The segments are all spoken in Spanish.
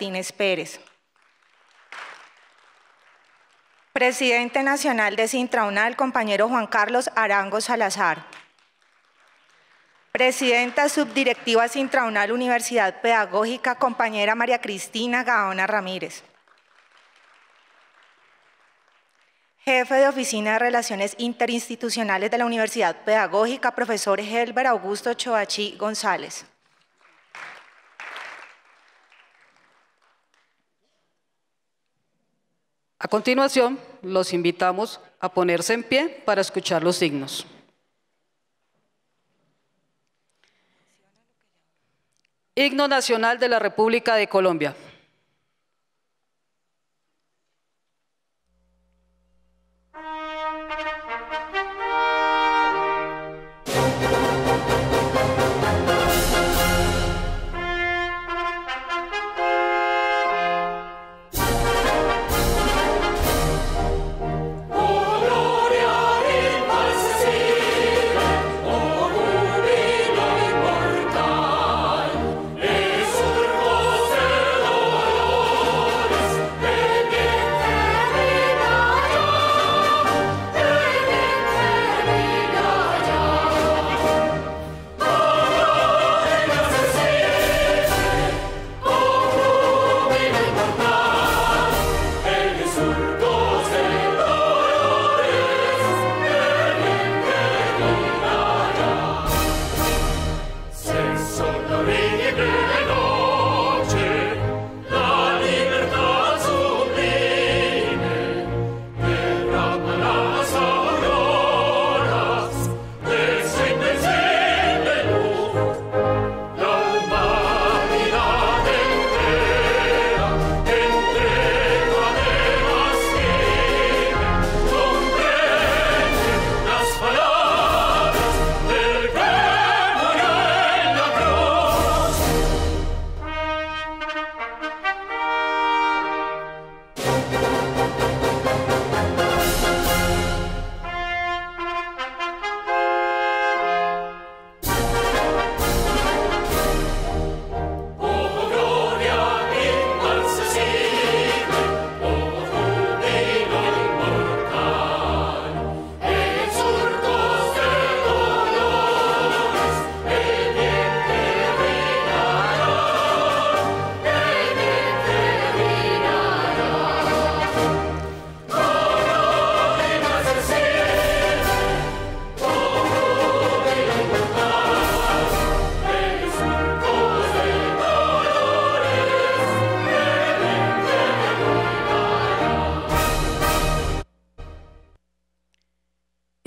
Martínez Pérez. Presidente Nacional de Sintrauna, el compañero Juan Carlos Arango Salazar. Presidenta Subdirectiva Sintraunal Universidad Pedagógica, compañera María Cristina Gaona Ramírez. Jefe de Oficina de Relaciones Interinstitucionales de la Universidad Pedagógica, profesor Helber Augusto Choachí González. A continuación, los invitamos a ponerse en pie para escuchar los signos. Himno Nacional de la República de Colombia.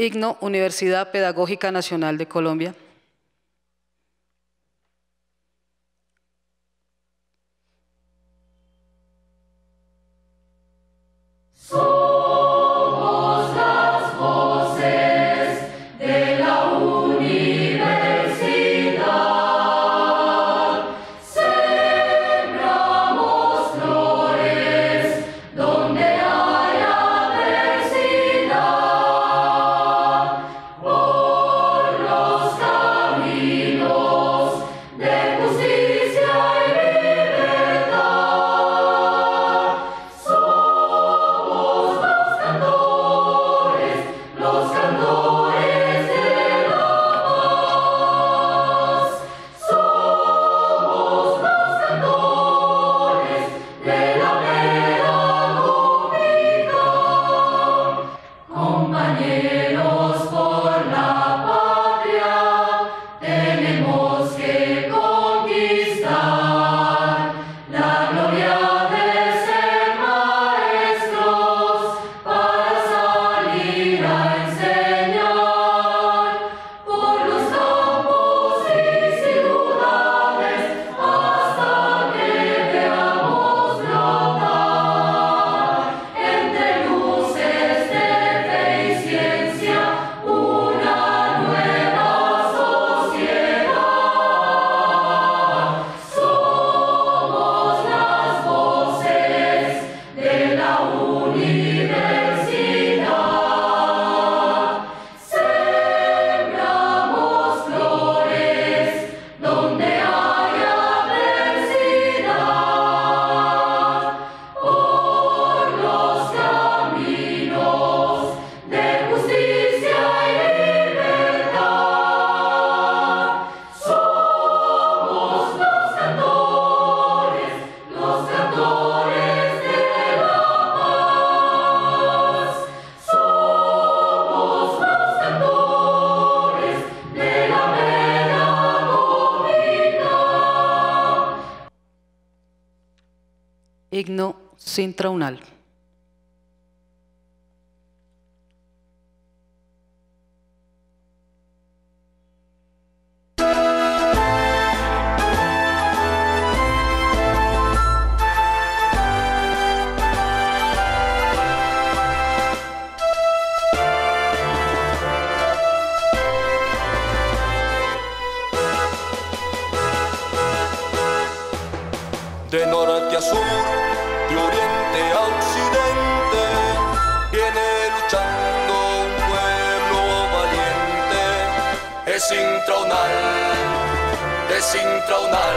Igno Universidad Pedagógica Nacional de Colombia. Desintronal,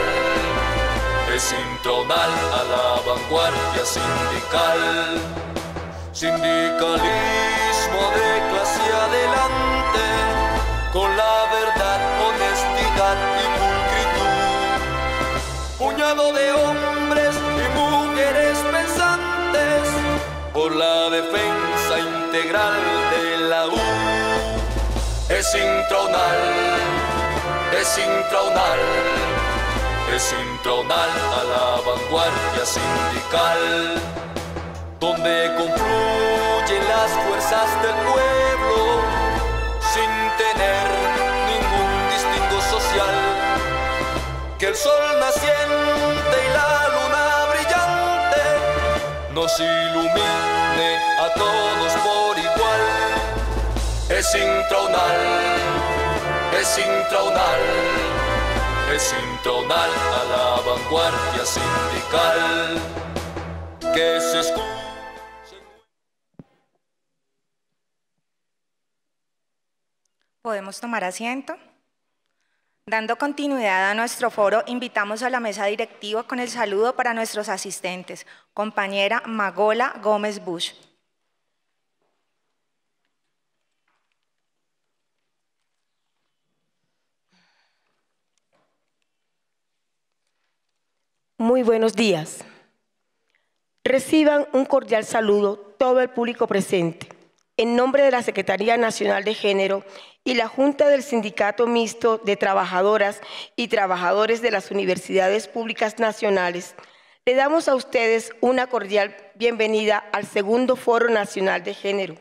es desintronal a la vanguardia sindical. Sindicalismo de clase adelante, con la verdad, honestidad y pulcritud. Puñado de hombres y mujeres pensantes, por la defensa integral de la U es intronal, es intronal, es intronal a la vanguardia sindical, donde confluyen las fuerzas del pueblo sin tener ningún distingo social. Que el sol naciente y la luna brillante nos ilumine a todos por igual es intronal, es intronal, es intronal a la vanguardia sindical que se escucha. Podemos tomar asiento. Dando continuidad a nuestro foro, invitamos a la mesa directiva con el saludo para nuestros asistentes, compañera Magola Gómez Bush. Muy buenos días. Reciban un cordial saludo todo el público presente. En nombre de la Secretaría Nacional de Género y la Junta del Sindicato Mixto de Trabajadoras y Trabajadores de las Universidades Públicas Nacionales, le damos a ustedes una cordial bienvenida al segundo Foro Nacional de Género.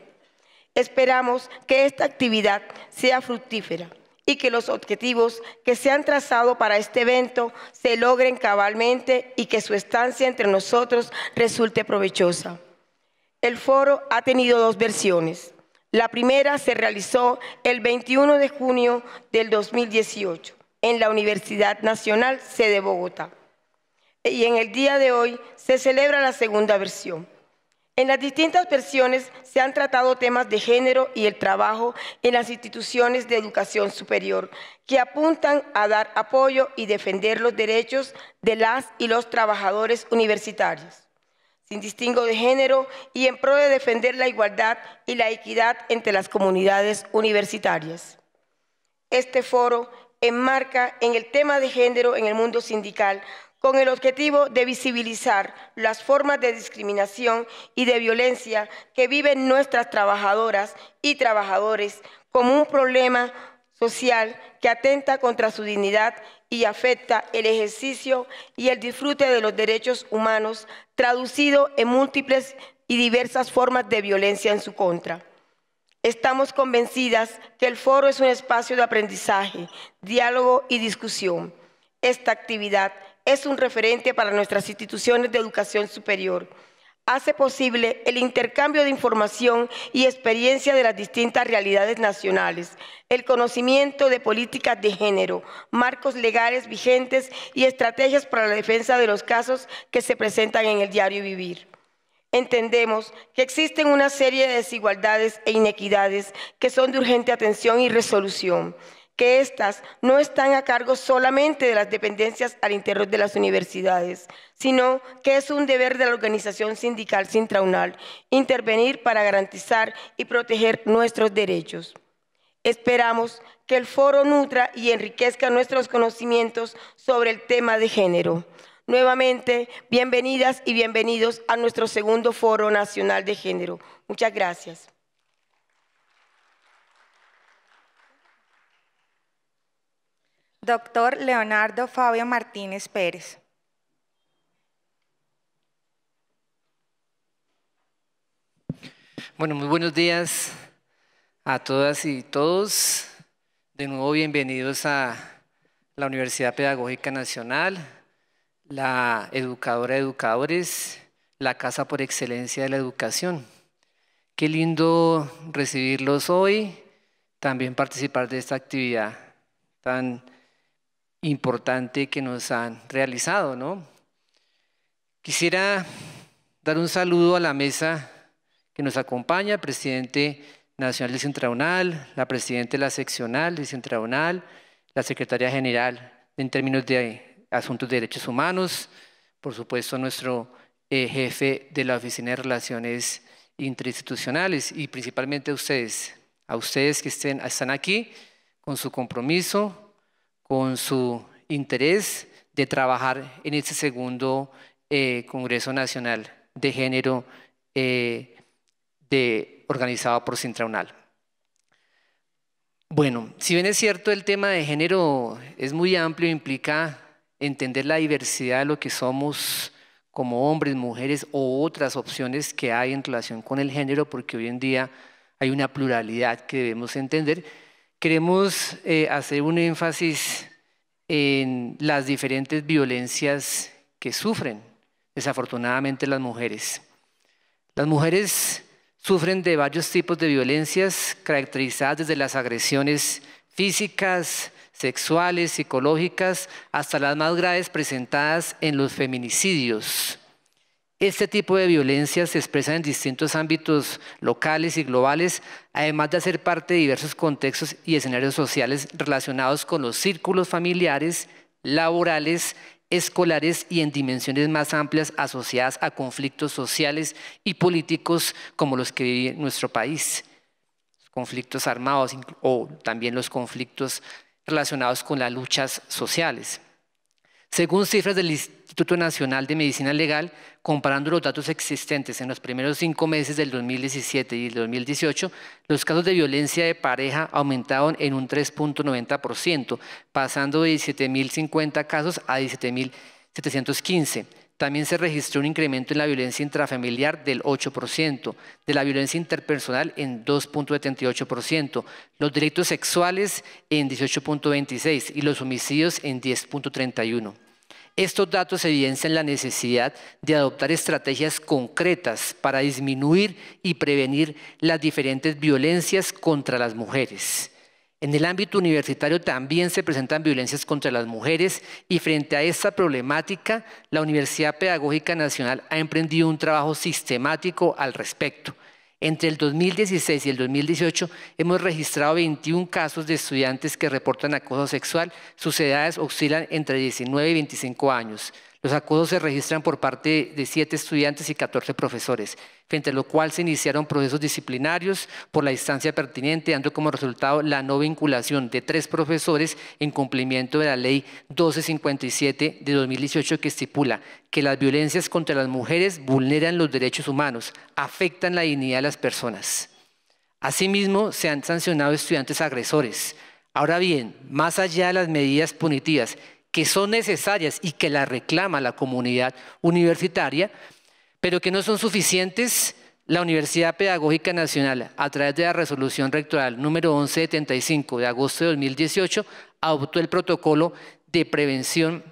Esperamos que esta actividad sea fructífera y que los objetivos que se han trazado para este evento se logren cabalmente y que su estancia entre nosotros resulte provechosa. El foro ha tenido dos versiones. La primera se realizó el 21 de junio del 2018 en la Universidad Nacional, sede Bogotá. Y en el día de hoy se celebra la segunda versión. En las distintas versiones se han tratado temas de género y el trabajo en las instituciones de educación superior, que apuntan a dar apoyo y defender los derechos de las y los trabajadores universitarios, sin distingo de género y en pro de defender la igualdad y la equidad entre las comunidades universitarias. Este foro enmarca en el tema de género en el mundo sindical con el objetivo de visibilizar las formas de discriminación y de violencia que viven nuestras trabajadoras y trabajadores como un problema social que atenta contra su dignidad y afecta el ejercicio y el disfrute de los derechos humanos, traducido en múltiples y diversas formas de violencia en su contra. Estamos convencidas que el foro es un espacio de aprendizaje, diálogo y discusión. Esta actividad es un referente para nuestras instituciones de educación superior. Hace posible el intercambio de información y experiencia de las distintas realidades nacionales, el conocimiento de políticas de género, marcos legales vigentes y estrategias para la defensa de los casos que se presentan en el diario vivir. Entendemos que existen una serie de desigualdades e inequidades que son de urgente atención y resolución que éstas no están a cargo solamente de las dependencias al interior de las universidades, sino que es un deber de la organización sindical sintraunal intervenir para garantizar y proteger nuestros derechos. Esperamos que el foro nutra y enriquezca nuestros conocimientos sobre el tema de género. Nuevamente, bienvenidas y bienvenidos a nuestro segundo foro nacional de género. Muchas gracias. Doctor Leonardo Fabio Martínez Pérez. Bueno, muy buenos días a todas y todos. De nuevo, bienvenidos a la Universidad Pedagógica Nacional, la educadora de educadores, la casa por excelencia de la educación. Qué lindo recibirlos hoy, también participar de esta actividad tan importante que nos han realizado, ¿no? Quisiera dar un saludo a la mesa que nos acompaña, presidente nacional de Centraunal, la presidenta de la seccional de Centraunal, la secretaria general en términos de asuntos de derechos humanos, por supuesto nuestro eh, jefe de la Oficina de Relaciones Interinstitucionales y principalmente a ustedes, a ustedes que estén, están aquí con su compromiso, con su interés de trabajar en este segundo eh, Congreso Nacional de Género eh, organizado por Sintraunal. Bueno, si bien es cierto, el tema de género es muy amplio, implica entender la diversidad de lo que somos como hombres, mujeres o otras opciones que hay en relación con el género, porque hoy en día hay una pluralidad que debemos entender Queremos eh, hacer un énfasis en las diferentes violencias que sufren, desafortunadamente, las mujeres. Las mujeres sufren de varios tipos de violencias caracterizadas desde las agresiones físicas, sexuales, psicológicas, hasta las más graves presentadas en los feminicidios. Este tipo de violencia se expresa en distintos ámbitos locales y globales, además de hacer parte de diversos contextos y escenarios sociales relacionados con los círculos familiares, laborales, escolares y en dimensiones más amplias asociadas a conflictos sociales y políticos como los que vive nuestro país. Conflictos armados o también los conflictos relacionados con las luchas sociales. Según cifras del Instituto Nacional de Medicina Legal, comparando los datos existentes en los primeros cinco meses del 2017 y el 2018, los casos de violencia de pareja aumentaron en un 3.90%, pasando de 17.050 casos a 17.715. También se registró un incremento en la violencia intrafamiliar del 8%, de la violencia interpersonal en 2.78%, los delitos sexuales en 18.26 y los homicidios en 10.31. Estos datos evidencian la necesidad de adoptar estrategias concretas para disminuir y prevenir las diferentes violencias contra las mujeres. En el ámbito universitario también se presentan violencias contra las mujeres y frente a esta problemática, la Universidad Pedagógica Nacional ha emprendido un trabajo sistemático al respecto entre el 2016 y el 2018 hemos registrado 21 casos de estudiantes que reportan acoso sexual. Sus edades oscilan entre 19 y 25 años. Los acuerdos se registran por parte de siete estudiantes y 14 profesores, frente a lo cual se iniciaron procesos disciplinarios por la instancia pertinente, dando como resultado la no vinculación de tres profesores en cumplimiento de la Ley 1257 de 2018 que estipula que las violencias contra las mujeres vulneran los derechos humanos, afectan la dignidad de las personas. Asimismo, se han sancionado estudiantes agresores. Ahora bien, más allá de las medidas punitivas, que son necesarias y que la reclama la comunidad universitaria, pero que no son suficientes, la Universidad Pedagógica Nacional, a través de la resolución rectoral número 1175 de agosto de 2018, adoptó el protocolo de prevención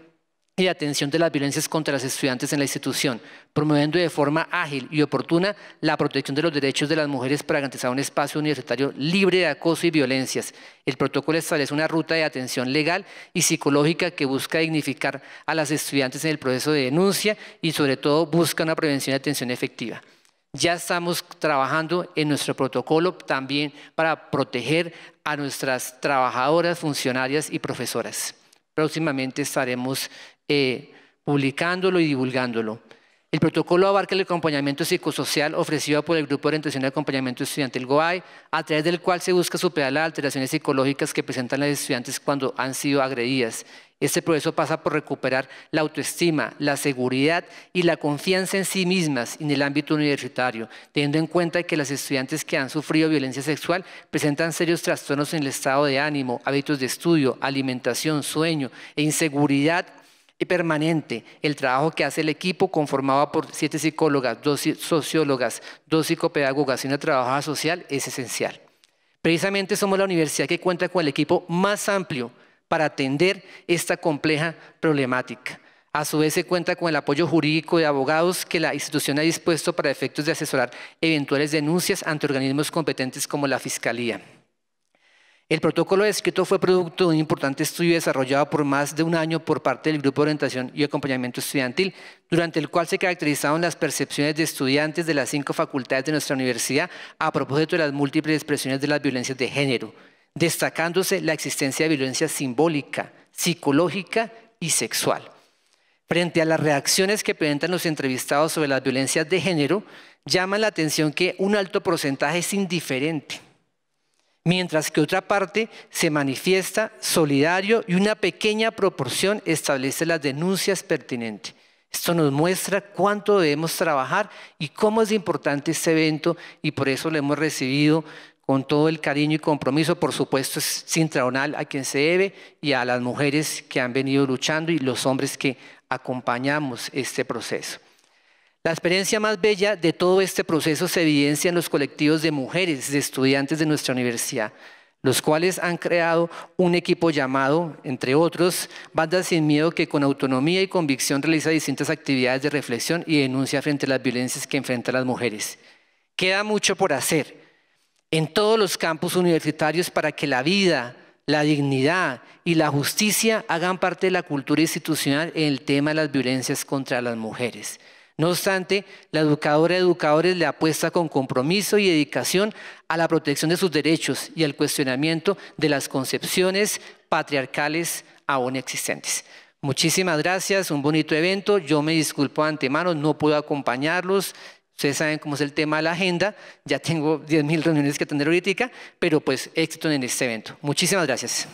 y atención de las violencias contra los estudiantes en la institución, promoviendo de forma ágil y oportuna la protección de los derechos de las mujeres para garantizar un espacio universitario libre de acoso y violencias. El protocolo establece una ruta de atención legal y psicológica que busca dignificar a las estudiantes en el proceso de denuncia y sobre todo busca una prevención y atención efectiva. Ya estamos trabajando en nuestro protocolo también para proteger a nuestras trabajadoras, funcionarias y profesoras. Próximamente estaremos eh, publicándolo y divulgándolo. El protocolo abarca el acompañamiento psicosocial ofrecido por el Grupo de Orientación y Acompañamiento Estudiantil GOAI, a través del cual se busca superar las alteraciones psicológicas que presentan las estudiantes cuando han sido agredidas. Este proceso pasa por recuperar la autoestima, la seguridad y la confianza en sí mismas en el ámbito universitario, teniendo en cuenta que las estudiantes que han sufrido violencia sexual presentan serios trastornos en el estado de ánimo, hábitos de estudio, alimentación, sueño e inseguridad y permanente el trabajo que hace el equipo conformado por siete psicólogas, dos sociólogas, dos psicopedagogas y una trabajadora social es esencial. Precisamente somos la universidad que cuenta con el equipo más amplio para atender esta compleja problemática. A su vez se cuenta con el apoyo jurídico de abogados que la institución ha dispuesto para efectos de asesorar eventuales denuncias ante organismos competentes como la Fiscalía. El protocolo escrito fue producto de un importante estudio desarrollado por más de un año por parte del Grupo de Orientación y Acompañamiento Estudiantil, durante el cual se caracterizaron las percepciones de estudiantes de las cinco facultades de nuestra universidad a propósito de las múltiples expresiones de las violencias de género, destacándose la existencia de violencia simbólica, psicológica y sexual. Frente a las reacciones que presentan los entrevistados sobre las violencias de género, llama la atención que un alto porcentaje es indiferente mientras que otra parte se manifiesta solidario y una pequeña proporción establece las denuncias pertinentes. Esto nos muestra cuánto debemos trabajar y cómo es importante este evento y por eso lo hemos recibido con todo el cariño y compromiso, por supuesto, es Sintraonal a quien se debe y a las mujeres que han venido luchando y los hombres que acompañamos este proceso. La experiencia más bella de todo este proceso se evidencia en los colectivos de mujeres, de estudiantes de nuestra universidad, los cuales han creado un equipo llamado, entre otros, Bandas Sin Miedo, que con autonomía y convicción realiza distintas actividades de reflexión y denuncia frente a las violencias que enfrentan las mujeres. Queda mucho por hacer en todos los campus universitarios para que la vida, la dignidad y la justicia hagan parte de la cultura institucional en el tema de las violencias contra las mujeres. No obstante, la educadora de educadores le apuesta con compromiso y dedicación a la protección de sus derechos y al cuestionamiento de las concepciones patriarcales aún existentes. Muchísimas gracias, un bonito evento. Yo me disculpo de antemano, no puedo acompañarlos. Ustedes saben cómo es el tema de la agenda. Ya tengo 10.000 reuniones que tener ahorita, pero pues éxito en este evento. Muchísimas gracias.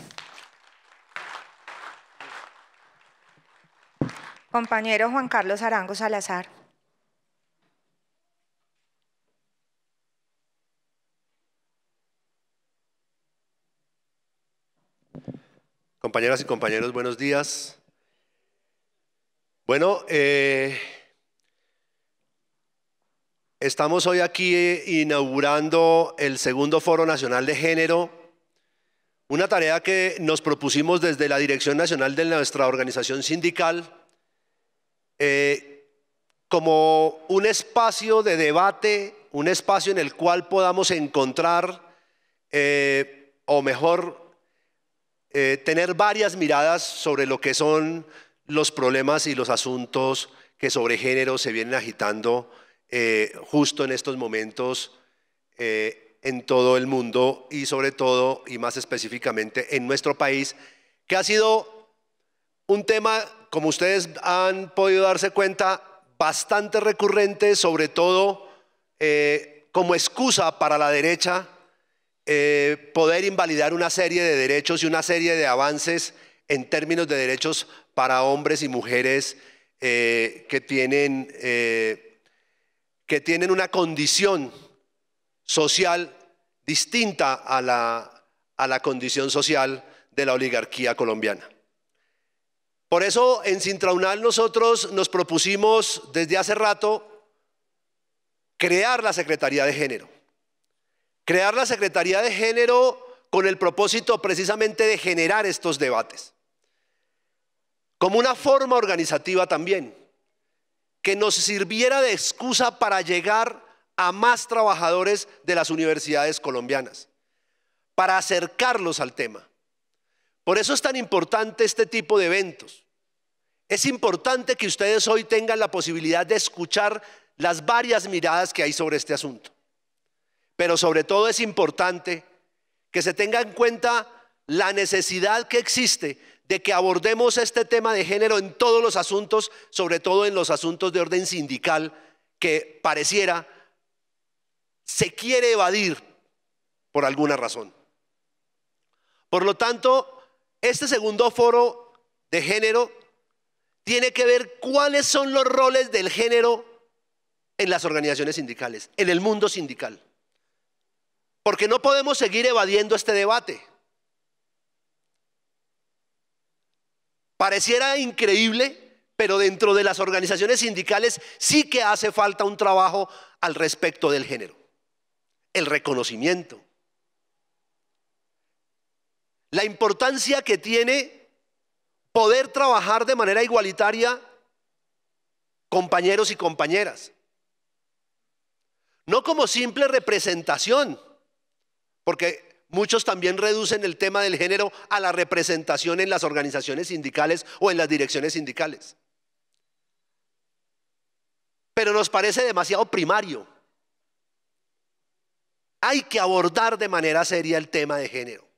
Compañero Juan Carlos Arango Salazar. Compañeras y compañeros, buenos días. Bueno, eh, estamos hoy aquí inaugurando el segundo Foro Nacional de Género, una tarea que nos propusimos desde la Dirección Nacional de nuestra organización sindical eh, como un espacio de debate, un espacio en el cual podamos encontrar, eh, o mejor, eh, tener varias miradas sobre lo que son los problemas y los asuntos que sobre género se vienen agitando eh, justo en estos momentos eh, en todo el mundo y sobre todo y más específicamente en nuestro país, que ha sido un tema, como ustedes han podido darse cuenta, bastante recurrente, sobre todo como excusa para la derecha eh, poder invalidar una serie de derechos y una serie de avances en términos de derechos para hombres y mujeres eh, que, tienen, eh, que tienen una condición social distinta a la, a la condición social de la oligarquía colombiana. Por eso en Sintraunal nosotros nos propusimos desde hace rato crear la Secretaría de Género. Crear la Secretaría de Género con el propósito precisamente de generar estos debates. Como una forma organizativa también, que nos sirviera de excusa para llegar a más trabajadores de las universidades colombianas, para acercarlos al tema. Por eso es tan importante este tipo de eventos. Es importante que ustedes hoy tengan la posibilidad de escuchar las varias miradas que hay sobre este asunto pero sobre todo es importante que se tenga en cuenta la necesidad que existe de que abordemos este tema de género en todos los asuntos, sobre todo en los asuntos de orden sindical, que pareciera se quiere evadir por alguna razón. Por lo tanto, este segundo foro de género tiene que ver cuáles son los roles del género en las organizaciones sindicales, en el mundo sindical. Porque no podemos seguir evadiendo este debate. Pareciera increíble, pero dentro de las organizaciones sindicales sí que hace falta un trabajo al respecto del género. El reconocimiento. La importancia que tiene poder trabajar de manera igualitaria compañeros y compañeras. No como simple representación porque muchos también reducen el tema del género a la representación en las organizaciones sindicales o en las direcciones sindicales. Pero nos parece demasiado primario. Hay que abordar de manera seria el tema de género.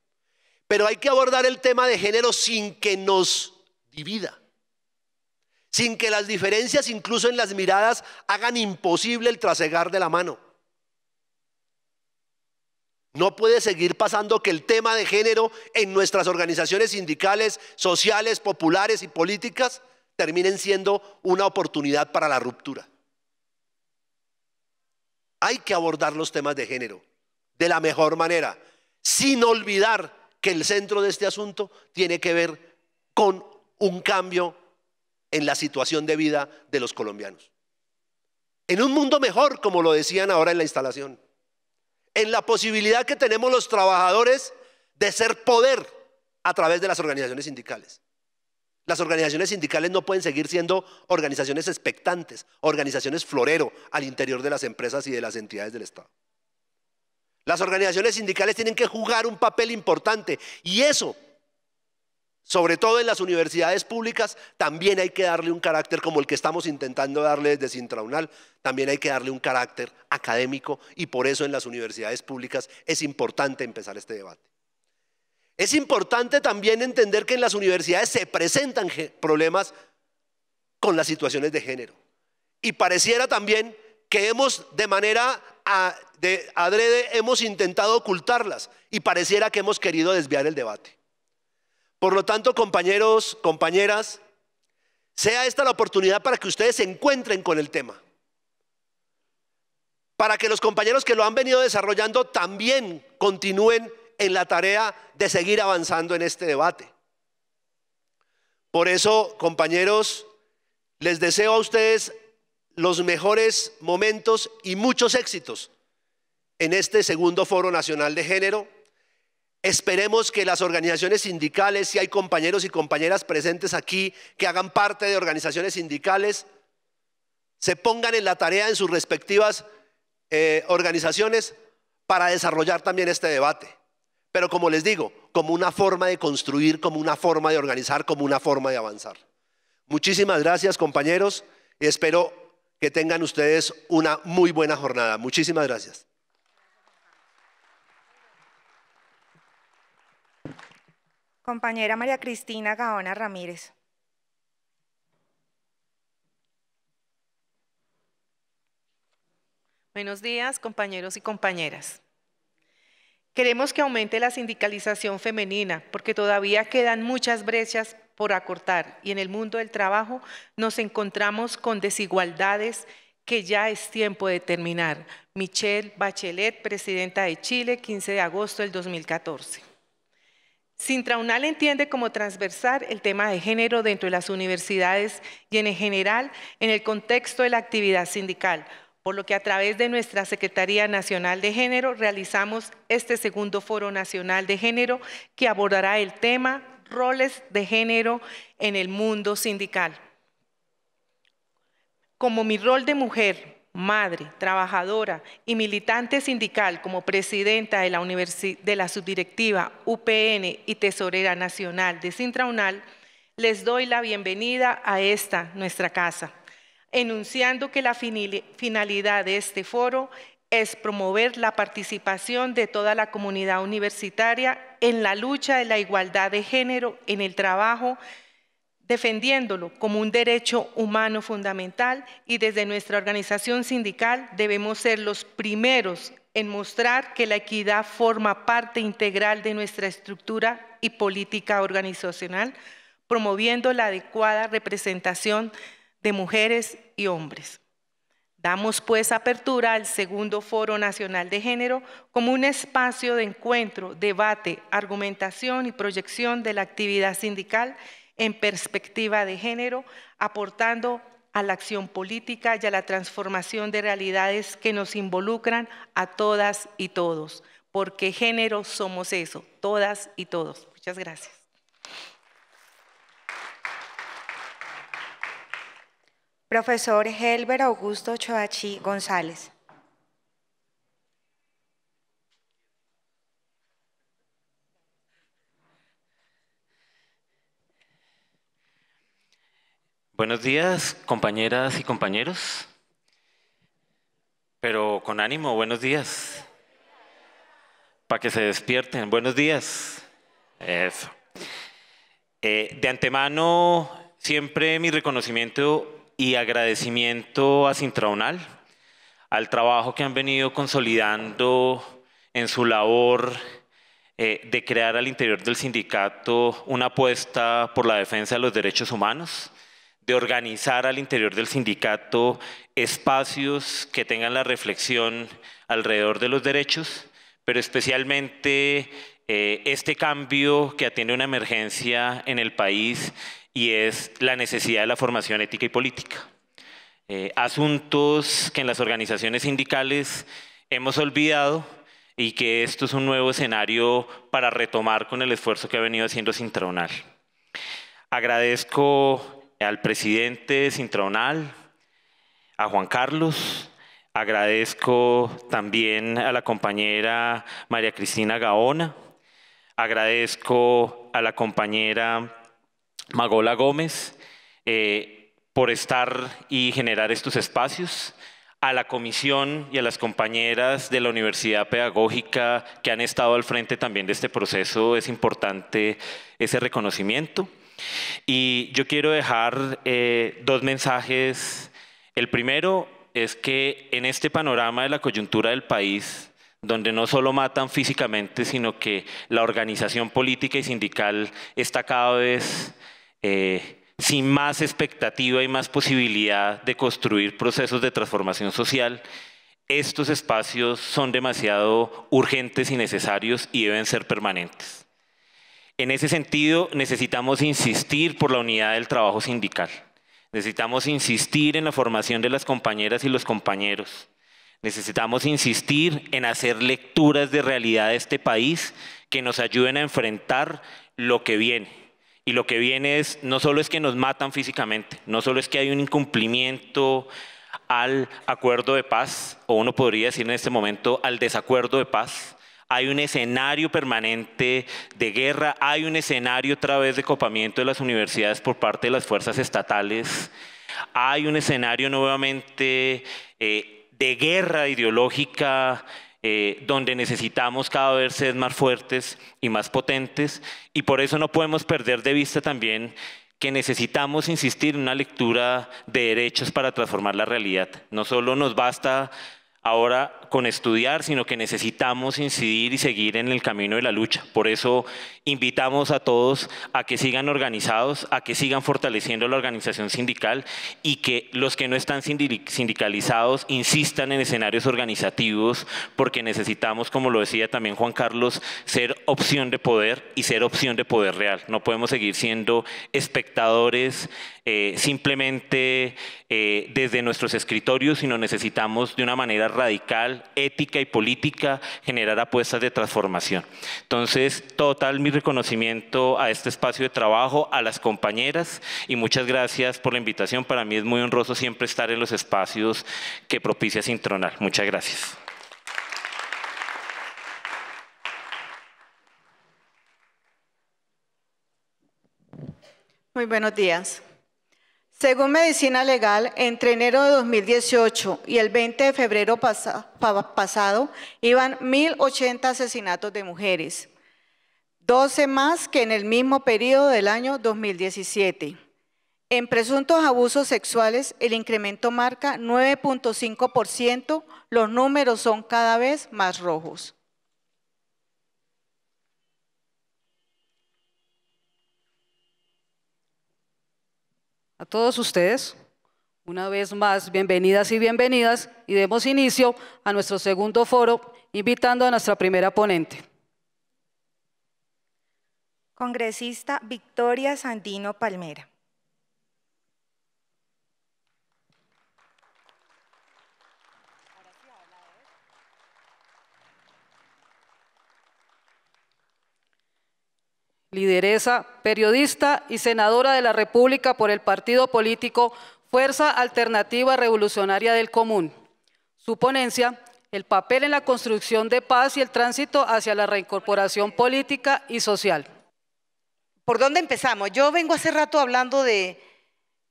Pero hay que abordar el tema de género sin que nos divida sin que las diferencias, incluso en las miradas, hagan imposible el trasegar de la mano. No puede seguir pasando que el tema de género en nuestras organizaciones sindicales, sociales, populares y políticas terminen siendo una oportunidad para la ruptura. Hay que abordar los temas de género de la mejor manera, sin olvidar que el centro de este asunto tiene que ver con un cambio en la situación de vida de los colombianos. En un mundo mejor, como lo decían ahora en la instalación en la posibilidad que tenemos los trabajadores de ser poder a través de las organizaciones sindicales. Las organizaciones sindicales no pueden seguir siendo organizaciones expectantes, organizaciones florero al interior de las empresas y de las entidades del Estado. Las organizaciones sindicales tienen que jugar un papel importante y eso sobre todo en las universidades públicas, también hay que darle un carácter como el que estamos intentando darle desde Sintraunal, también hay que darle un carácter académico y por eso en las universidades públicas es importante empezar este debate. Es importante también entender que en las universidades se presentan problemas con las situaciones de género. Y pareciera también que hemos de manera ah, de adrede hemos intentado ocultarlas y pareciera que hemos querido desviar el debate. Por lo tanto, compañeros, compañeras, sea esta la oportunidad para que ustedes se encuentren con el tema. Para que los compañeros que lo han venido desarrollando también continúen en la tarea de seguir avanzando en este debate. Por eso, compañeros, les deseo a ustedes los mejores momentos y muchos éxitos en este segundo Foro Nacional de Género Esperemos que las organizaciones sindicales, si hay compañeros y compañeras presentes aquí que hagan parte de organizaciones sindicales, se pongan en la tarea en sus respectivas eh, organizaciones para desarrollar también este debate. Pero como les digo, como una forma de construir, como una forma de organizar, como una forma de avanzar. Muchísimas gracias compañeros y espero que tengan ustedes una muy buena jornada. Muchísimas gracias. Compañera María Cristina Gaona Ramírez. Buenos días, compañeros y compañeras. Queremos que aumente la sindicalización femenina, porque todavía quedan muchas brechas por acortar y en el mundo del trabajo nos encontramos con desigualdades que ya es tiempo de terminar. Michelle Bachelet, presidenta de Chile, 15 de agosto del 2014. Sintraunal entiende cómo transversar el tema de género dentro de las universidades y en general en el contexto de la actividad sindical, por lo que a través de nuestra Secretaría Nacional de Género realizamos este segundo foro nacional de género que abordará el tema roles de género en el mundo sindical. Como mi rol de mujer madre, trabajadora y militante sindical como presidenta de la, subdirectiva UPN y tesorera nacional de Sintraunal, les doy la bienvenida a esta nuestra casa, enunciando que la finalidad de este foro es promover la participación de toda la comunidad universitaria en la lucha de la igualdad de género en el trabajo defendiéndolo como un derecho humano fundamental y desde nuestra organización sindical debemos ser los primeros en mostrar que la equidad forma parte integral de nuestra estructura y política organizacional, promoviendo la adecuada representación de mujeres y hombres. Damos pues apertura al segundo Foro Nacional de Género como un espacio de encuentro, debate, argumentación y proyección de la actividad sindical en perspectiva de género, aportando a la acción política y a la transformación de realidades que nos involucran a todas y todos, porque género somos eso, todas y todos. Muchas gracias. Profesor Helber Augusto Choachi González. Buenos días, compañeras y compañeros. Pero con ánimo, buenos días. Para que se despierten, buenos días. Eso. Eh, de antemano, siempre mi reconocimiento y agradecimiento a Sintraunal, al trabajo que han venido consolidando en su labor eh, de crear al interior del sindicato una apuesta por la defensa de los derechos humanos de organizar al interior del sindicato espacios que tengan la reflexión alrededor de los derechos, pero especialmente eh, este cambio que atiende una emergencia en el país y es la necesidad de la formación ética y política. Eh, asuntos que en las organizaciones sindicales hemos olvidado y que esto es un nuevo escenario para retomar con el esfuerzo que ha venido haciendo Sintronal. Agradezco al presidente Sintraonal, a Juan Carlos, agradezco también a la compañera María Cristina Gaona, agradezco a la compañera Magola Gómez eh, por estar y generar estos espacios, a la comisión y a las compañeras de la Universidad Pedagógica que han estado al frente también de este proceso, es importante ese reconocimiento. Y yo quiero dejar eh, dos mensajes. El primero es que en este panorama de la coyuntura del país, donde no solo matan físicamente, sino que la organización política y sindical está cada vez eh, sin más expectativa y más posibilidad de construir procesos de transformación social, estos espacios son demasiado urgentes y necesarios y deben ser permanentes. En ese sentido, necesitamos insistir por la unidad del trabajo sindical. Necesitamos insistir en la formación de las compañeras y los compañeros. Necesitamos insistir en hacer lecturas de realidad de este país que nos ayuden a enfrentar lo que viene. Y lo que viene no solo es que nos matan físicamente, no solo es que hay un incumplimiento al acuerdo de paz, o uno podría decir en este momento al desacuerdo de paz, hay un escenario permanente de guerra, hay un escenario a través de copamiento de las universidades por parte de las fuerzas estatales, hay un escenario nuevamente eh, de guerra ideológica. Eh, donde necesitamos cada vez ser más fuertes y más potentes, y por eso no podemos perder de vista también que necesitamos insistir en una lectura de derechos para transformar la realidad. No solo nos basta ahora con estudiar, sino que necesitamos incidir y seguir en el camino de la lucha. Por eso invitamos a todos a que sigan organizados, a que sigan fortaleciendo la organización sindical y que los que no están sindicalizados insistan en escenarios organizativos, porque necesitamos, como lo decía también Juan Carlos, ser opción de poder y ser opción de poder real. No podemos seguir siendo espectadores eh, simplemente eh, desde nuestros escritorios, sino necesitamos de una manera radical, ética y política generar apuestas de transformación. Entonces, total mi reconocimiento a este espacio de trabajo, a las compañeras y muchas gracias por la invitación. Para mí es muy honroso siempre estar en los espacios que propicia Sintronal. Muchas gracias. Muy buenos días. Según Medicina Legal, entre enero de 2018 y el 20 de febrero pasado iban 1.080 asesinatos de mujeres, 12 más que en el mismo periodo del año 2017. En presuntos abusos sexuales, el incremento marca 9.5%, los números son cada vez más rojos. A todos ustedes, una vez más, bienvenidas y bienvenidas y demos inicio a nuestro segundo foro invitando a nuestra primera ponente. Congresista Victoria Sandino Palmera. lideresa, periodista y senadora de la República por el partido político Fuerza Alternativa Revolucionaria del Común. Su ponencia, el papel en la construcción de paz y el tránsito hacia la reincorporación política y social. ¿Por dónde empezamos? Yo vengo hace rato hablando de,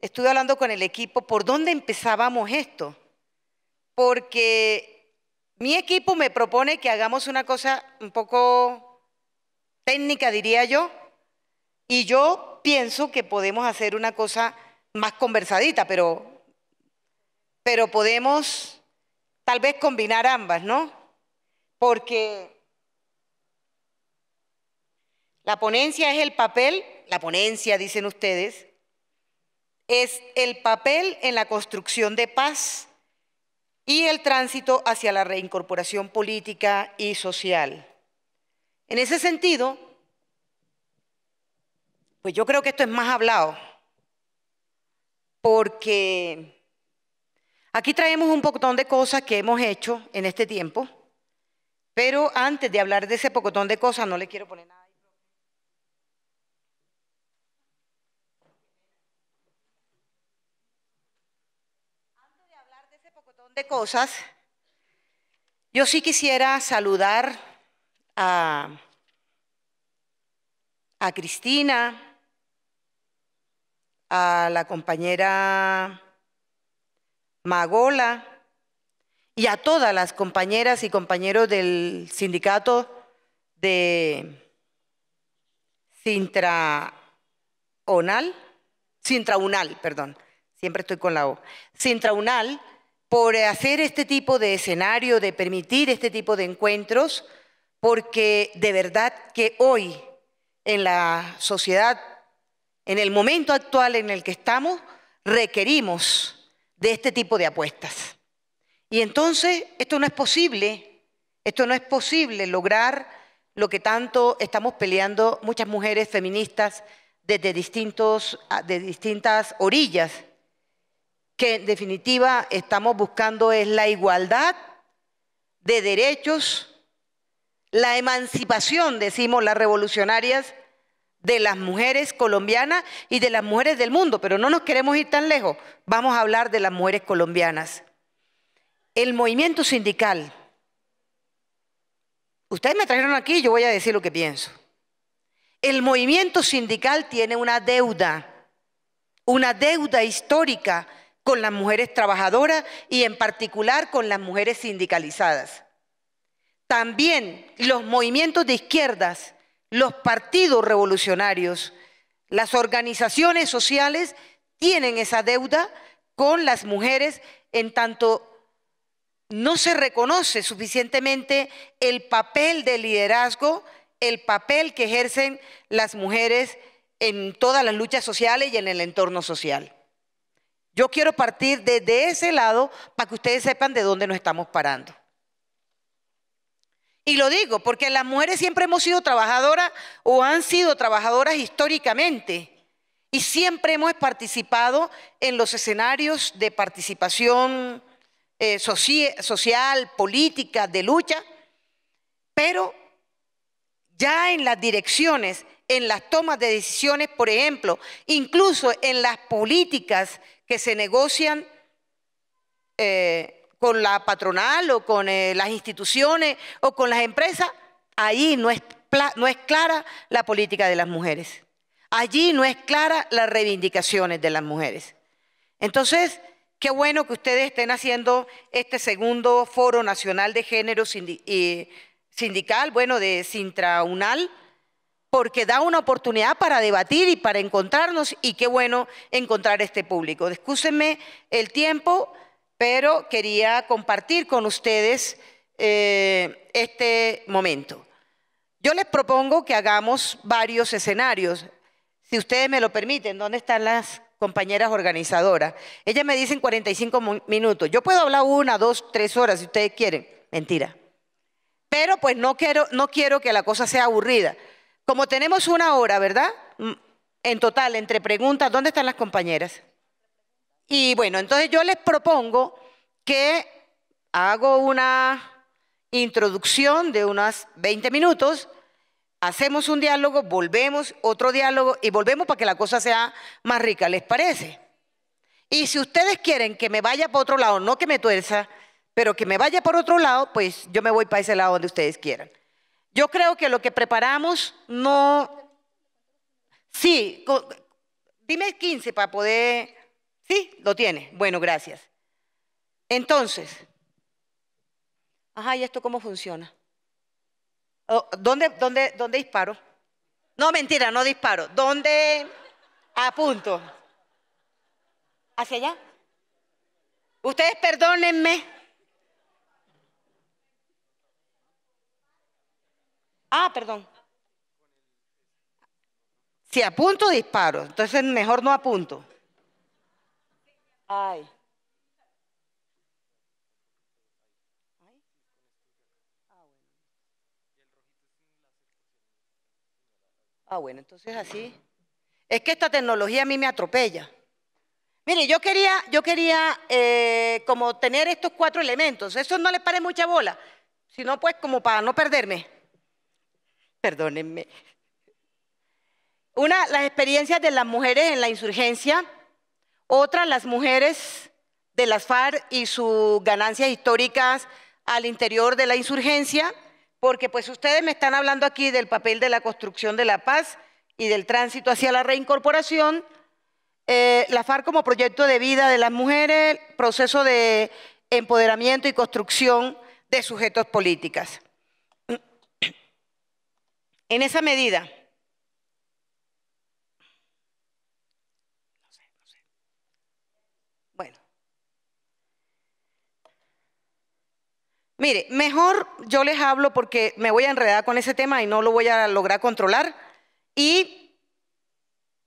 estuve hablando con el equipo, ¿por dónde empezábamos esto? Porque mi equipo me propone que hagamos una cosa un poco técnica, diría yo, y yo pienso que podemos hacer una cosa más conversadita, pero, pero podemos tal vez combinar ambas, ¿no? Porque la ponencia es el papel, la ponencia, dicen ustedes, es el papel en la construcción de paz y el tránsito hacia la reincorporación política y social. En ese sentido, pues yo creo que esto es más hablado, porque aquí traemos un pocotón de cosas que hemos hecho en este tiempo, pero antes de hablar de ese pocotón de cosas no le quiero poner nada. Antes de hablar de ese pocotón de cosas, yo sí quisiera saludar a, Cristina, a la compañera Magola y a todas las compañeras y compañeros del sindicato de Sintraonal, Sintraunal, perdón, siempre estoy con la O, Sintraunal, por hacer este tipo de escenario, de permitir este tipo de encuentros porque de verdad que hoy en la sociedad, en el momento actual en el que estamos, requerimos de este tipo de apuestas. Y entonces esto no es posible, esto no es posible lograr lo que tanto estamos peleando muchas mujeres feministas desde de distintas orillas, que en definitiva estamos buscando es la igualdad de derechos la emancipación, decimos las revolucionarias, de las mujeres colombianas y de las mujeres del mundo, pero no nos queremos ir tan lejos. Vamos a hablar de las mujeres colombianas. El movimiento sindical. Ustedes me trajeron aquí, yo voy a decir lo que pienso. El movimiento sindical tiene una deuda, una deuda histórica con las mujeres trabajadoras y en particular con las mujeres sindicalizadas. También los movimientos de izquierdas, los partidos revolucionarios, las organizaciones sociales tienen esa deuda con las mujeres en tanto no se reconoce suficientemente el papel de liderazgo, el papel que ejercen las mujeres en todas las luchas sociales y en el entorno social. Yo quiero partir desde ese lado para que ustedes sepan de dónde nos estamos parando. Y lo digo porque las mujeres siempre hemos sido trabajadoras o han sido trabajadoras históricamente. Y siempre hemos participado en los escenarios de participación eh, social, política, de lucha. Pero ya en las direcciones, en las tomas de decisiones, por ejemplo, incluso en las políticas que se negocian eh, con la patronal o con eh, las instituciones o con las empresas, ahí no es, no es clara la política de las mujeres. Allí no es clara las reivindicaciones de las mujeres. Entonces, qué bueno que ustedes estén haciendo este segundo foro nacional de género sindical, bueno, de Sintraunal, porque da una oportunidad para debatir y para encontrarnos y qué bueno encontrar este público. Discúsenme el tiempo, pero quería compartir con ustedes eh, este momento. Yo les propongo que hagamos varios escenarios, si ustedes me lo permiten, ¿dónde están las compañeras organizadoras? Ellas me dicen 45 minutos, yo puedo hablar una, dos, tres horas si ustedes quieren, mentira. Pero pues no quiero, no quiero que la cosa sea aburrida. Como tenemos una hora, ¿verdad? Mm, en total, entre preguntas, ¿dónde están las compañeras? Y bueno, entonces yo les propongo que hago una introducción de unos 20 minutos, hacemos un diálogo, volvemos, otro diálogo y volvemos para que la cosa sea más rica, ¿les parece? Y si ustedes quieren que me vaya para otro lado, no que me tuerza, pero que me vaya por otro lado, pues yo me voy para ese lado donde ustedes quieran. Yo creo que lo que preparamos no... Sí, dime 15 para poder ¿Sí? Lo tiene. Bueno, gracias. Entonces, ajá, ¿y esto cómo funciona? Oh, ¿Dónde, dónde, dónde disparo? No, mentira, no disparo. ¿Dónde apunto? Ah, ¿Hacia allá? Ustedes perdónenme. Ah, perdón. Si apunto, disparo. Entonces mejor no apunto. Ay. Ah, bueno, entonces así. Es que esta tecnología a mí me atropella. Mire, yo quería, yo quería eh, como tener estos cuatro elementos. Eso no le pare mucha bola, sino pues como para no perderme. Perdónenme. Una, las experiencias de las mujeres en la insurgencia otra, las mujeres de las FARC y sus ganancias históricas al interior de la insurgencia, porque pues ustedes me están hablando aquí del papel de la construcción de la paz y del tránsito hacia la reincorporación, las eh, la FARC como proyecto de vida de las mujeres, proceso de empoderamiento y construcción de sujetos políticas. En esa medida, Mire, mejor yo les hablo porque me voy a enredar con ese tema y no lo voy a lograr controlar. Y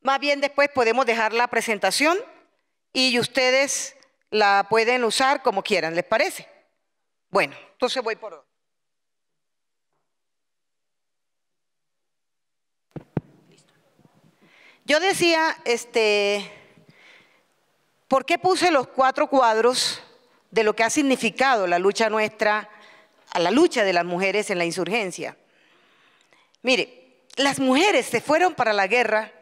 más bien después podemos dejar la presentación y ustedes la pueden usar como quieran, ¿les parece? Bueno, entonces voy por... Yo decía, este, ¿por qué puse los cuatro cuadros? de lo que ha significado la lucha nuestra, la lucha de las mujeres en la insurgencia. Mire, las mujeres se fueron para la guerra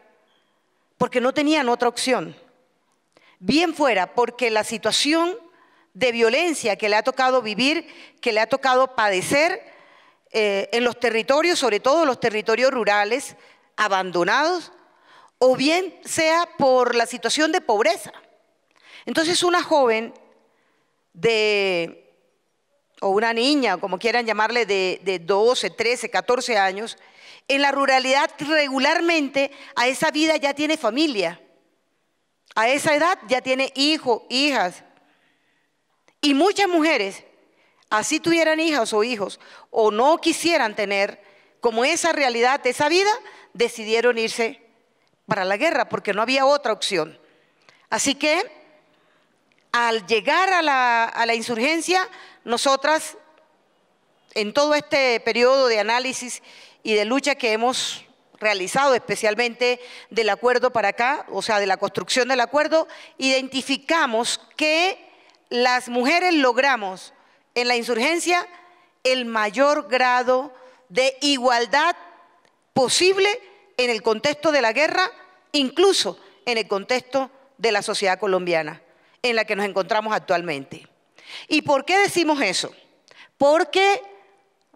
porque no tenían otra opción. Bien fuera, porque la situación de violencia que le ha tocado vivir, que le ha tocado padecer eh, en los territorios, sobre todo los territorios rurales, abandonados, o bien sea por la situación de pobreza. Entonces una joven de, o una niña, como quieran llamarle, de, de 12, 13, 14 años, en la ruralidad regularmente a esa vida ya tiene familia. A esa edad ya tiene hijos, hijas. Y muchas mujeres, así tuvieran hijas o hijos, o no quisieran tener como esa realidad, esa vida, decidieron irse para la guerra porque no había otra opción. Así que al llegar a la, insurgencia, nosotras, en todo este periodo de análisis y de lucha que hemos realizado especialmente del acuerdo para acá, o sea, de la construcción del acuerdo, identificamos que las mujeres logramos en la insurgencia el mayor grado de igualdad posible en el contexto de la guerra, incluso en el contexto de la sociedad colombiana en la que nos encontramos actualmente. ¿Y por qué decimos eso? Porque,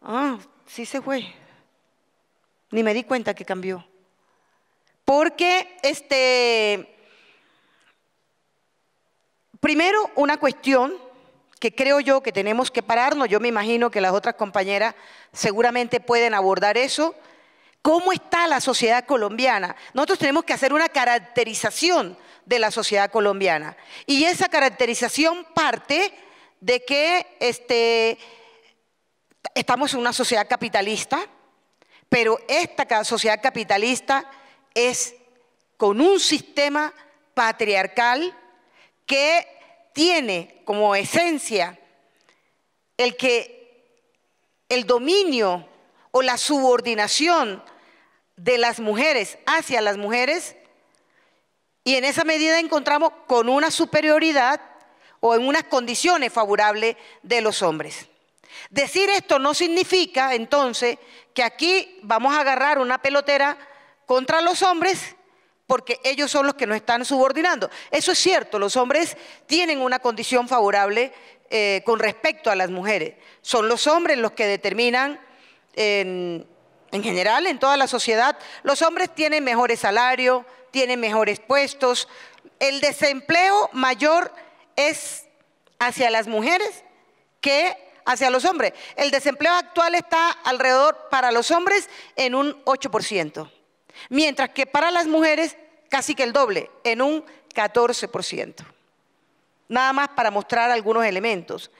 ah, sí se fue, ni me di cuenta que cambió. Porque, este, primero una cuestión que creo yo que tenemos que pararnos, yo me imagino que las otras compañeras seguramente pueden abordar eso, ¿Cómo está la sociedad colombiana? Nosotros tenemos que hacer una caracterización de la sociedad colombiana. Y esa caracterización parte de que este, estamos en una sociedad capitalista, pero esta sociedad capitalista es con un sistema patriarcal que tiene como esencia el que el dominio o la subordinación de las mujeres hacia las mujeres y en esa medida encontramos con una superioridad o en unas condiciones favorables de los hombres. Decir esto no significa entonces que aquí vamos a agarrar una pelotera contra los hombres porque ellos son los que nos están subordinando. Eso es cierto, los hombres tienen una condición favorable eh, con respecto a las mujeres. Son los hombres los que determinan, en, en general, en toda la sociedad, los hombres tienen mejores salarios, tiene mejores puestos. El desempleo mayor es hacia las mujeres que hacia los hombres. El desempleo actual está alrededor para los hombres en un 8%, mientras que para las mujeres casi que el doble, en un 14%. Nada más para mostrar algunos elementos.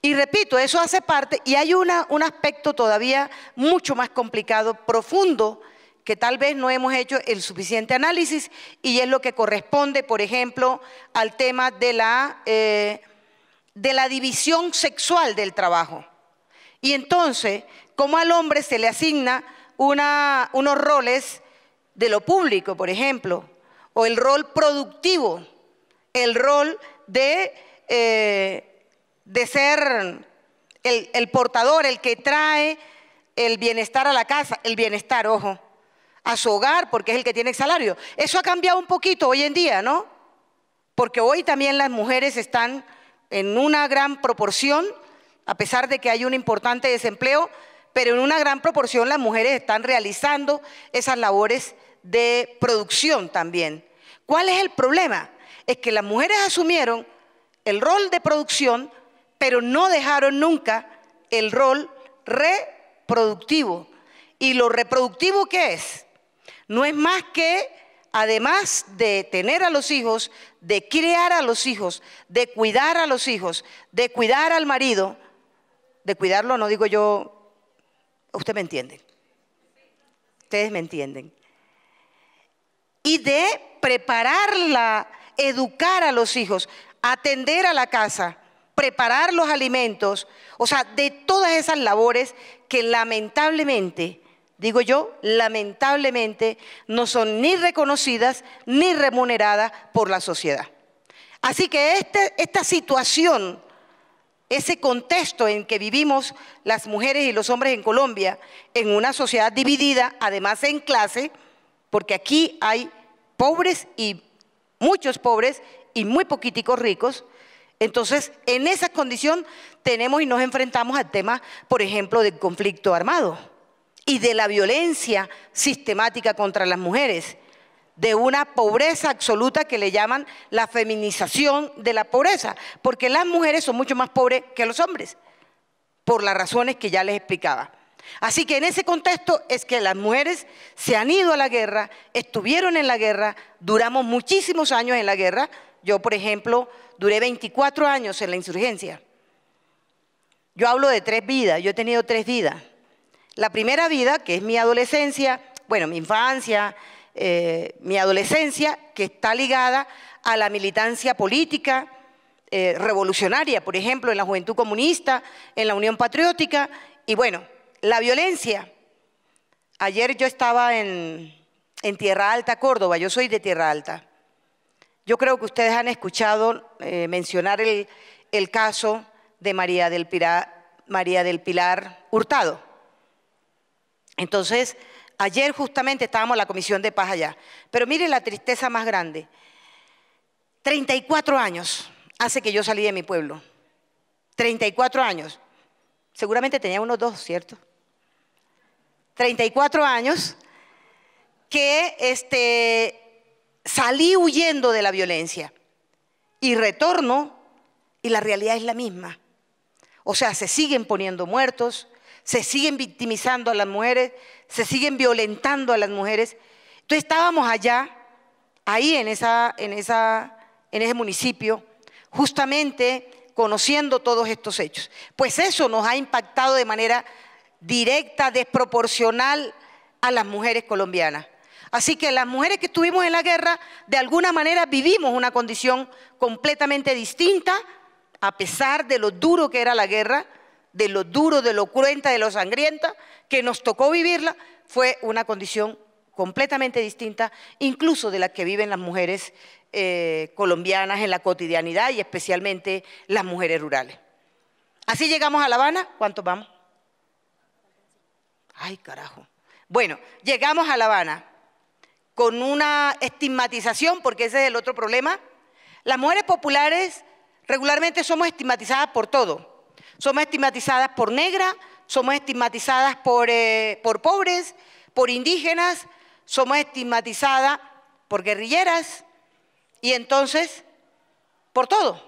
Y repito, eso hace parte, y hay una, un aspecto todavía mucho más complicado, profundo, que tal vez no hemos hecho el suficiente análisis y es lo que corresponde, por ejemplo, al tema de la, eh, de la división sexual del trabajo. Y entonces, ¿cómo al hombre se le asigna unos roles de lo público, por ejemplo? O el rol productivo, el rol de, eh, ser el portador, el que trae el bienestar a la casa, el bienestar, ojo, a su hogar porque es el que tiene el salario. Eso ha cambiado un poquito hoy en día, ¿no? Porque hoy también las mujeres están en una gran proporción, a pesar de que hay un importante desempleo, pero en una gran proporción las mujeres están realizando esas labores de producción también. ¿Cuál es el problema? Es que las mujeres asumieron el rol de producción, pero no dejaron nunca el rol reproductivo. ¿Y lo reproductivo qué es? no es más que, además de tener a los hijos, de criar a los hijos, de cuidar a los hijos, de cuidar al marido, de cuidarlo no digo yo, usted me entiende, ustedes me entienden, y de prepararla, educar a los hijos, atender a la casa, preparar los alimentos, o sea, de todas esas labores que lamentablemente digo yo, lamentablemente no son ni reconocidas ni remuneradas por la sociedad. Así que este, esta situación, ese contexto en que vivimos las mujeres y los hombres en Colombia, en una sociedad dividida, además en clase, porque aquí hay pobres y muchos pobres y muy poquiticos ricos, entonces, en esa condición tenemos y nos enfrentamos al tema, por ejemplo, del conflicto armado y de la violencia sistemática contra las mujeres, de una pobreza absoluta que le llaman la feminización de la pobreza, porque las mujeres son mucho más pobres que los hombres, por las razones que ya les explicaba. Así que en ese contexto es que las mujeres se han ido a la guerra, estuvieron en la guerra, duramos muchísimos años en la guerra. Yo, por ejemplo, duré 24 años en la insurgencia. Yo hablo de tres vidas, yo he tenido tres vidas. La primera vida, que es mi adolescencia, bueno, mi infancia, eh, mi adolescencia, que está ligada a la militancia política eh, revolucionaria, por ejemplo, en la Juventud Comunista, en la Unión Patriótica, y bueno, la violencia. Ayer yo estaba en, Tierra Alta, Córdoba, yo soy de Tierra Alta. Yo creo que ustedes han escuchado eh, mencionar el, caso de María del Pilar Hurtado entonces, ayer justamente estábamos en la Comisión de Paz allá, pero mire la tristeza más grande. 34 años hace que yo salí de mi pueblo. 34 años. Seguramente tenía unos dos, ¿cierto? 34 años que este, salí huyendo de la violencia y retorno y la realidad es la misma. O sea, se siguen poniendo muertos, se siguen victimizando a las mujeres, se siguen violentando a las mujeres. Entonces estábamos allá, ahí en, en ese municipio, justamente conociendo todos estos hechos. Pues eso nos ha impactado de manera directa, desproporcional a las mujeres colombianas. Así que las mujeres que estuvimos en la guerra, de alguna manera vivimos una condición completamente distinta, a pesar de lo duro que era la guerra, de lo duro, de lo cruenta, de lo sangrienta, que nos tocó vivirla, fue una condición completamente distinta, incluso de la que viven las mujeres eh, colombianas en la cotidianidad y especialmente las mujeres rurales. Así llegamos a La Habana, ¿cuántos vamos? Ay, carajo. Bueno, llegamos a La Habana con una estigmatización, porque ese es el otro problema. Las mujeres populares regularmente somos estigmatizadas por todo somos estigmatizadas por negras, somos estigmatizadas eh, por, pobres, por indígenas, somos estigmatizadas por guerrilleras y entonces por todo.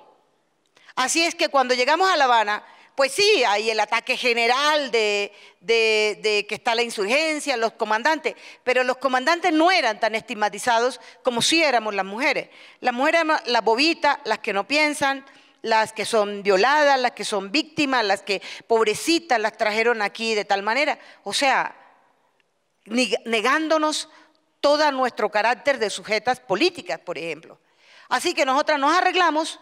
Así es que cuando llegamos a La Habana, pues sí, hay el ataque general de, que está la insurgencia, los comandantes, pero los comandantes no eran tan estigmatizados como si éramos las mujeres. Las mujeres, las bobitas, las que no piensan, las que son violadas, las que son víctimas, las que pobrecitas las trajeron aquí de tal manera. O sea, negándonos todo nuestro carácter de sujetas políticas, por ejemplo. Así que nosotras nos arreglamos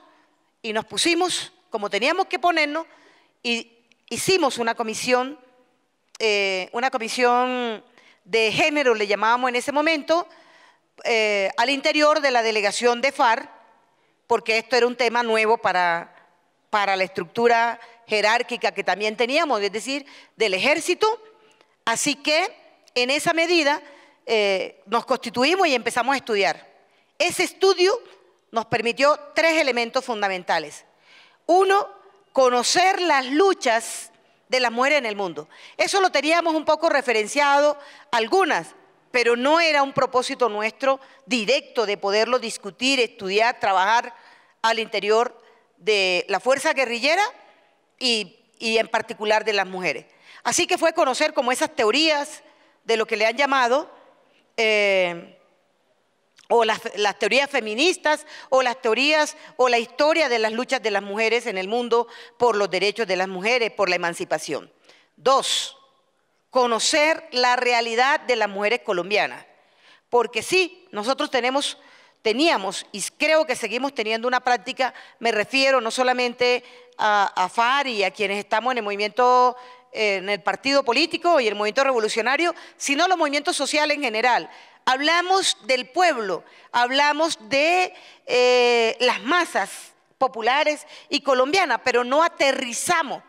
y nos pusimos como teníamos que ponernos y hicimos una comisión, eh, una comisión de género, le llamábamos en ese momento, eh, al interior de la delegación de FAR, porque esto era un tema nuevo para, la estructura jerárquica que también teníamos, es decir, del ejército. Así que en esa medida eh, nos constituimos y empezamos a estudiar. Ese estudio nos permitió tres elementos fundamentales. Uno, conocer las luchas de las mujeres en el mundo. Eso lo teníamos un poco referenciado algunas, pero no era un propósito nuestro directo de poderlo discutir, estudiar, trabajar al interior de la fuerza guerrillera y, en particular de las mujeres. Así que fue conocer como esas teorías de lo que le han llamado, eh, o las, las, teorías feministas, o las teorías, o la historia de las luchas de las mujeres en el mundo por los derechos de las mujeres, por la emancipación. Dos, conocer la realidad de las mujeres colombianas. Porque sí, nosotros tenemos, teníamos y creo que seguimos teniendo una práctica, me refiero no solamente a, Far y a quienes estamos en el movimiento eh, en el partido político y el movimiento revolucionario, sino los movimientos sociales en general. Hablamos del pueblo, hablamos de eh, las masas populares y colombianas, pero no aterrizamos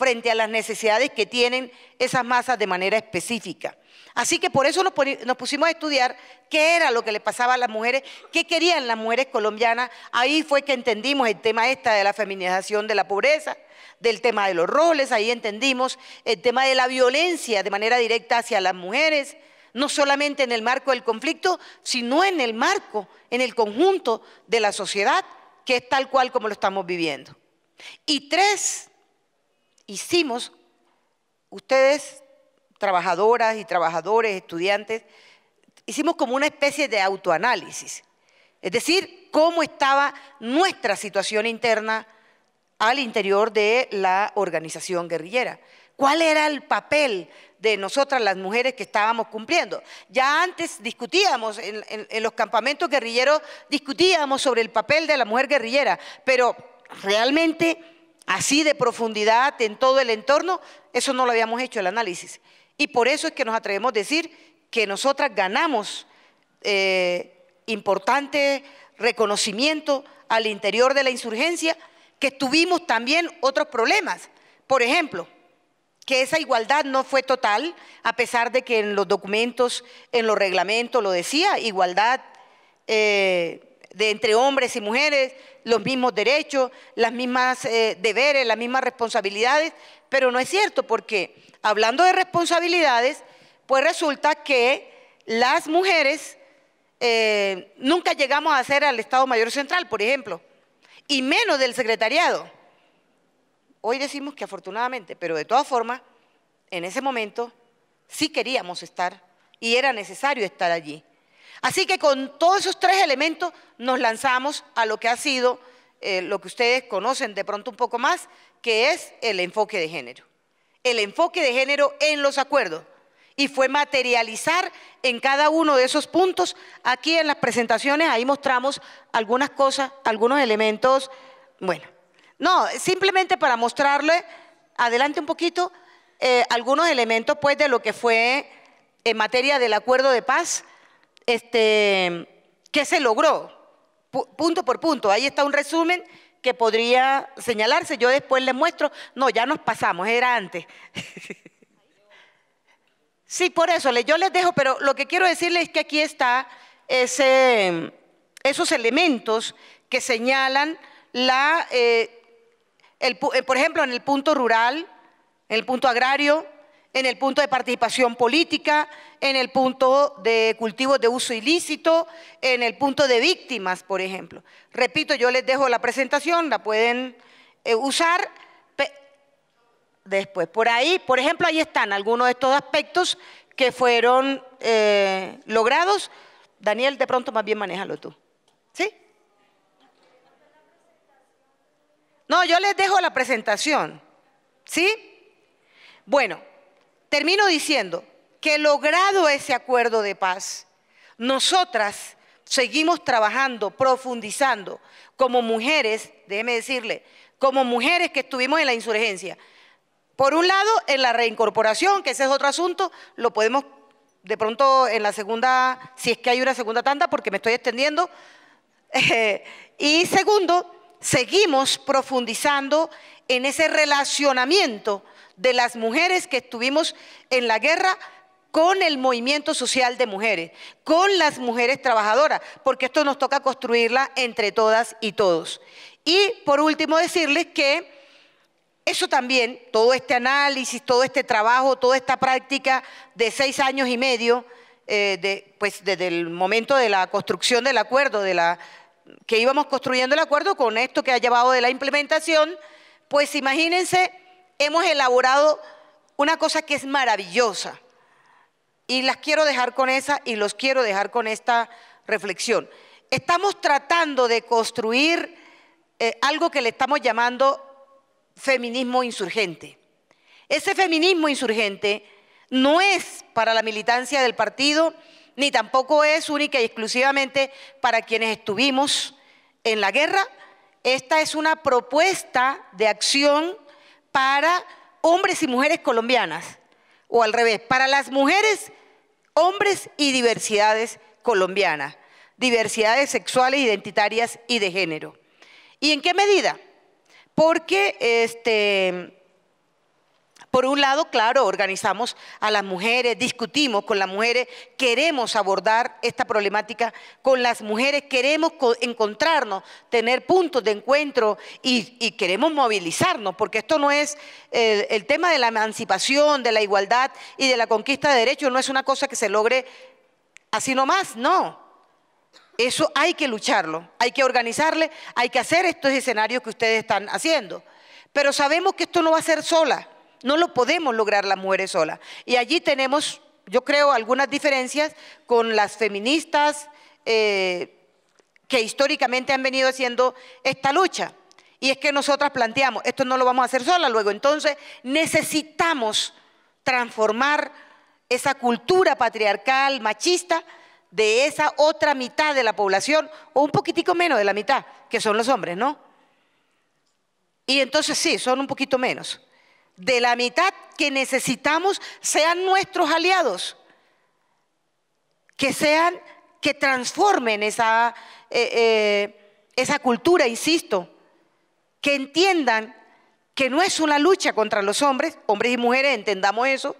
frente a las necesidades que tienen esas masas de manera específica. Así que por eso nos pusimos a estudiar qué era lo que le pasaba a las mujeres, qué querían las mujeres colombianas. Ahí fue que entendimos el tema esta de la feminización de la pobreza, del tema de los roles, ahí entendimos el tema de la violencia de manera directa hacia las mujeres, no solamente en el marco del conflicto, sino en el marco, en el conjunto de la sociedad, que es tal cual como lo estamos viviendo. Y tres, hicimos, ustedes, trabajadoras y trabajadores, estudiantes, hicimos como una especie de autoanálisis. Es decir, cómo estaba nuestra situación interna al interior de la organización guerrillera. ¿Cuál era el papel de nosotras las mujeres que estábamos cumpliendo? Ya antes discutíamos, en, los campamentos guerrilleros, discutíamos sobre el papel de la mujer guerrillera, pero realmente así de profundidad en todo el entorno, eso no lo habíamos hecho el análisis. Y por eso es que nos atrevemos a decir que nosotras ganamos eh, importante reconocimiento al interior de la insurgencia, que tuvimos también otros problemas. Por ejemplo, que esa igualdad no fue total, a pesar de que en los documentos, en los reglamentos lo decía, igualdad eh, de entre hombres y mujeres, los mismos derechos, las mismas eh, deberes, las mismas responsabilidades, pero no es cierto porque hablando de responsabilidades, pues resulta que las mujeres eh, nunca llegamos a ser al Estado Mayor Central, por ejemplo, y menos del secretariado. Hoy decimos que afortunadamente, pero de todas formas, en ese momento sí queríamos estar y era necesario estar allí. Así que con todos esos tres elementos nos lanzamos a lo que ha sido eh, lo que ustedes conocen de pronto un poco más, que es el enfoque de género. El enfoque de género en los acuerdos. Y fue materializar en cada uno de esos puntos. Aquí en las presentaciones, ahí mostramos algunas cosas, algunos elementos. Bueno, no, simplemente para mostrarle, adelante un poquito, eh, algunos elementos pues de lo que fue en materia del acuerdo de paz este, qué se logró, punto por punto. Ahí está un resumen que podría señalarse. Yo después les muestro. No, ya nos pasamos, era antes. sí, por eso yo les dejo, pero lo que quiero decirles es que aquí está ese, esos elementos que señalan la, eh, el, eh, por ejemplo, en el punto rural, en el punto agrario, en el punto de participación política, en el punto de cultivos de uso ilícito, en el punto de víctimas, por ejemplo. Repito, yo les dejo la presentación, la pueden eh, usar después. Por ahí, por ejemplo, ahí están algunos de estos aspectos que fueron eh, logrados. Daniel, de pronto más bien manéjalo tú. ¿Sí? No, yo les dejo la presentación. ¿Sí? Bueno, Termino diciendo que logrado ese acuerdo de paz, nosotras seguimos trabajando, profundizando como mujeres, déjeme decirle, como mujeres que estuvimos en la insurgencia. Por un lado, en la reincorporación, que ese es otro asunto, lo podemos de pronto en la segunda, si es que hay una segunda tanda, porque me estoy extendiendo. y segundo, seguimos profundizando en ese relacionamiento de las mujeres que estuvimos en la guerra con el movimiento social de mujeres, con las mujeres trabajadoras, porque esto nos toca construirla entre todas y todos. Y por último decirles que eso también, todo este análisis, todo este trabajo, toda esta práctica de seis años y medio, eh, pues desde el momento de la construcción del acuerdo, de la, que íbamos construyendo el acuerdo con esto que ha llevado de la implementación, pues imagínense hemos elaborado una cosa que es maravillosa. Y las quiero dejar con esa y los quiero dejar con esta reflexión. Estamos tratando de construir eh, algo que le estamos llamando feminismo insurgente. Ese feminismo insurgente no es para la militancia del partido, ni tampoco es única y exclusivamente para quienes estuvimos en la guerra. Esta es una propuesta de acción para hombres y mujeres colombianas, o al revés, para las mujeres, hombres y diversidades colombianas, diversidades sexuales, identitarias y de género. ¿Y en qué medida? Porque este, por un lado, claro, organizamos a las mujeres, discutimos con las mujeres, queremos abordar esta problemática con las mujeres, queremos encontrarnos, tener puntos de encuentro y, queremos movilizarnos, porque esto no es eh, el tema de la emancipación, de la igualdad y de la conquista de derechos, no es una cosa que se logre así nomás, no. Eso hay que lucharlo, hay que organizarle, hay que hacer estos escenarios que ustedes están haciendo. Pero sabemos que esto no va a ser sola. No lo podemos lograr la mujeres sola Y allí tenemos, yo creo, algunas diferencias con las feministas eh, que históricamente han venido haciendo esta lucha. Y es que nosotras planteamos, esto no lo vamos a hacer sola luego. Entonces necesitamos transformar esa cultura patriarcal, machista, de esa otra mitad de la población, o un poquitico menos de la mitad, que son los hombres, ¿no? Y entonces sí, son un poquito menos de la mitad que necesitamos sean nuestros aliados, que sean, que transformen esa, eh, eh, esa cultura, insisto, que entiendan que no es una lucha contra los hombres, hombres y mujeres, entendamos eso,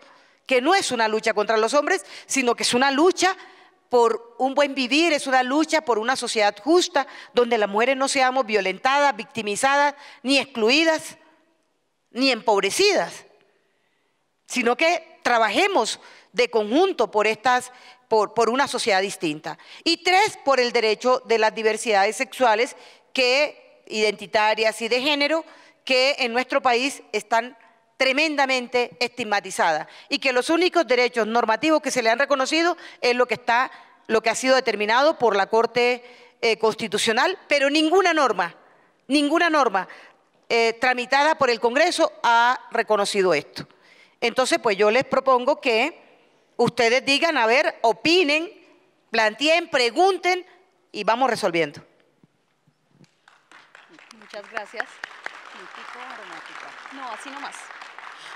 que no es una lucha contra los hombres, sino que es una lucha por un buen vivir, es una lucha por una sociedad justa, donde las mujeres no seamos violentadas, victimizadas ni excluidas, ni empobrecidas, sino que trabajemos de conjunto por estas por, una sociedad distinta. Y tres, por el derecho de las diversidades sexuales que, identitarias y de género, que en nuestro país están tremendamente estigmatizadas y que los únicos derechos normativos que se le han reconocido es lo que lo que ha sido determinado por la Corte eh, Constitucional, pero ninguna norma, ninguna norma eh, tramitada por el Congreso ha reconocido esto. Entonces, pues yo les propongo que ustedes digan, a ver, opinen, planteen, pregunten y vamos resolviendo. Muchas gracias. No, así nomás.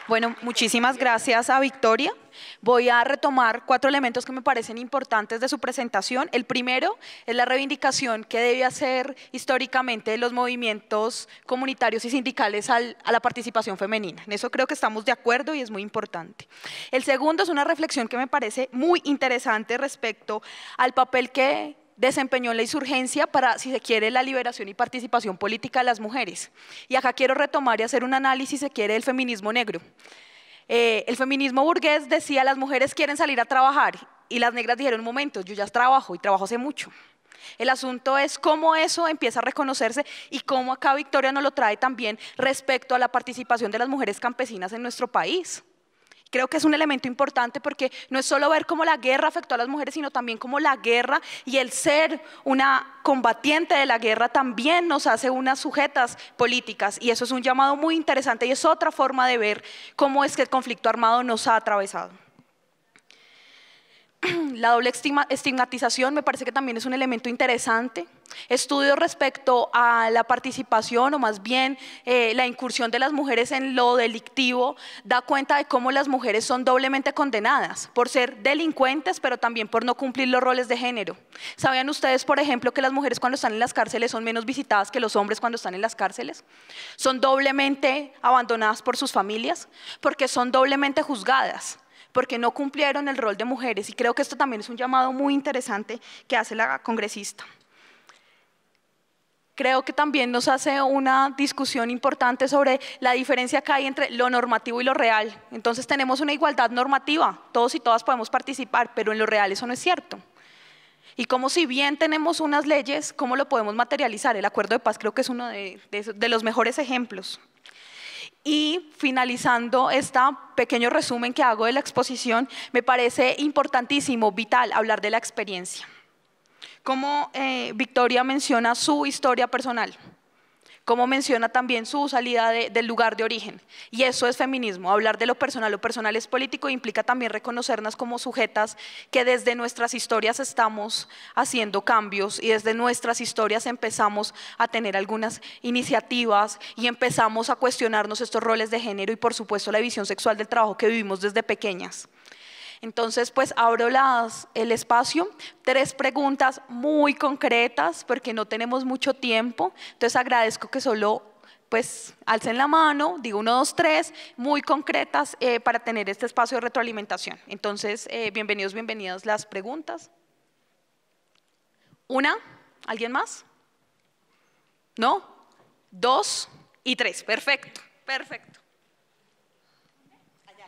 Bueno, muchísimas gracias a Victoria. Voy a retomar cuatro elementos que me parecen importantes de su presentación. El primero es la reivindicación que debe hacer históricamente los movimientos comunitarios y sindicales a la participación femenina. En eso creo que estamos de acuerdo y es muy importante. El segundo es una reflexión que me parece muy interesante respecto al papel que desempeñó en la insurgencia para, si se quiere, la liberación y participación política de las mujeres. Y acá quiero retomar y hacer un análisis, si se quiere, del feminismo negro. Eh, el feminismo burgués decía, las mujeres quieren salir a trabajar, y las negras dijeron, un momento, yo ya trabajo y trabajo hace mucho. El asunto es cómo eso empieza a reconocerse y cómo acá Victoria nos lo trae también respecto a la participación de las mujeres campesinas en nuestro país. Creo que es un elemento importante porque no es solo ver cómo la guerra afectó a las mujeres, sino también cómo la guerra y el ser una combatiente de la guerra también nos hace unas sujetas políticas. Y eso es un llamado muy interesante y es otra forma de ver cómo es que el conflicto armado nos ha atravesado. la doble estigmatización me parece que también es un elemento interesante. Estudios respecto a la participación o más bien eh, la incursión de las mujeres en lo delictivo da cuenta de cómo las mujeres son doblemente condenadas por ser delincuentes pero también por no cumplir los roles de género. ¿Sabían ustedes, por ejemplo, que las mujeres cuando están en las cárceles son menos visitadas que los hombres cuando están en las cárceles? Son doblemente abandonadas por sus familias porque son doblemente juzgadas porque no cumplieron el rol de mujeres. Y creo que esto también es un llamado muy interesante que hace la congresista. Creo que también nos hace una discusión importante sobre la diferencia que hay entre lo normativo y lo real. Entonces tenemos una igualdad normativa, todos y todas podemos participar, pero en lo real eso no es cierto. Y como si bien tenemos unas leyes, ¿cómo lo podemos materializar? El acuerdo de paz creo que es uno de, los mejores ejemplos. Y finalizando este pequeño resumen que hago de la exposición, me parece importantísimo, vital, hablar de la experiencia. Como eh, Victoria menciona su historia personal como menciona también su salida del lugar de origen. Y eso es feminismo, hablar de lo personal. Lo personal es político implica también reconocernos como sujetas que desde nuestras historias estamos haciendo cambios y desde nuestras historias empezamos a tener algunas iniciativas y empezamos a cuestionarnos estos roles de género y por supuesto la visión sexual del trabajo que vivimos desde pequeñas. Entonces, pues abro el espacio. Tres preguntas muy concretas porque no tenemos mucho tiempo. Entonces, agradezco que solo pues alcen la mano, digo uno, dos, tres, muy concretas eh, para tener este espacio de retroalimentación. Entonces, eh, bienvenidos, bienvenidas las preguntas. Una, ¿alguien más? ¿No? Dos y tres, perfecto, perfecto.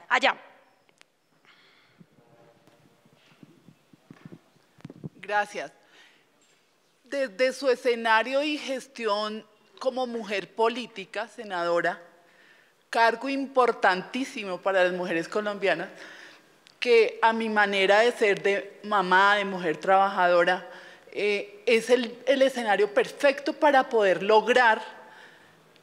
Allá. Gracias. Desde su escenario y gestión como mujer política, senadora, cargo importantísimo para las mujeres colombianas, que a mi manera de ser de mamá, de mujer trabajadora, eh, es el, escenario perfecto para poder lograr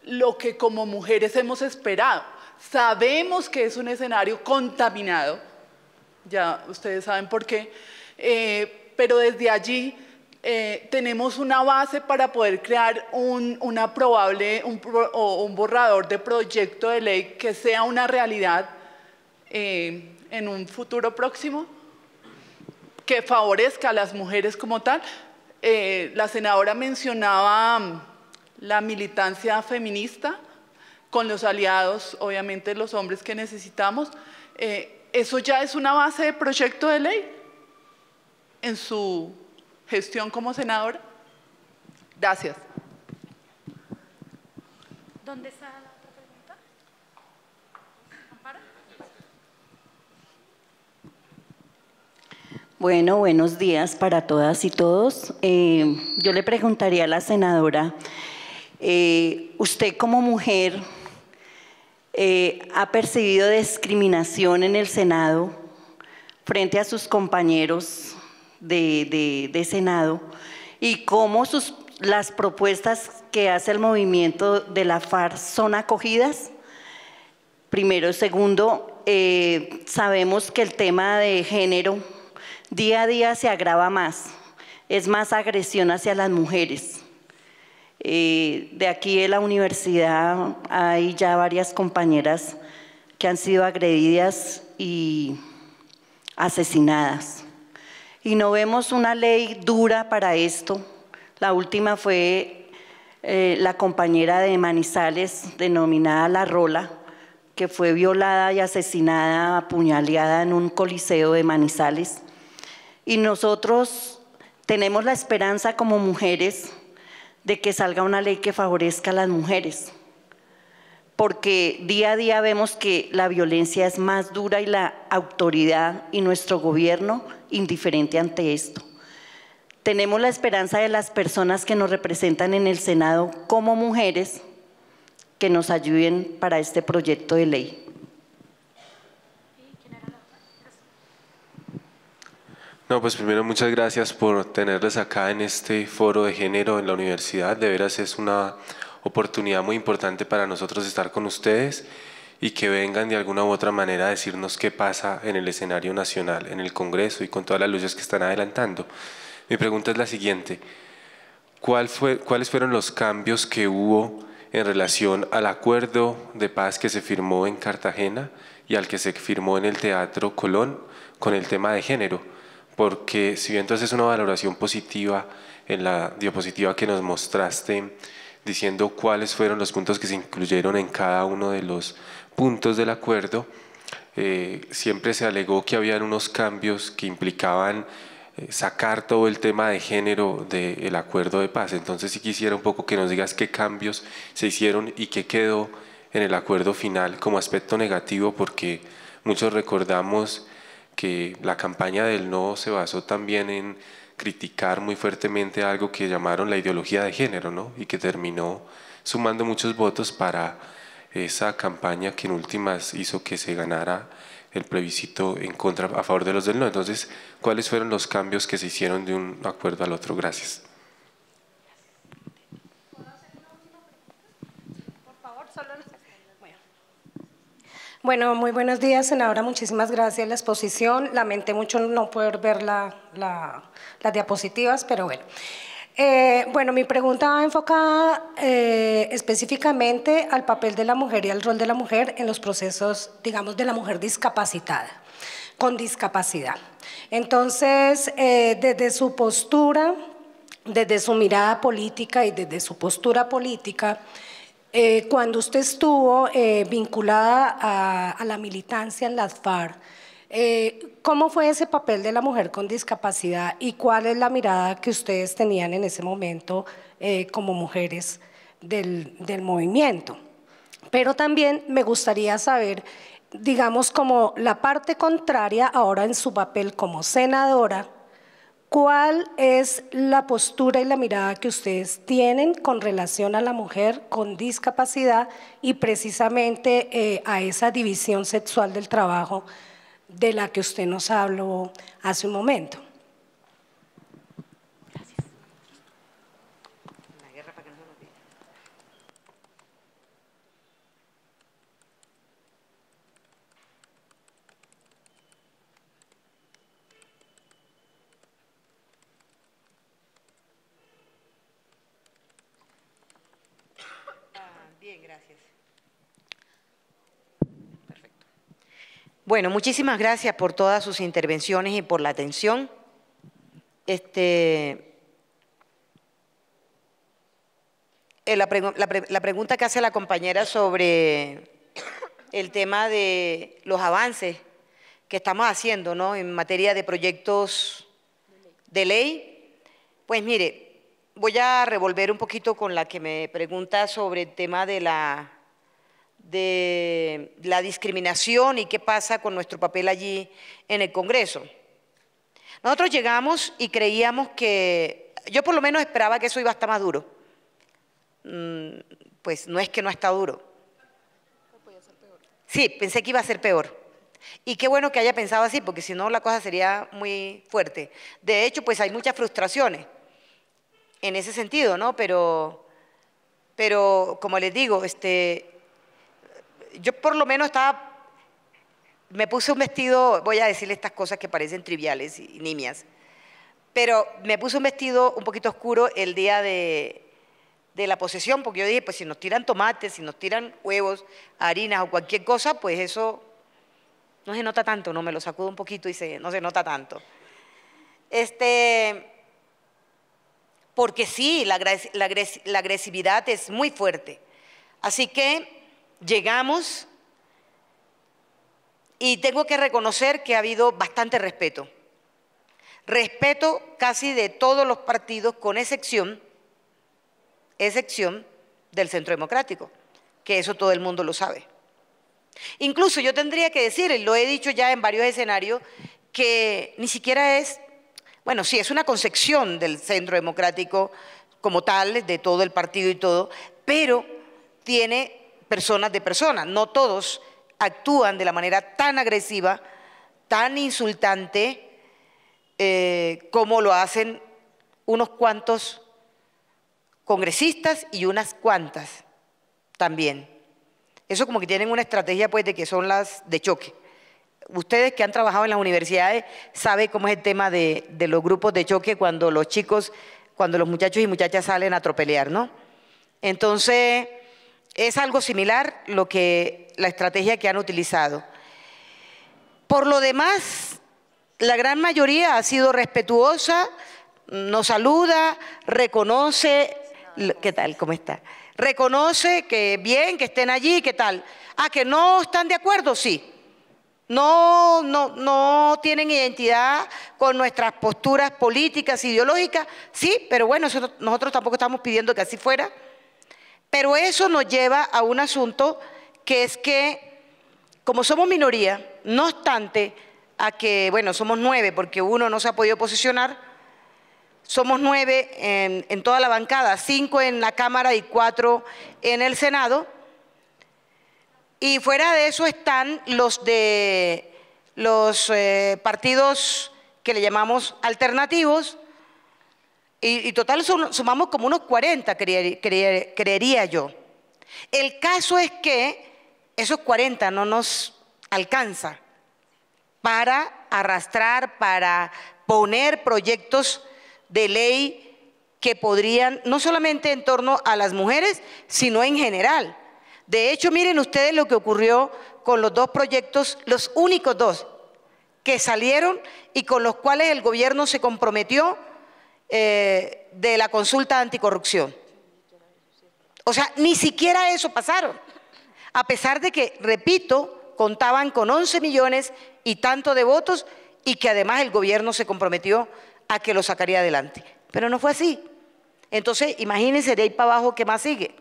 lo que como mujeres hemos esperado. Sabemos que es un escenario contaminado, ya ustedes saben por qué, eh, pero desde allí eh, tenemos una base para poder crear un, una probable, un, borrador de proyecto de ley que sea una realidad eh, en un futuro próximo, que favorezca a las mujeres como tal. Eh, la senadora mencionaba mm, la militancia feminista con los aliados, obviamente los hombres que necesitamos. eso ya es una base de proyecto de ley en su gestión como senadora? Gracias. ¿Dónde está la otra pregunta? Bueno, buenos días para todas y todos. Eh, yo le preguntaría a la senadora, eh, usted como mujer eh, ha percibido discriminación en el Senado frente a sus compañeros de, Senado y cómo las propuestas que hace el movimiento de la FARC son acogidas. Primero, segundo, eh, sabemos que el tema de género día a día se agrava más, es más agresión hacia las mujeres. Eh, de aquí de la universidad hay ya varias compañeras que han sido agredidas y asesinadas y no vemos una ley dura para esto. La última fue eh, la compañera de Manizales, denominada La Rola, que fue violada y asesinada, apuñaleada en un coliseo de Manizales. Y nosotros tenemos la esperanza como mujeres de que salga una ley que favorezca a las mujeres porque día a día vemos que la violencia es más dura y la autoridad y nuestro gobierno indiferente ante esto. Tenemos la esperanza de las personas que nos representan en el Senado como mujeres que nos ayuden para este proyecto de ley. No, pues primero muchas gracias por tenerles acá en este foro de género en la universidad. De veras es una oportunidad muy importante para nosotros estar con ustedes y que vengan de alguna u otra manera a decirnos qué pasa en el escenario nacional, en el Congreso y con todas las luchas que están adelantando. Mi pregunta es la siguiente, ¿cuál fue, ¿cuáles fueron los cambios que hubo en relación al acuerdo de paz que se firmó en Cartagena y al que se firmó en el Teatro Colón con el tema de género? Porque si bien entonces es una valoración positiva en la diapositiva que nos mostraste, diciendo cuáles fueron los puntos que se incluyeron en cada uno de los puntos del acuerdo. Eh, siempre se alegó que habían unos cambios que implicaban eh, sacar todo el tema de género del acuerdo de paz. Entonces si quisiera un poco que nos digas qué cambios se hicieron y qué quedó en el acuerdo final como aspecto negativo, porque muchos recordamos que la campaña del no se basó también en criticar muy fuertemente algo que llamaron la ideología de género, ¿no? Y que terminó sumando muchos votos para esa campaña que en últimas hizo que se ganara el plebiscito en contra a favor de los del no. Entonces, ¿cuáles fueron los cambios que se hicieron de un acuerdo al otro? Gracias. Bueno, muy buenos días, senadora. Muchísimas gracias la exposición. Lamenté mucho no poder ver las diapositivas, pero bueno. Eh, bueno, mi pregunta va enfocada eh, específicamente al papel de la mujer y al rol de la mujer en los procesos, digamos, de la mujer discapacitada, con discapacidad. Entonces, eh, desde su postura, desde su mirada política y desde su postura política, eh, cuando usted estuvo eh, vinculada a, la militancia en las FARC, eh, ¿cómo fue ese papel de la mujer con discapacidad y cuál es la mirada que ustedes tenían en ese momento como mujeres del, del movimiento? Pero también me gustaría saber digamos, como la parte contraria ahora en su papel como senadora, ¿Cuál es la postura y la mirada que ustedes tienen con relación a la mujer con discapacidad y precisamente eh, a esa división sexual del trabajo de la que usted nos habló hace un momento? Bueno, muchísimas gracias por todas sus intervenciones y por la atención. Este, eh, la, pregunta que hace la compañera sobre el tema de los avances que estamos haciendo en materia de proyectos de ley, pues mire, voy a revolver un poquito con la que me pregunta sobre el tema de la de la discriminación y qué pasa con nuestro papel allí en el Congreso. Nosotros llegamos y creíamos que, yo por lo menos esperaba que eso iba a estar más duro. Mm, pues no es que no ha estado duro. Sí, pensé que iba a ser peor. Y qué bueno que haya pensado así, porque si no la cosa sería muy fuerte. De hecho, pues hay muchas frustraciones en ese sentido, ¿no? Pero, pero como les digo, este, yo por lo menos estaba, me puse un vestido, voy a decirle estas cosas que parecen triviales y nimias, pero me puse un vestido un poquito oscuro el día de, la posesión, porque yo dije, pues si nos tiran tomates, si nos tiran huevos, harinas o cualquier cosa, pues eso no se nota tanto, no me lo sacudo un poquito y no se nota tanto. Este, porque sí, la agresividad es muy fuerte. Así que llegamos y tengo que reconocer que ha habido bastante respeto. Respeto casi de todos los partidos, con excepción, excepción del Centro Democrático, que eso todo el mundo lo sabe. Incluso yo tendría que decir, y lo he dicho ya en varios escenarios, que ni siquiera es, bueno, sí, es una concepción del Centro Democrático como tal, de todo el partido y todo, pero tiene personas de personas. No todos actúan de la manera tan agresiva, tan insultante, eh, como lo hacen unos cuantos congresistas y unas cuantas también. Eso como que tienen una estrategia pues de que son las de choque. Ustedes que han trabajado en las universidades saben cómo es el tema de, de los grupos de choque cuando los chicos, cuando los muchachos y muchachas salen a atropellar, ¿no? Entonces, es algo similar lo que la estrategia que han utilizado. Por lo demás, la gran mayoría ha sido respetuosa, nos saluda, reconoce, ¿qué tal? ¿Cómo está? Reconoce que bien, que estén allí, ¿qué tal? Ah, que no están de acuerdo, sí. No, no, no tienen identidad con nuestras posturas políticas, ideológicas, sí, pero bueno, nosotros tampoco estamos pidiendo que así fuera pero eso nos lleva a un asunto que es que, como somos minoría, no obstante a que, bueno, somos nueve porque uno no se ha podido posicionar, somos nueve en, toda la bancada, cinco en la Cámara y cuatro en el Senado. Y fuera de eso están los de los eh, partidos que le llamamos alternativos, y, total sumamos como unos 40, creería yo. El caso es que esos 40 no nos alcanza para arrastrar, para poner proyectos de ley que podrían, no solamente en torno a las mujeres, sino en general. De hecho, miren ustedes lo que ocurrió con los dos proyectos, los únicos dos que salieron y con los cuales el gobierno se comprometió eh, de la consulta anticorrupción. O sea, ni siquiera eso pasaron, a pesar de que, repito, contaban con 11 millones y tanto de votos y que además el gobierno se comprometió a que lo sacaría adelante. Pero no fue así. Entonces, imagínense de ahí para abajo qué más sigue.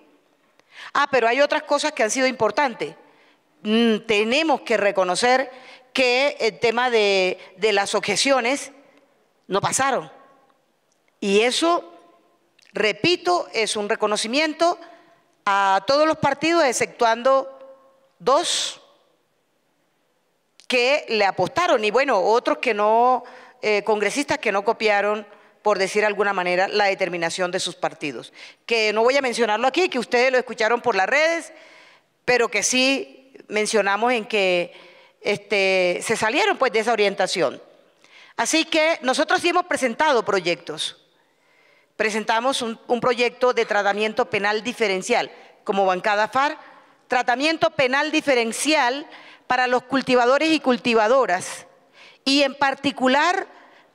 Ah, pero hay otras cosas que han sido importantes. Mm, tenemos que reconocer que el tema de las objeciones no pasaron. Y eso, repito, es un reconocimiento a todos los partidos, exceptuando dos que le apostaron y bueno, otros que no, eh, congresistas que no copiaron, por decir alguna manera, la determinación de sus partidos. Que no voy a mencionarlo aquí, que ustedes lo escucharon por las redes, pero que sí mencionamos en que este, se salieron pues de esa orientación. Así que nosotros sí hemos presentado proyectos presentamos un, proyecto de tratamiento penal diferencial como bancada FAR, tratamiento penal diferencial para los cultivadores y cultivadoras y en particular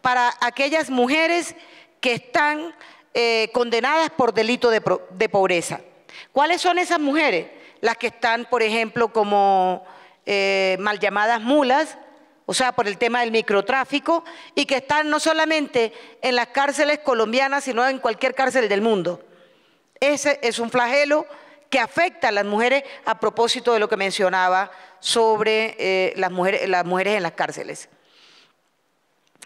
para aquellas mujeres que están eh, condenadas por delito de, pobreza. ¿Cuáles son esas mujeres? Las que están, por ejemplo, como eh, mal llamadas mulas, o sea, por el tema del microtráfico, y que están no solamente en las cárceles colombianas, sino en cualquier cárcel del mundo. Ese es un flagelo que afecta a las mujeres a propósito de lo que mencionaba sobre eh, las, mujeres, las mujeres en las cárceles.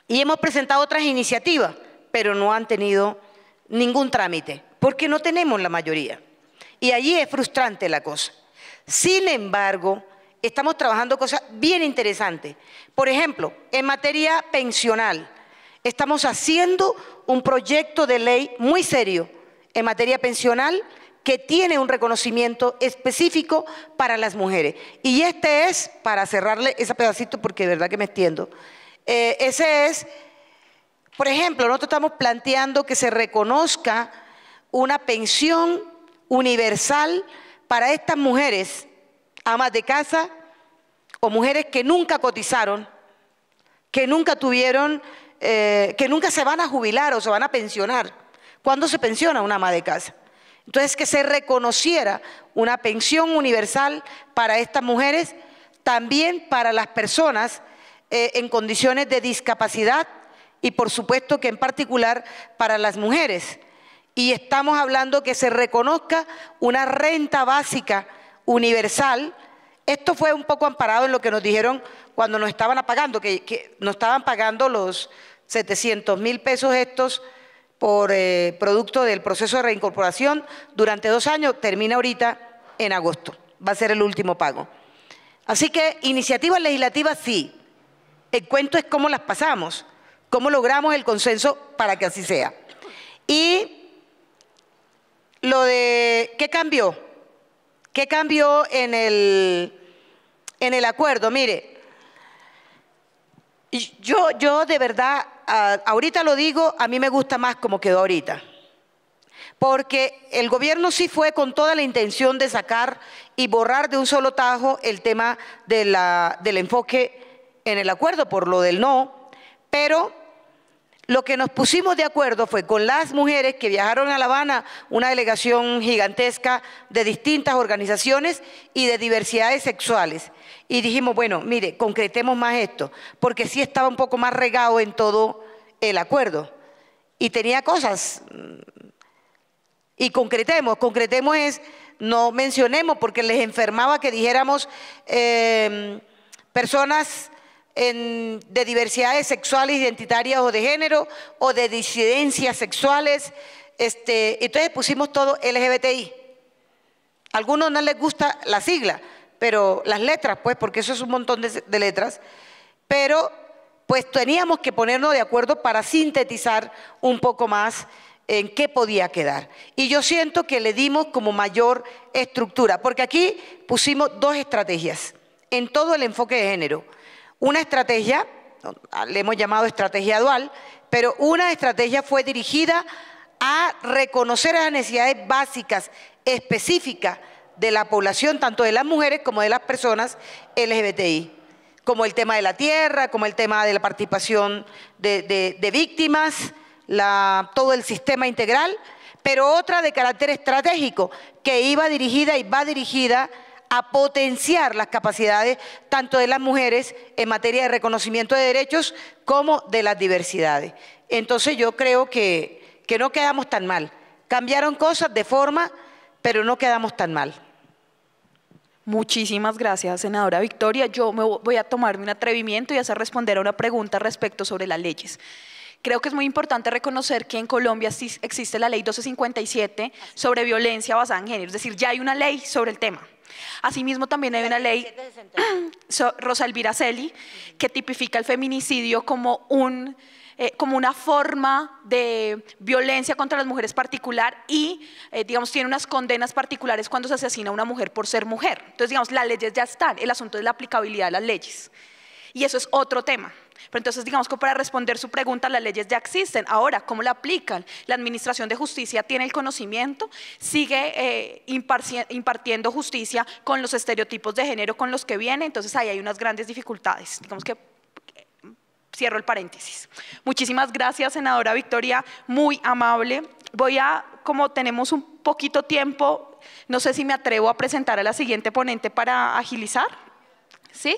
Y hemos presentado otras iniciativas, pero no han tenido ningún trámite, porque no tenemos la mayoría. Y allí es frustrante la cosa. Sin embargo, estamos trabajando cosas bien interesantes. Por ejemplo, en materia pensional, estamos haciendo un proyecto de ley muy serio en materia pensional que tiene un reconocimiento específico para las mujeres. Y este es, para cerrarle ese pedacito porque de verdad que me extiendo, eh, ese es, por ejemplo, nosotros estamos planteando que se reconozca una pensión universal para estas mujeres amas de casa o mujeres que nunca cotizaron, que nunca tuvieron, eh, que nunca se van a jubilar o se van a pensionar. ¿Cuándo se pensiona una ama de casa? Entonces, que se reconociera una pensión universal para estas mujeres, también para las personas eh, en condiciones de discapacidad y, por supuesto, que en particular para las mujeres. Y estamos hablando que se reconozca una renta básica universal, esto fue un poco amparado en lo que nos dijeron cuando nos estaban apagando, que, nos estaban pagando los 700 mil pesos estos por eh, producto del proceso de reincorporación durante dos años, termina ahorita en agosto, va a ser el último pago. Así que iniciativas legislativas sí, el cuento es cómo las pasamos, cómo logramos el consenso para que así sea. Y lo de, ¿qué cambió? ¿Qué cambió en el, en el acuerdo? Mire, yo, yo de verdad, ah, ahorita lo digo, a mí me gusta más como quedó ahorita porque el gobierno sí fue con toda la intención de sacar y borrar de un solo tajo el tema de del enfoque en el acuerdo por lo del no, pero lo que nos pusimos de acuerdo fue con las mujeres que viajaron a La Habana, una delegación gigantesca de distintas organizaciones y de diversidades sexuales. Y dijimos, bueno, mire, concretemos más esto, porque sí estaba un poco más regado en todo el acuerdo. Y tenía cosas. Mm, y concretemos, concretemos es, no mencionemos, porque les enfermaba que dijéramos eh, personas de diversidades sexuales, identitarias o de género, o de disidencias sexuales. Este, entonces pusimos todo LGBTI. A algunos no les gusta la sigla, pero las letras, pues, porque eso es un montón de, de letras. Pero, pues, teníamos que ponernos de acuerdo para sintetizar un poco más en qué podía quedar. Y yo siento que le dimos como mayor estructura, porque aquí pusimos dos estrategias en todo el enfoque de género una estrategia, le hemos llamado estrategia dual, pero una estrategia fue dirigida a reconocer las necesidades básicas, específicas de la población, tanto de las mujeres como de las personas LGBTI, como el tema de la tierra, como el tema de la participación de, víctimas, todo el sistema integral, pero otra de carácter estratégico que iba dirigida y va dirigida a potenciar las capacidades tanto de las mujeres en materia de reconocimiento de derechos como de las diversidades. Entonces yo creo que, no quedamos tan mal. Cambiaron cosas de forma, pero no quedamos tan mal. Muchísimas gracias, senadora Victoria. Yo me voy a tomarme un atrevimiento y hacer responder a una pregunta respecto sobre las leyes. Creo que es muy importante reconocer que en Colombia existe la ley 1257 sobre violencia basada en género, es decir, ya hay una ley sobre el tema. Asimismo, también hay una ley, Rosa Elvira Celi, que tipifica el feminicidio como, un, eh, una forma de violencia contra las mujeres particular y, eh, digamos, tiene unas condenas particulares cuando se asesina a una mujer por ser mujer. Entonces, digamos, las leyes ya están, el asunto es la aplicabilidad de las leyes. Y eso es otro tema. Pero entonces digamos que para responder su pregunta las leyes ya existen. Ahora, ¿cómo la aplican? La Administración de Justicia tiene el conocimiento, sigue eh, impartiendo justicia con los estereotipos de género con los que viene, entonces ahí hay unas grandes dificultades. Digamos que eh, cierro el paréntesis. Muchísimas gracias, senadora Victoria, muy amable. Voy a, como tenemos un poquito tiempo, no sé si me atrevo a presentar a la siguiente ponente para agilizar. ¿Sí?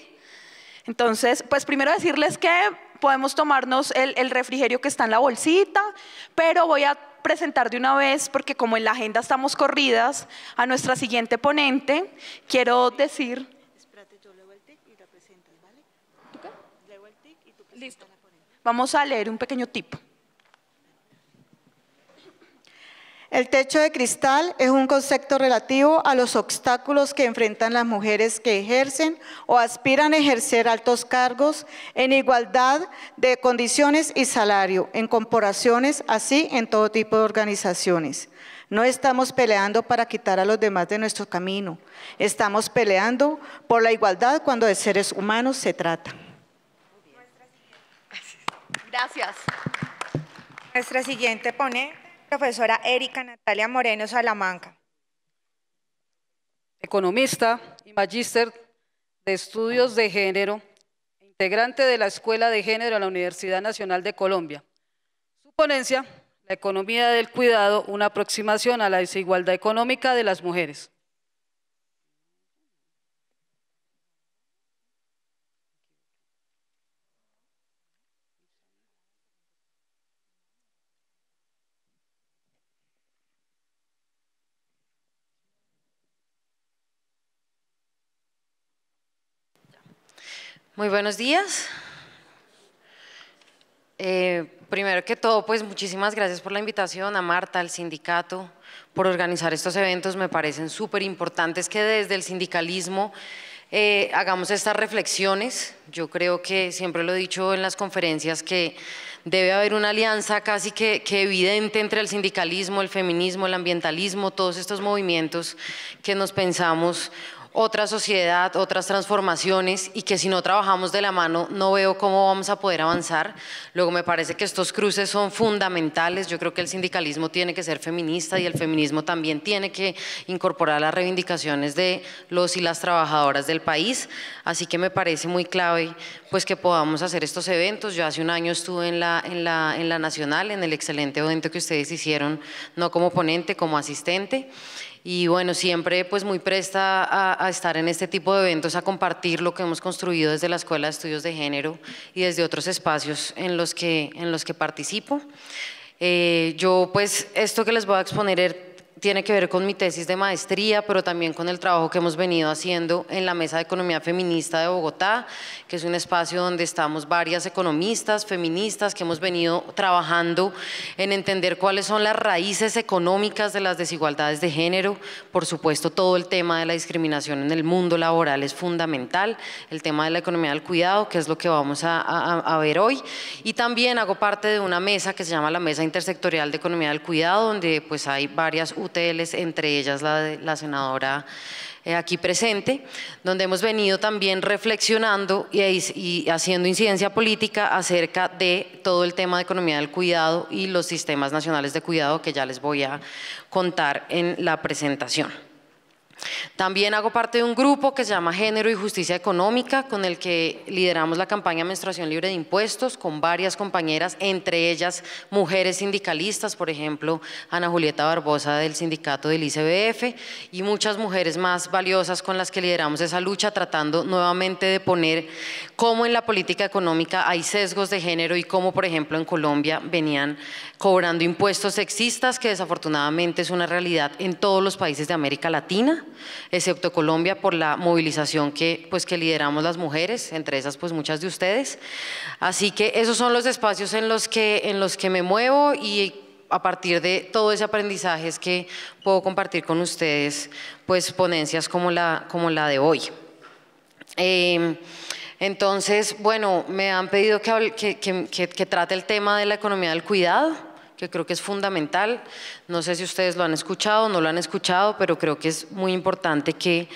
Entonces, pues primero decirles que podemos tomarnos el, refrigerio que está en la bolsita, pero voy a presentar de una vez, porque como en la agenda estamos corridas, a nuestra siguiente ponente. Quiero decir... yo y la ¿vale? y tú Vamos a leer un pequeño tipo. El techo de cristal es un concepto relativo a los obstáculos que enfrentan las mujeres que ejercen o aspiran a ejercer altos cargos en igualdad de condiciones y salario, en corporaciones, así en todo tipo de organizaciones. No estamos peleando para quitar a los demás de nuestro camino, estamos peleando por la igualdad cuando de seres humanos se trata. Gracias. Nuestra siguiente pone profesora Erika Natalia Moreno Salamanca. Economista y magíster de estudios de género, integrante de la Escuela de Género de la Universidad Nacional de Colombia. Su ponencia, La economía del cuidado, una aproximación a la desigualdad económica de las mujeres. Muy buenos días. Eh, primero que todo, pues muchísimas gracias por la invitación a Marta, al sindicato, por organizar estos eventos. Me parecen súper importantes que desde el sindicalismo eh, hagamos estas reflexiones. Yo creo que siempre lo he dicho en las conferencias que debe haber una alianza casi que, que evidente entre el sindicalismo, el feminismo, el ambientalismo, todos estos movimientos que nos pensamos otra sociedad, otras transformaciones y que si no trabajamos de la mano no veo cómo vamos a poder avanzar. Luego me parece que estos cruces son fundamentales. Yo creo que el sindicalismo tiene que ser feminista y el feminismo también tiene que incorporar las reivindicaciones de los y las trabajadoras del país. Así que me parece muy clave pues que podamos hacer estos eventos. Yo hace un año estuve en la, en la, en la Nacional, en el excelente evento que ustedes hicieron, no como ponente, como asistente y bueno, siempre pues muy presta a, estar en este tipo de eventos, a compartir lo que hemos construido desde la Escuela de Estudios de Género y desde otros espacios en los que, en los que participo. Eh, yo pues esto que les voy a exponer er, tiene que ver con mi tesis de maestría, pero también con el trabajo que hemos venido haciendo en la Mesa de Economía Feminista de Bogotá, que es un espacio donde estamos varias economistas, feministas, que hemos venido trabajando en entender cuáles son las raíces económicas de las desigualdades de género. Por supuesto, todo el tema de la discriminación en el mundo laboral es fundamental, el tema de la economía del cuidado, que es lo que vamos a, ver hoy. Y también hago parte de una mesa que se llama la Mesa Intersectorial de Economía del Cuidado, donde pues hay varias entre ellas la senadora eh, aquí presente, donde hemos venido también reflexionando y haciendo incidencia política acerca de todo el tema de economía del cuidado y los sistemas nacionales de cuidado que ya les voy a contar en la presentación. También hago parte de un grupo que se llama Género y Justicia Económica, con el que lideramos la campaña Menstruación Libre de Impuestos, con varias compañeras, entre ellas mujeres sindicalistas, por ejemplo, Ana Julieta Barbosa del sindicato del ICBF, y muchas mujeres más valiosas con las que lideramos esa lucha, tratando nuevamente de poner cómo en la política económica hay sesgos de género y cómo, por ejemplo, en Colombia venían cobrando impuestos sexistas, que desafortunadamente es una realidad en todos los países de América Latina excepto Colombia, por la movilización que, pues, que lideramos las mujeres, entre esas pues muchas de ustedes. Así que esos son los espacios en los que, en los que me muevo y a partir de todo ese aprendizaje es que puedo compartir con ustedes pues, ponencias como la, como la de hoy. Em, entonces, bueno, me han pedido que, que, que, que trate el tema de la economía del cuidado que creo que es fundamental. No sé si ustedes lo han escuchado o no lo han escuchado, pero creo que es muy importante que,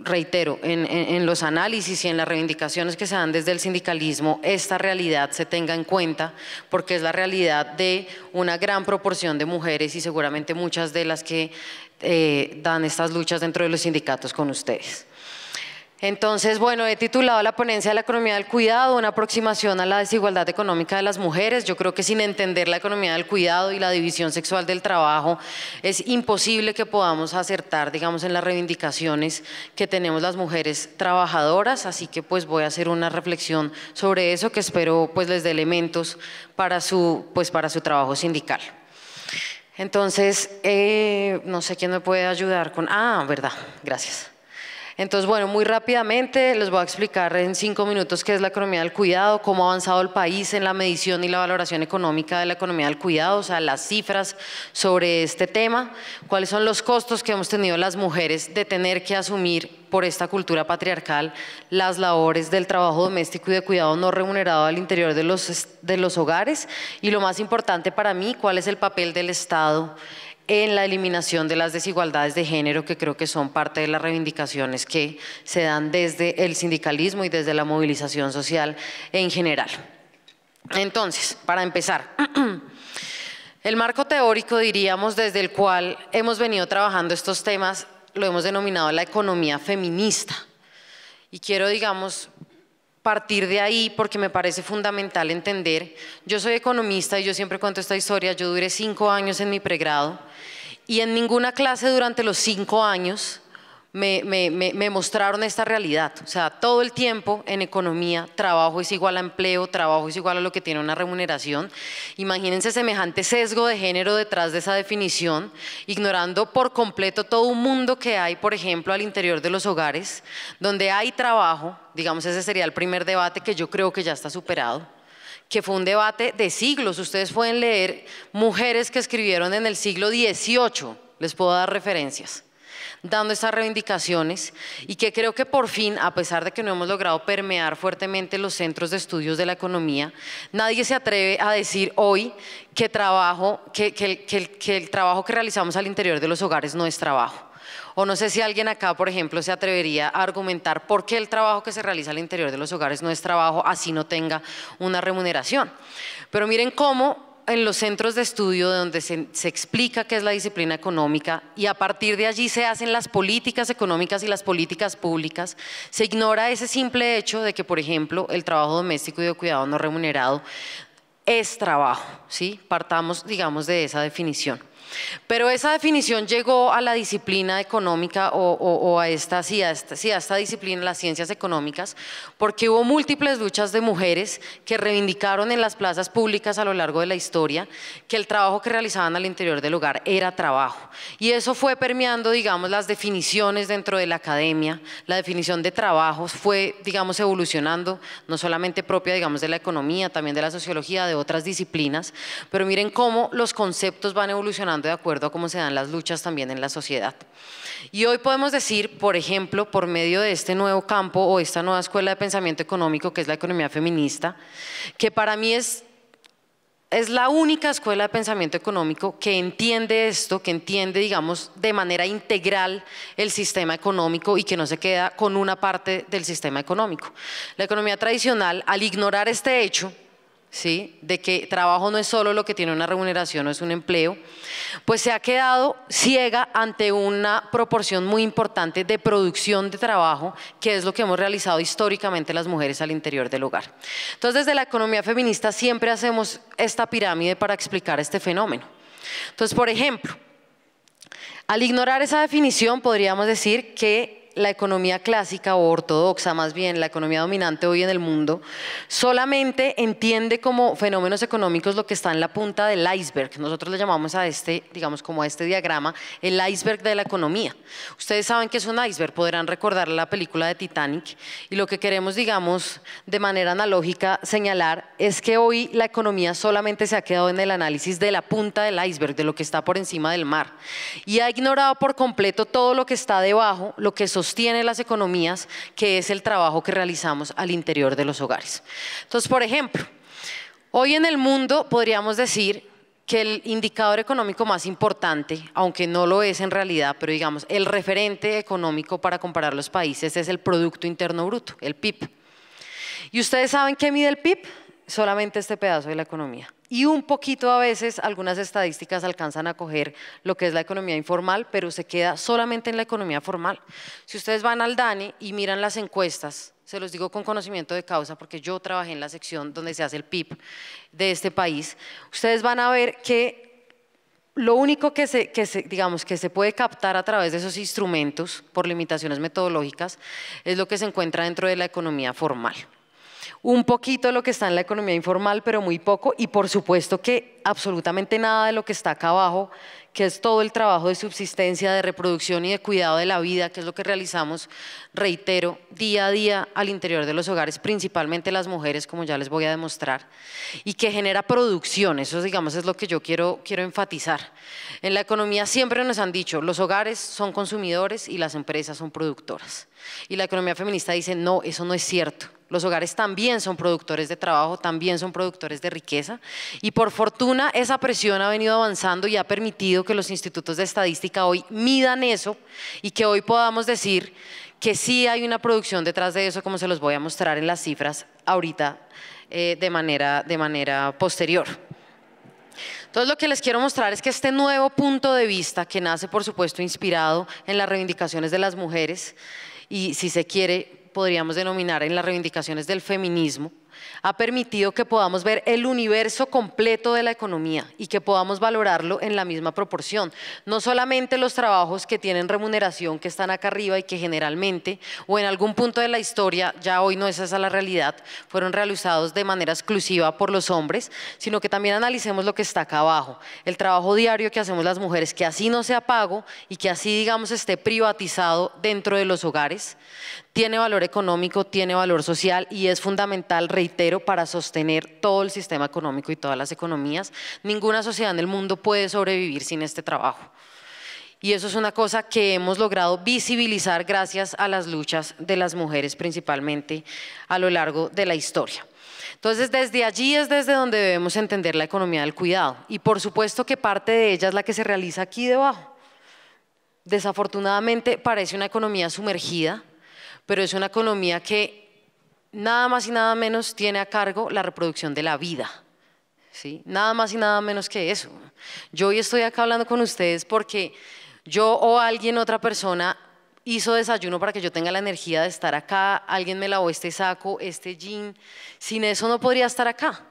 reitero, en, los análisis y en las reivindicaciones que se dan desde el sindicalismo, esta realidad se tenga en cuenta, porque es la realidad de una gran proporción de mujeres y seguramente muchas de las que eh, dan estas luchas dentro de los sindicatos con ustedes. Entonces, bueno, he titulado la ponencia de la economía del cuidado, una aproximación a la desigualdad económica de las mujeres. Yo creo que sin entender la economía del cuidado y la división sexual del trabajo, es imposible que podamos acertar, digamos, en las reivindicaciones que tenemos las mujeres trabajadoras. Así que, pues, voy a hacer una reflexión sobre eso que espero, pues, les dé elementos para su, pues, para su trabajo sindical. Entonces, eh, no sé quién me puede ayudar con... Ah, verdad, gracias. Entonces, bueno, muy rápidamente les voy a explicar en cinco minutos qué es la economía del cuidado, cómo ha avanzado el país en la medición y la valoración económica de la economía del cuidado, o sea, las cifras sobre este tema, cuáles son los costos que hemos tenido las mujeres de tener que asumir por esta cultura patriarcal las labores del trabajo doméstico y de cuidado no remunerado al interior de los, de los hogares y lo más importante para mí, cuál es el papel del Estado en la eliminación de las desigualdades de género, que creo que son parte de las reivindicaciones que se dan desde el sindicalismo y desde la movilización social en general. Entonces, para empezar, el marco teórico, diríamos, desde el cual hemos venido trabajando estos temas, lo hemos denominado la economía feminista. Y quiero, digamos, partir de ahí porque me parece fundamental entender. Yo soy economista y yo siempre cuento esta historia. Yo duré cinco años en mi pregrado y en ninguna clase durante los cinco años me, mostraron esta realidad. O sea, todo el tiempo en economía, trabajo es igual a empleo, trabajo es igual a lo que tiene una remuneración. Imagínense semejante sesgo de género detrás de esa definición, ignorando por completo todo un mundo que hay, por ejemplo, al interior de los hogares, donde hay trabajo, digamos, ese sería el primer debate que yo creo que ya está superado que fue un debate de siglos. Ustedes pueden leer mujeres que escribieron en el siglo XVIII, les puedo dar referencias, dando estas reivindicaciones y que creo que por fin, a pesar de que no hemos logrado permear fuertemente los centros de estudios de la economía, nadie se atreve a decir hoy que, trabajo, que, que el trabajo que realizamos al interior de los hogares no es trabajo o no sé si alguien acá, por ejemplo, se atrevería a argumentar por qué el trabajo que se realiza al interior de los hogares no es trabajo, así no tenga una remuneración. Pero miren cómo en los centros de estudio donde se, explica qué es la disciplina económica y a partir de allí se hacen las políticas económicas y las políticas públicas, se ignora ese simple hecho de que, por ejemplo, el trabajo doméstico y de cuidado no remunerado es trabajo, ¿sí? Partamos, digamos, de esa definición. Pero esa definición llegó a la disciplina económica o, a, esta, a esta, a esta disciplina, las ciencias económicas, porque hubo múltiples luchas de mujeres que reivindicaron en las plazas públicas a lo largo de la historia que el trabajo que realizaban al interior del hogar era trabajo. Y eso fue permeando, digamos, las definiciones dentro de la academia, la definición de trabajos fue, digamos, evolucionando, no solamente propia, digamos, de la economía, también de la sociología, de otras disciplinas, pero miren cómo los conceptos van evolucionando de acuerdo a cómo se dan las luchas también en la sociedad. Y hoy podemos decir, por ejemplo, por medio de este nuevo campo o esta nueva escuela de pensamiento económico que es la economía feminista, que para mí es es la única escuela de pensamiento económico que entiende esto, que entiende, digamos, de manera integral el sistema económico y que no se queda con una parte del sistema económico. La economía tradicional, al ignorar este hecho, ¿sí? de que trabajo no es solo lo que tiene una remuneración o es un empleo, pues se ha quedado ciega ante una proporción muy importante de producción de trabajo, que es lo que hemos realizado históricamente las mujeres al interior del hogar. Entonces, desde la economía feminista siempre hacemos esta pirámide para explicar este fenómeno. Entonces, por ejemplo, al ignorar esa definición podríamos decir que la economía clásica o ortodoxa, más bien la economía dominante hoy en el mundo, solamente entiende como fenómenos económicos lo que está en la punta del iceberg. Nosotros le llamamos a este, digamos como a este diagrama, el iceberg de la economía. Ustedes saben que es un iceberg, podrán recordar la película de Titanic y lo que queremos, digamos, de manera analógica señalar es que hoy la economía solamente se ha quedado en el análisis de la punta del iceberg, de lo que está por encima del mar y ha ignorado por completo todo lo que está debajo, lo que sostiene tiene las economías, que es el trabajo que realizamos al interior de los hogares. Entonces, por ejemplo, hoy en el mundo podríamos decir que el indicador económico más importante, aunque no lo es en realidad, pero digamos, el referente económico para comparar los países es el Producto Interno Bruto, el PIB. ¿Y ustedes saben qué mide el PIB? solamente este pedazo de la economía. Y un poquito a veces algunas estadísticas alcanzan a coger lo que es la economía informal, pero se queda solamente en la economía formal. Si ustedes van al DANI y miran las encuestas, se los digo con conocimiento de causa porque yo trabajé en la sección donde se hace el PIB de este país, ustedes van a ver que lo único que se, que se puede captar a través de esos instrumentos por limitaciones metodológicas es lo que se encuentra dentro de la economía formal un poquito de lo que está en la economía informal, pero muy poco, y por supuesto que absolutamente nada de lo que está acá abajo, que es todo el trabajo de subsistencia, de reproducción y de cuidado de la vida, que es lo que realizamos, reitero, día a día al interior de los hogares, principalmente las mujeres, como ya les voy a demostrar, y que genera producción, eso digamos es lo que yo quiero, quiero enfatizar. En la economía siempre nos han dicho, los hogares son consumidores y las empresas son productoras. Y la economía feminista dice, no, eso no es cierto. Los hogares también son productores de trabajo, también son productores de riqueza y por fortuna esa presión ha venido avanzando y ha permitido que los institutos de estadística hoy midan eso y que hoy podamos decir que sí hay una producción detrás de eso, como se los voy a mostrar en las cifras ahorita eh, de, manera, de manera posterior. Entonces lo que les quiero mostrar es que este nuevo punto de vista, que nace por supuesto inspirado en las reivindicaciones de las mujeres y si se quiere podríamos denominar en las reivindicaciones del feminismo, ha permitido que podamos ver el universo completo de la economía y que podamos valorarlo en la misma proporción. No solamente los trabajos que tienen remuneración, que están acá arriba y que generalmente o en algún punto de la historia, ya hoy no es esa la realidad, fueron realizados de manera exclusiva por los hombres, sino que también analicemos lo que está acá abajo, el trabajo diario que hacemos las mujeres, que así no sea pago y que así, digamos, esté privatizado dentro de los hogares tiene valor económico, tiene valor social y es fundamental, reitero, para sostener todo el sistema económico y todas las economías. Ninguna sociedad en el mundo puede sobrevivir sin este trabajo. Y eso es una cosa que hemos logrado visibilizar gracias a las luchas de las mujeres principalmente a lo largo de la historia. Entonces, desde allí es desde donde debemos entender la economía del cuidado. Y por supuesto que parte de ella es la que se realiza aquí debajo. Desafortunadamente parece una economía sumergida, pero es una economía que nada más y nada menos tiene a cargo la reproducción de la vida. ¿sí? Nada más y nada menos que eso. Yo hoy estoy acá hablando con ustedes porque yo o alguien, otra persona, hizo desayuno para que yo tenga la energía de estar acá, alguien me lavó este saco, este jean, sin eso no podría estar acá.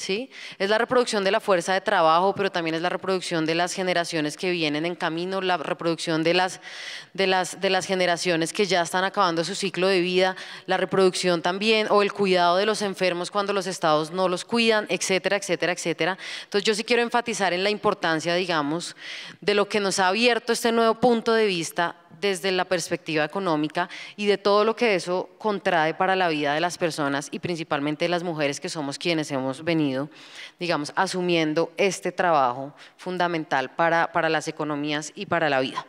¿sí? Es la reproducción de la fuerza de trabajo, pero también es la reproducción de las generaciones que vienen en camino, la reproducción de las, de las, de las generaciones que ya están acabando su ciclo de vida, la reproducción también o el cuidado de los enfermos cuando los estados no los cuidan, etcétera, etcétera, etcétera. Entonces yo sí quiero enfatizar en la importancia, digamos, de lo que nos ha abierto este nuevo punto de vista desde la perspectiva económica y de todo lo que eso contrae para la vida de las personas y principalmente de las mujeres que somos quienes hemos venido, digamos, asumiendo este trabajo fundamental para, las economías y para la vida.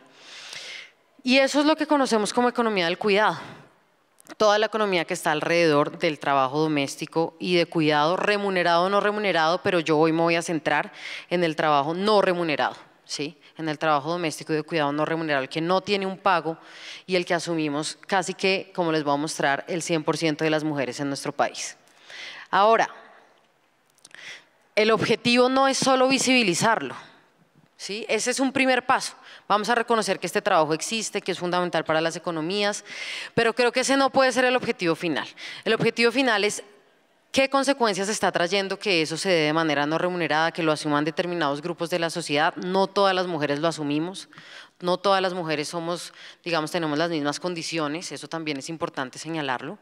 Y eso es lo que conocemos como economía del cuidado toda la economía que está alrededor del trabajo doméstico y de cuidado, remunerado o no remunerado, pero yo hoy me voy a centrar en el trabajo no remunerado, ¿sí? en el trabajo doméstico y de cuidado no remunerado, el que no tiene un pago y el que asumimos casi que, como les voy a mostrar, el 100% de las mujeres en nuestro país. Ahora, el objetivo no es solo visibilizarlo, ¿sí? ese es un primer paso. Vamos a reconocer que este trabajo existe, que es fundamental para las economías, pero creo que ese no puede ser el objetivo final. El objetivo final es ¿Qué consecuencias está trayendo que eso se dé de manera no remunerada, que lo asuman determinados grupos de la sociedad? No todas las mujeres lo asumimos, no todas las mujeres somos, digamos, tenemos las mismas condiciones, eso también es importante señalarlo.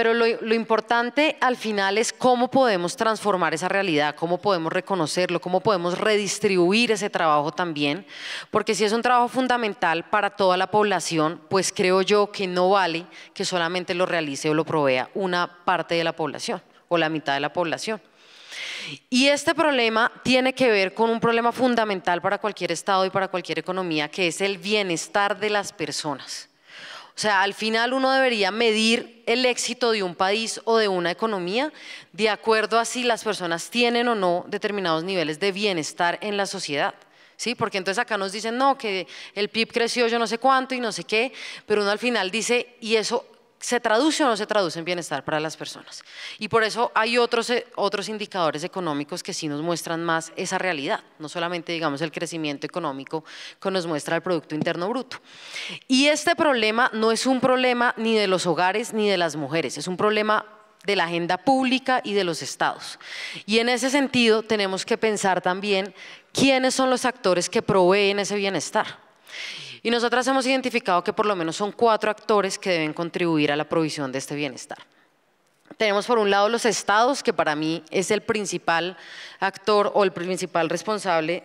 Pero lo, importante al final es cómo podemos transformar esa realidad, cómo podemos reconocerlo, cómo podemos redistribuir ese trabajo también, porque si es un trabajo fundamental para toda la población, pues creo yo que no vale que solamente lo realice o lo provea una parte de la población o la mitad de la población. Y este problema tiene que ver con un problema fundamental para cualquier Estado y para cualquier economía, que es el bienestar de las personas. O sea, al final uno debería medir el éxito de un país o de una economía de acuerdo a si las personas tienen o no determinados niveles de bienestar en la sociedad. ¿Sí? Porque entonces acá nos dicen, no, que el PIB creció yo no sé cuánto y no sé qué, pero uno al final dice, ¿y eso se traduce o no se traduce en bienestar para las personas. Y por eso hay otros, eh, otros indicadores económicos que sí nos muestran más esa realidad, no solamente digamos el crecimiento económico que nos muestra el Producto Interno Bruto. Y este problema no es un problema ni de los hogares ni de las mujeres, es un problema de la agenda pública y de los estados. Y en ese sentido tenemos que pensar también quiénes son los actores que proveen ese bienestar. Y nosotras hemos identificado que por lo menos son cuatro actores que deben contribuir a la provisión de este bienestar. Tenemos por un lado los estados, que para mí es el principal actor o el principal responsable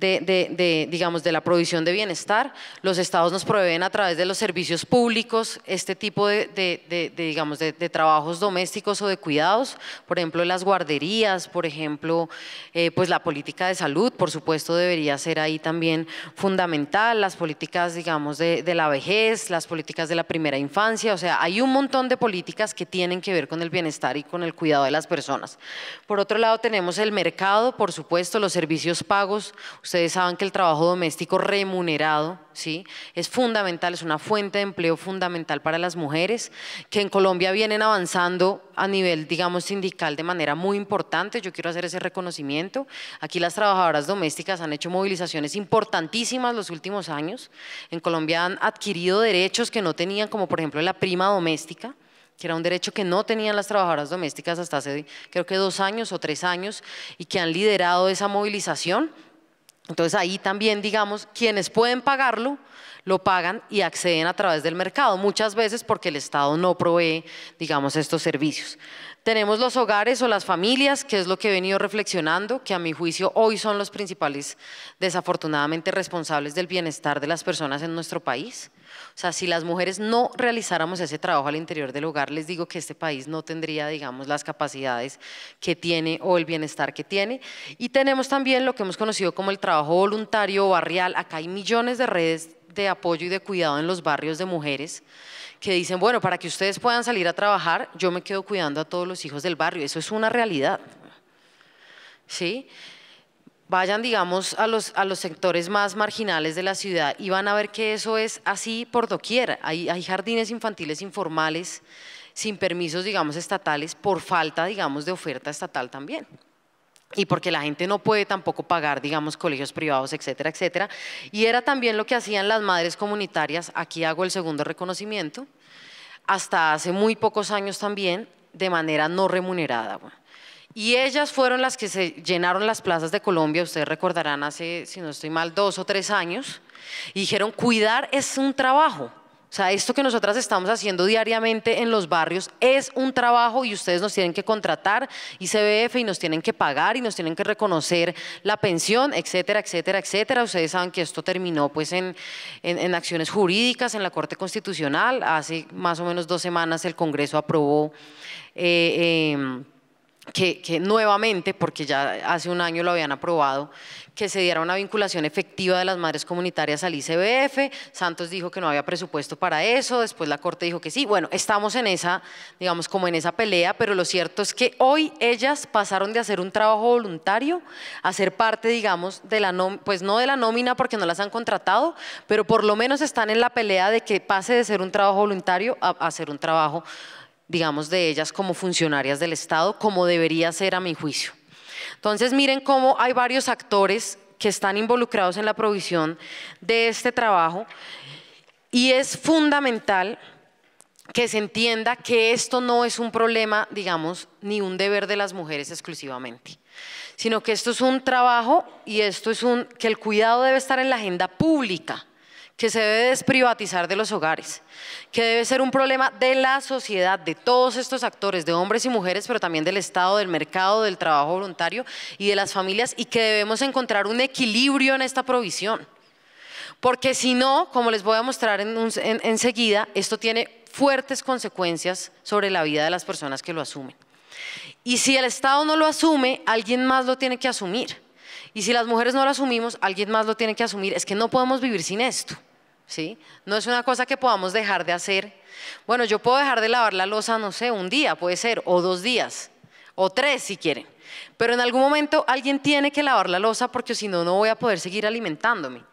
de, digamos, de la provisión de bienestar. Los estados nos proveen a través de los servicios públicos este tipo de, digamos, de, trabajos domésticos o de cuidados, por ejemplo, las guarderías, por ejemplo, eh, pues la política de salud, por supuesto, debería ser ahí también fundamental, las políticas, digamos, de, de la vejez, las políticas de la primera infancia, o sea, hay un montón de políticas que tienen que ver con el bienestar y con el cuidado de las personas. Por otro lado, tenemos el mercado, por supuesto, los servicios pagos, Ustedes saben que el trabajo doméstico remunerado ¿sí? es fundamental, es una fuente de empleo fundamental para las mujeres, que en Colombia vienen avanzando a nivel, digamos, sindical de manera muy importante. Yo quiero hacer ese reconocimiento. Aquí las trabajadoras domésticas han hecho movilizaciones importantísimas los últimos años. En Colombia han adquirido derechos que no tenían, como por ejemplo la prima doméstica que era un derecho que no tenían las trabajadoras domésticas hasta hace creo que dos años o tres años y que han liderado esa movilización entonces ahí también, digamos, quienes pueden pagarlo, lo pagan y acceden a través del mercado, muchas veces porque el Estado no provee, digamos, estos servicios. Tenemos los hogares o las familias, que es lo que he venido reflexionando, que a mi juicio hoy son los principales, desafortunadamente, responsables del bienestar de las personas en nuestro país. O sea, si las mujeres no realizáramos ese trabajo al interior del hogar, les digo que este país no tendría, digamos, las capacidades que tiene o el bienestar que tiene. Y tenemos también lo que hemos conocido como el trabajo voluntario barrial. Acá hay millones de redes de apoyo y de cuidado en los barrios de mujeres que dicen, bueno, para que ustedes puedan salir a trabajar, yo me quedo cuidando a todos los hijos del barrio. Eso es una realidad. ¿Sí? vayan, digamos, a los, a los sectores más marginales de la ciudad y van a ver que eso es así por doquier. Hay, hay jardines infantiles informales sin permisos, digamos, estatales por falta, digamos, de oferta estatal también y porque la gente no puede tampoco pagar, digamos, colegios privados, etcétera, etcétera. Y era también lo que hacían las madres comunitarias, aquí hago el segundo reconocimiento, hasta hace muy pocos años también, de manera no remunerada. Y ellas fueron las que se llenaron las plazas de Colombia, ustedes recordarán hace, si no estoy mal, dos o tres años, y dijeron, cuidar es un trabajo. O sea, esto que nosotras estamos haciendo diariamente en los barrios es un trabajo y ustedes nos tienen que contratar y CBF y nos tienen que pagar y nos tienen que reconocer la pensión, etcétera, etcétera, etcétera. Ustedes saben que esto terminó pues en, acciones jurídicas en la Corte Constitucional. Hace más o menos dos semanas el Congreso aprobó... Eh, em, que, nuevamente, porque ya hace un año lo habían aprobado, que se diera una vinculación efectiva de las madres comunitarias al ICBF, Santos dijo que no había presupuesto para eso, después la Corte dijo que sí, bueno, estamos en esa, digamos, como en esa pelea, pero lo cierto es que hoy ellas pasaron de hacer un trabajo voluntario a ser parte, digamos, de la, pues no de la nómina porque no las han contratado, pero por lo menos están en la pelea de que pase de ser un trabajo voluntario a, hacer ser un trabajo digamos, de ellas como funcionarias del Estado, como debería ser a mi juicio. Entonces, miren cómo hay varios actores que están involucrados en la provisión de este trabajo y es fundamental que se entienda que esto no es un problema, digamos, ni un deber de las mujeres exclusivamente, sino que esto es un trabajo y esto es un que el cuidado debe estar en la agenda pública que se debe desprivatizar de los hogares, que debe ser un problema de la sociedad, de todos estos actores, de hombres y mujeres, pero también del Estado, del mercado, del trabajo voluntario y de las familias, y que debemos encontrar un equilibrio en esta provisión. Porque si no, como les voy a mostrar enseguida, en, esto tiene fuertes consecuencias sobre la vida de las personas que lo asumen. Y si el Estado no lo asume, alguien más lo tiene que asumir. Y si las mujeres no lo asumimos, alguien más lo tiene que asumir. Es que no podemos vivir sin esto. No es una cosa que podamos dejar de hacer. Bueno, yo puedo dejar de lavar la losa, no sé, un día puede ser, o dos días, o tres si quieren. Pero en algún momento alguien tiene que lavar la losa porque si no, no voy a poder seguir alimentándome.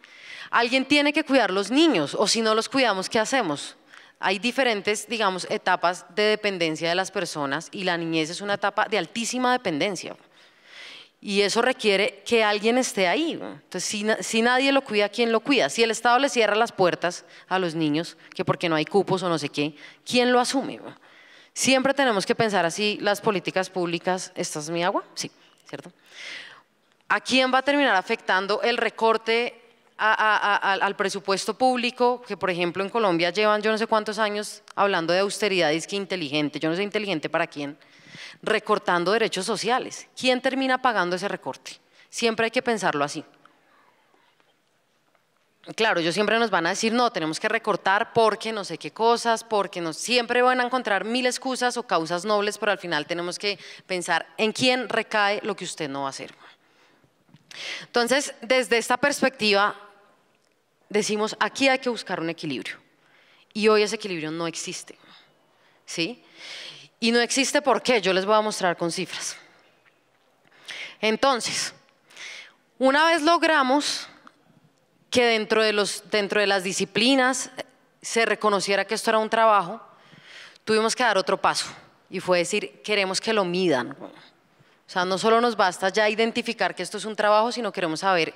Alguien tiene que cuidar los niños, o si no los cuidamos, ¿qué hacemos? Hay diferentes, digamos, etapas de dependencia de las personas y la niñez es una etapa de altísima dependencia. Y eso requiere que alguien esté ahí. Entonces, si, nadie lo cuida, ¿quién lo cuida? Si el Estado le cierra las puertas a los niños, que porque no hay cupos o no sé qué, ¿quién lo asume? Siempre tenemos que pensar así las políticas públicas. ¿Esta es mi agua? Sí, ¿cierto? ¿A quién va a terminar afectando el recorte al presupuesto público? Que, por ejemplo, en Colombia llevan yo no sé cuántos años hablando de austeridad, es que inteligente. Yo no sé inteligente para quién recortando derechos sociales. ¿Quién termina pagando ese recorte? Siempre hay que pensarlo así. Claro, ellos siempre nos van a decir, no, tenemos que recortar porque no sé qué cosas, porque no, siempre van a encontrar mil excusas o causas nobles, pero al final tenemos que pensar en quién recae lo que usted no va a hacer. Entonces, desde esta perspectiva, decimos, aquí hay que buscar un equilibrio. Y hoy ese equilibrio no existe. ¿Sí? Y no existe por qué, yo les voy a mostrar con cifras. Entonces, una vez logramos que dentro de, los, dentro de las disciplinas se reconociera que esto era un trabajo, tuvimos que dar otro paso y fue decir, queremos que lo midan. O sea, no solo nos basta ya identificar que esto es un trabajo, sino queremos saber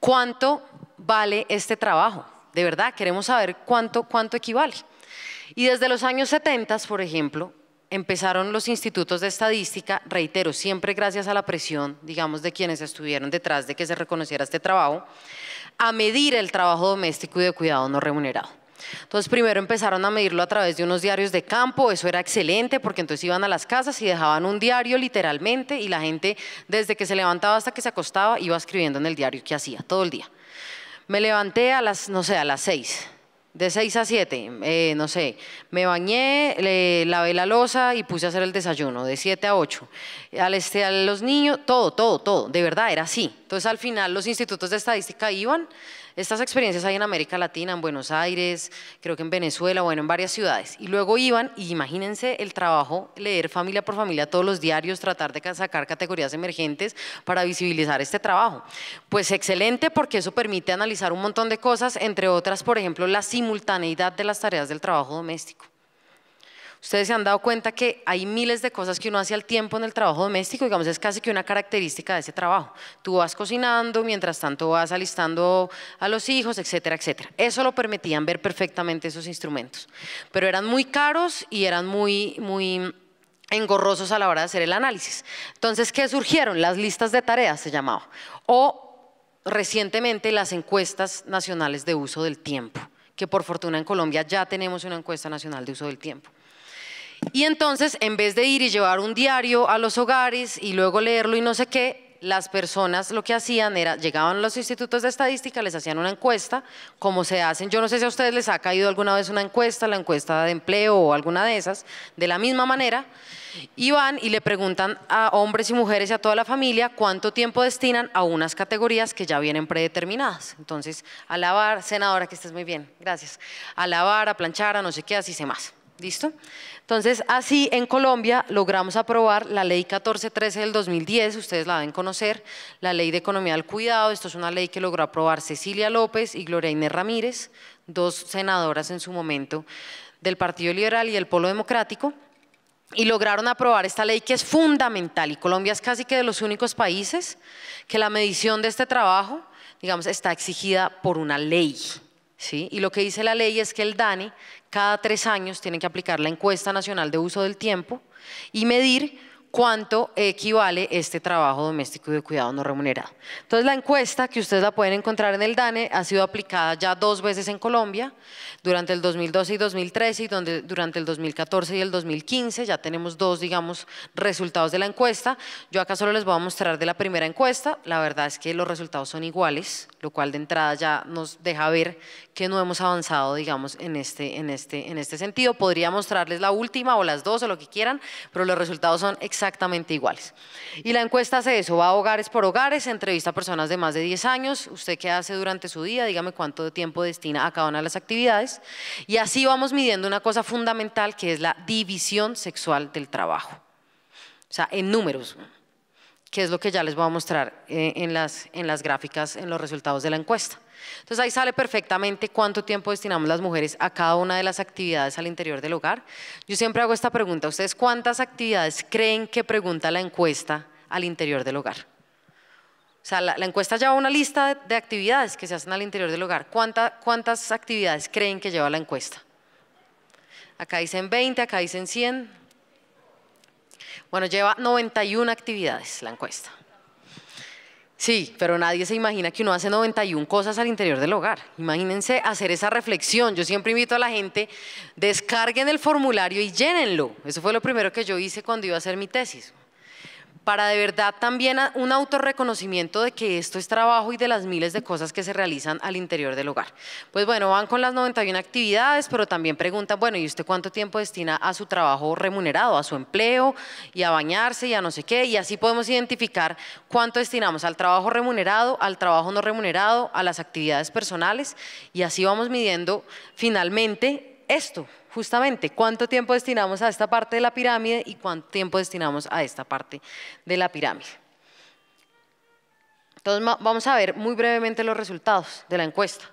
cuánto vale este trabajo. De verdad, queremos saber cuánto, cuánto equivale. Y desde los años 70, por ejemplo, empezaron los institutos de estadística, reitero, siempre gracias a la presión, digamos, de quienes estuvieron detrás de que se reconociera este trabajo, a medir el trabajo doméstico y de cuidado no remunerado. Entonces primero empezaron a medirlo a través de unos diarios de campo, eso era excelente porque entonces iban a las casas y dejaban un diario literalmente y la gente desde que se levantaba hasta que se acostaba iba escribiendo en el diario que hacía todo el día. Me levanté a las, no sé, a las seis, de 6 a 7, eh, no sé, me bañé, lavé la losa y puse a hacer el desayuno, de 7 a 8. Al este, a los niños, todo, todo, todo, de verdad era así. Entonces al final los institutos de estadística iban estas experiencias hay en América Latina, en Buenos Aires, creo que en Venezuela, bueno, en varias ciudades. Y luego iban, y imagínense el trabajo, leer familia por familia todos los diarios, tratar de sacar categorías emergentes para visibilizar este trabajo. Pues excelente porque eso permite analizar un montón de cosas, entre otras, por ejemplo, la simultaneidad de las tareas del trabajo doméstico. Ustedes se han dado cuenta que hay miles de cosas que uno hace al tiempo en el trabajo doméstico, digamos, es casi que una característica de ese trabajo. Tú vas cocinando, mientras tanto vas alistando a los hijos, etcétera, etcétera. Eso lo permitían ver perfectamente esos instrumentos. Pero eran muy caros y eran muy, engorrosos a la hora de hacer el análisis. Entonces, ¿qué surgieron? Las listas de tareas se llamaba. O recientemente las encuestas nacionales de uso del tiempo, que por fortuna en Colombia ya tenemos una encuesta nacional de uso del tiempo. Y entonces, en vez de ir y llevar un diario a los hogares y luego leerlo y no sé qué, las personas lo que hacían era, llegaban a los institutos de estadística, les hacían una encuesta, como se hacen, yo no sé si a ustedes les ha caído alguna vez una encuesta, la encuesta de empleo o alguna de esas, de la misma manera, y van y le preguntan a hombres y mujeres y a toda la familia cuánto tiempo destinan a unas categorías que ya vienen predeterminadas. Entonces, alabar, senadora, que estés muy bien, gracias, alabar, a planchar, a no sé qué, así se más. ¿Listo? Entonces, así en Colombia logramos aprobar la ley 1413 del 2010, ustedes la deben conocer, la ley de economía del cuidado, esto es una ley que logró aprobar Cecilia López y Gloria Inés Ramírez, dos senadoras en su momento del Partido Liberal y del Polo Democrático, y lograron aprobar esta ley que es fundamental, y Colombia es casi que de los únicos países que la medición de este trabajo, digamos, está exigida por una ley, ¿sí? Y lo que dice la ley es que el DANI cada tres años tiene que aplicar la encuesta nacional de uso del tiempo y medir cuánto equivale este trabajo doméstico y de cuidado no remunerado. Entonces la encuesta que ustedes la pueden encontrar en el DANE ha sido aplicada ya dos veces en Colombia, durante el 2012 y 2013 y donde, durante el 2014 y el 2015, ya tenemos dos, digamos, resultados de la encuesta. Yo acá solo les voy a mostrar de la primera encuesta, la verdad es que los resultados son iguales, lo cual de entrada ya nos deja ver que no hemos avanzado, digamos, en este, en este, en este sentido. Podría mostrarles la última o las dos o lo que quieran, pero los resultados son exactamente exactamente iguales. Y la encuesta hace eso, va a hogares por hogares, entrevista a personas de más de 10 años, usted qué hace durante su día, dígame cuánto tiempo destina a cada una de las actividades, y así vamos midiendo una cosa fundamental que es la división sexual del trabajo, o sea, en números que es lo que ya les voy a mostrar eh, en, las, en las gráficas, en los resultados de la encuesta. Entonces ahí sale perfectamente cuánto tiempo destinamos las mujeres a cada una de las actividades al interior del hogar. Yo siempre hago esta pregunta, ¿ustedes cuántas actividades creen que pregunta la encuesta al interior del hogar? O sea, la, encuesta lleva una lista de, actividades que se hacen al interior del hogar. ¿Cuántas actividades creen que lleva la encuesta? Acá dicen 20, acá dicen 100. Bueno, lleva 91 actividades la encuesta. Sí, pero nadie se imagina que uno hace 91 cosas al interior del hogar. Imagínense hacer esa reflexión. Yo siempre invito a la gente, descarguen el formulario y llénenlo. Eso fue lo primero que yo hice cuando iba a hacer mi tesis para de verdad también un autorreconocimiento de que esto es trabajo y de las miles de cosas que se realizan al interior del hogar. Pues bueno, van con las 91 actividades, pero también preguntan, bueno, ¿y usted cuánto tiempo destina a su trabajo remunerado, a su empleo y a bañarse y a no sé qué? Y así podemos identificar cuánto destinamos al trabajo remunerado, al trabajo no remunerado, a las actividades personales y así vamos midiendo finalmente esto, justamente, cuánto tiempo destinamos a esta parte de la pirámide y cuánto tiempo destinamos a esta parte de la pirámide. Entonces vamos a ver muy brevemente los resultados de la encuesta.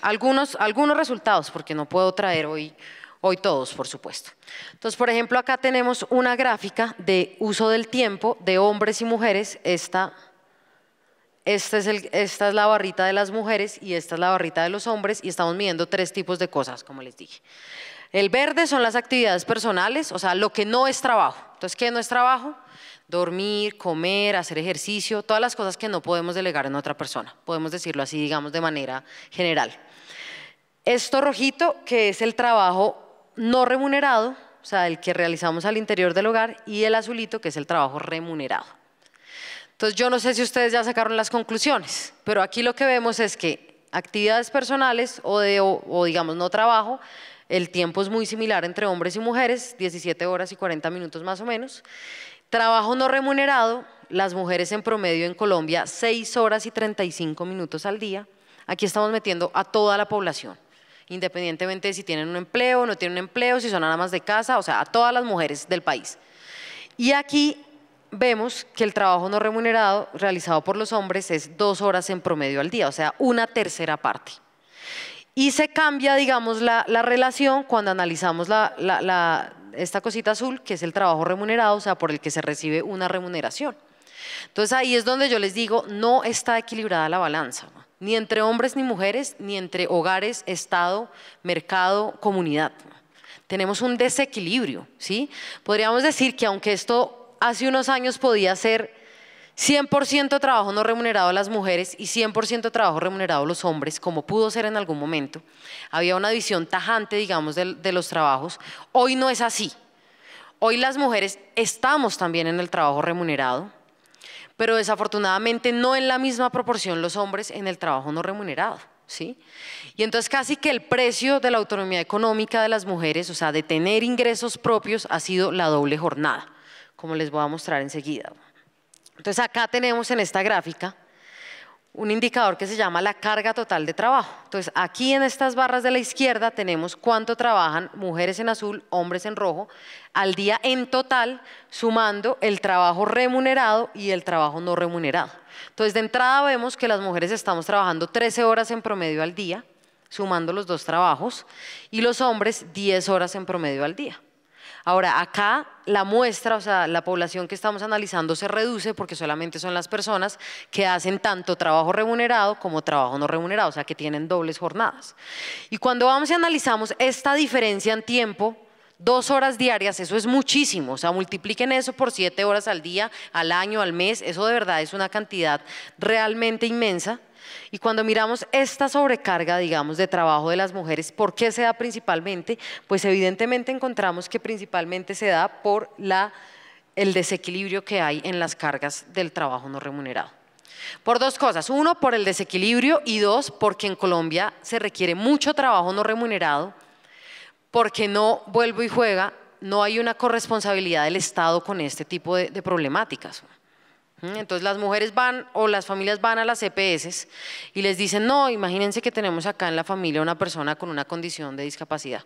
Algunos, algunos resultados, porque no puedo traer hoy, hoy todos, por supuesto. Entonces, por ejemplo, acá tenemos una gráfica de uso del tiempo de hombres y mujeres, esta esta es la barrita de las mujeres y esta es la barrita de los hombres y estamos midiendo tres tipos de cosas, como les dije. El verde son las actividades personales, o sea, lo que no es trabajo. Entonces, ¿qué no es trabajo? Dormir, comer, hacer ejercicio, todas las cosas que no podemos delegar en otra persona. Podemos decirlo así, digamos, de manera general. Esto rojito, que es el trabajo no remunerado, o sea, el que realizamos al interior del hogar, y el azulito, que es el trabajo remunerado. Entonces yo no sé si ustedes ya sacaron las conclusiones, pero aquí lo que vemos es que actividades personales o, de, digamos no trabajo, el tiempo es muy similar entre hombres y mujeres, 17 horas y 40 minutos más o menos. Trabajo no remunerado, las mujeres en promedio en Colombia 6 horas y 35 minutos al día. Aquí estamos metiendo a toda la población, independientemente de si tienen un empleo, no tienen un empleo, si son nada más de casa, o sea, a todas las mujeres del país. Y aquí vemos que el trabajo no remunerado realizado por los hombres es dos horas en promedio al día, o sea, una tercera parte. Y se cambia, digamos, la, relación cuando analizamos esta cosita azul, que es el trabajo remunerado, o sea, por el que se recibe una remuneración. Entonces ahí es donde yo les digo, no está equilibrada la balanza, ni entre hombres ni mujeres, ni entre hogares, Estado, mercado, comunidad. Tenemos un desequilibrio, ¿sí? Podríamos decir que aunque esto hace unos años podía ser 100% trabajo no remunerado a las mujeres y 100% trabajo remunerado los hombres, como pudo ser en algún momento. Había una visión tajante, digamos, de, los trabajos. Hoy no es así. Hoy las mujeres estamos también en el trabajo remunerado, pero desafortunadamente no en la misma proporción los hombres en el trabajo no remunerado. ¿Sí? Y entonces casi que el precio de la autonomía económica de las mujeres, o sea, de tener ingresos propios, ha sido la doble jornada como les voy a mostrar enseguida. Entonces acá tenemos en esta gráfica un indicador que se llama la carga total de trabajo. Entonces aquí en estas barras de la izquierda tenemos cuánto trabajan mujeres en azul, hombres en rojo, al día en total, sumando el trabajo remunerado y el trabajo no remunerado. Entonces de entrada vemos que las mujeres estamos trabajando 13 horas en promedio al día, sumando los dos trabajos, y los hombres 10 horas en promedio al día. Ahora, acá la muestra, o sea, la población que estamos analizando se reduce porque solamente son las personas que hacen tanto trabajo remunerado como trabajo no remunerado, o sea, que tienen dobles jornadas. Y cuando vamos y analizamos esta diferencia en tiempo, dos horas diarias, eso es muchísimo, o sea, multipliquen eso por siete horas al día, al año, al mes, eso de verdad es una cantidad realmente inmensa. Y cuando miramos esta sobrecarga, digamos, de trabajo de las mujeres, ¿por qué se da principalmente? Pues evidentemente encontramos que principalmente se da por la, el desequilibrio que hay en las cargas del trabajo no remunerado. Por dos cosas. Uno, por el desequilibrio y dos, porque en Colombia se requiere mucho trabajo no remunerado, porque no vuelvo y juega, no hay una corresponsabilidad del Estado con este tipo de problemáticas. Entonces las mujeres van o las familias van a las EPS y les dicen, no, imagínense que tenemos acá en la familia una persona con una condición de discapacidad.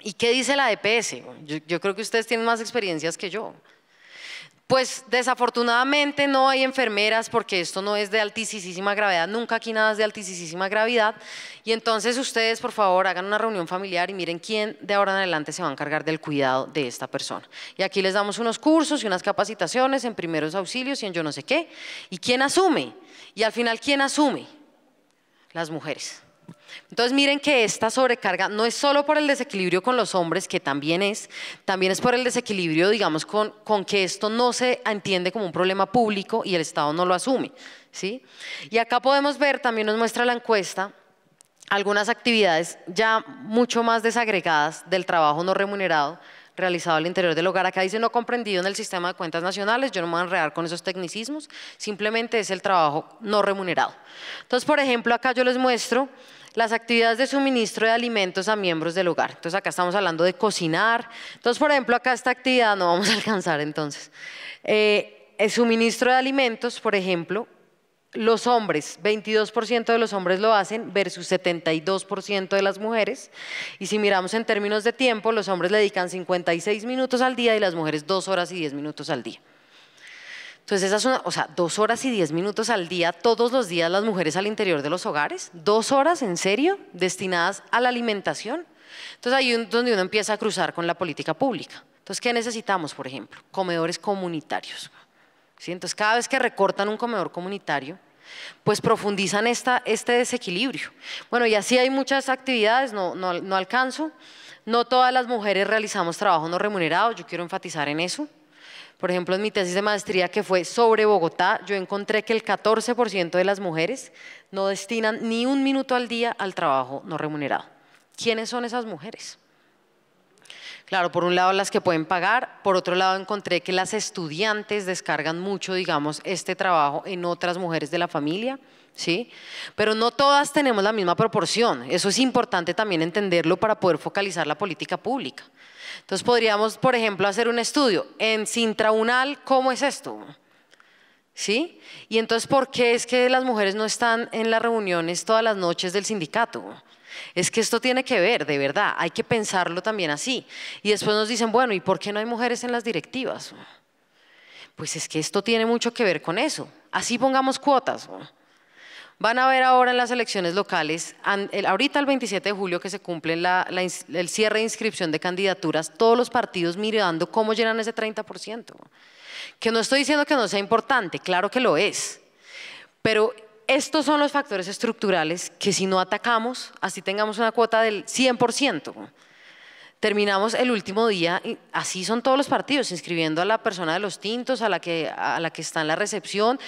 ¿Y qué dice la EPS? Yo, yo creo que ustedes tienen más experiencias que yo. Pues desafortunadamente no hay enfermeras porque esto no es de altísima gravedad, nunca aquí nada es de altísima gravedad. Y entonces ustedes, por favor, hagan una reunión familiar y miren quién de ahora en adelante se va a encargar del cuidado de esta persona. Y aquí les damos unos cursos y unas capacitaciones en primeros auxilios y en yo no sé qué. ¿Y quién asume? Y al final, ¿quién asume? Las mujeres. Entonces miren que esta sobrecarga no es solo por el desequilibrio con los hombres, que también es, también es por el desequilibrio, digamos, con, que esto no se entiende como un problema público y el Estado no lo asume. ¿sí? Y acá podemos ver, también nos muestra la encuesta, algunas actividades ya mucho más desagregadas del trabajo no remunerado, realizado al interior del hogar. Acá dice no comprendido en el sistema de cuentas nacionales, yo no me voy a enredar con esos tecnicismos, simplemente es el trabajo no remunerado. Entonces, por ejemplo, acá yo les muestro las actividades de suministro de alimentos a miembros del hogar. Entonces acá estamos hablando de cocinar. Entonces, por ejemplo, acá esta actividad no vamos a alcanzar entonces. Eh, el suministro de alimentos, por ejemplo, los hombres, 22% de los hombres lo hacen versus 72% de las mujeres. Y si miramos en términos de tiempo, los hombres le dedican 56 minutos al día y las mujeres 2 horas y 10 minutos al día. Entonces, esas son, o sea, dos horas y diez minutos al día, todos los días las mujeres al interior de los hogares, dos horas en serio, destinadas a la alimentación. Entonces, ahí es donde uno empieza a cruzar con la política pública. Entonces, ¿qué necesitamos, por ejemplo? Comedores comunitarios. ¿Sí? Entonces, cada vez que recortan un comedor comunitario, pues profundizan esta, este desequilibrio. Bueno, y así hay muchas actividades, no, no, no alcanzo. No todas las mujeres realizamos trabajo no remunerado, yo quiero enfatizar en eso. Por ejemplo, en mi tesis de maestría que fue sobre Bogotá, yo encontré que el 14% de las mujeres no destinan ni un minuto al día al trabajo no remunerado. ¿Quiénes son esas mujeres? Claro, por un lado las que pueden pagar, por otro lado encontré que las estudiantes descargan mucho, digamos, este trabajo en otras mujeres de la familia, ¿sí? Pero no todas tenemos la misma proporción, eso es importante también entenderlo para poder focalizar la política pública. Entonces podríamos, por ejemplo, hacer un estudio en Sintraunal, ¿cómo es esto? ¿Sí? Y entonces, ¿por qué es que las mujeres no están en las reuniones todas las noches del sindicato? Es que esto tiene que ver, de verdad, hay que pensarlo también así. Y después nos dicen, bueno, ¿y por qué no hay mujeres en las directivas? Pues es que esto tiene mucho que ver con eso. Así pongamos cuotas. Van a ver ahora en las elecciones locales, ahorita el 27 de julio que se cumple el cierre de inscripción de candidaturas, todos los partidos mirando cómo llenan ese 30%. Que no estoy diciendo que no sea importante, claro que lo es, pero estos son los factores estructurales que si no atacamos, así tengamos una cuota del 100%. Terminamos el último día, y así son todos los partidos, inscribiendo a la persona de los tintos, a la que, a la que está en la recepción,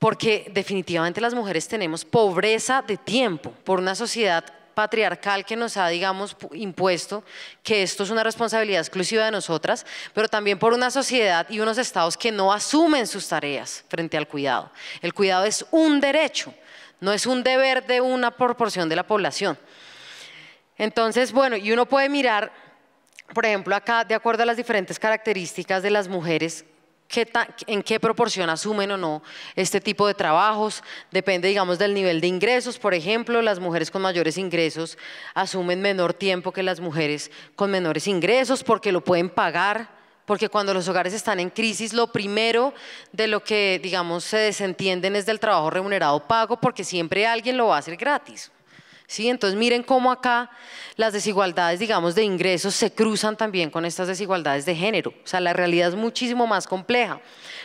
porque definitivamente las mujeres tenemos pobreza de tiempo por una sociedad patriarcal que nos ha, digamos, impuesto que esto es una responsabilidad exclusiva de nosotras, pero también por una sociedad y unos estados que no asumen sus tareas frente al cuidado. El cuidado es un derecho, no es un deber de una proporción de la población. Entonces, bueno, y uno puede mirar, por ejemplo, acá, de acuerdo a las diferentes características de las mujeres, en qué proporción asumen o no este tipo de trabajos. Depende, digamos, del nivel de ingresos. Por ejemplo, las mujeres con mayores ingresos asumen menor tiempo que las mujeres con menores ingresos porque lo pueden pagar porque cuando los hogares están en crisis, lo primero de lo que, digamos, se desentienden es del trabajo remunerado pago, porque siempre alguien lo va a hacer gratis. ¿sí? Entonces miren cómo acá las desigualdades, digamos, de ingresos se cruzan también con estas desigualdades de género. O sea, la realidad es muchísimo más compleja.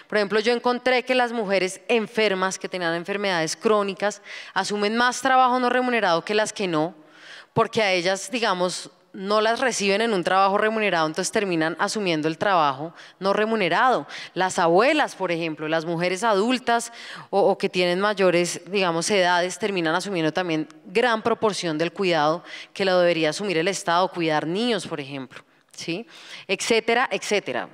Por ejemplo, yo encontré que las mujeres enfermas que tenían enfermedades crónicas asumen más trabajo no remunerado que las que no, porque a ellas, digamos, no las reciben en un trabajo remunerado, entonces terminan asumiendo el trabajo no remunerado. Las abuelas, por ejemplo, las mujeres adultas o, que tienen mayores, digamos, edades, terminan asumiendo también gran proporción del cuidado que lo debería asumir el Estado, cuidar niños, por ejemplo, ¿sí? etcétera, etcétera.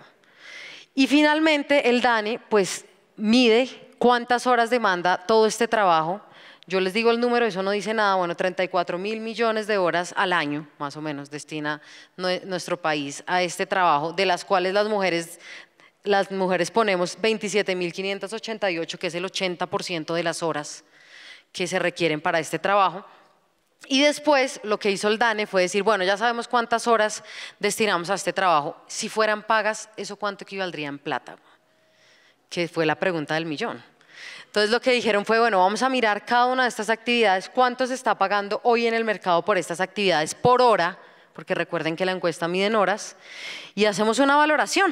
Y finalmente el DANE, pues, mide cuántas horas demanda todo este trabajo yo les digo el número, eso no dice nada, bueno, 34 mil millones de horas al año, más o menos, destina nuestro país a este trabajo, de las cuales las mujeres las mujeres ponemos 27.588, que es el 80% de las horas que se requieren para este trabajo. Y después lo que hizo el DANE fue decir, bueno, ya sabemos cuántas horas destinamos a este trabajo. Si fueran pagas, ¿eso cuánto equivaldría en plata? Que fue la pregunta del millón. Entonces lo que dijeron fue, bueno, vamos a mirar cada una de estas actividades, cuánto se está pagando hoy en el mercado por estas actividades por hora, porque recuerden que la encuesta mide en horas, y hacemos una valoración.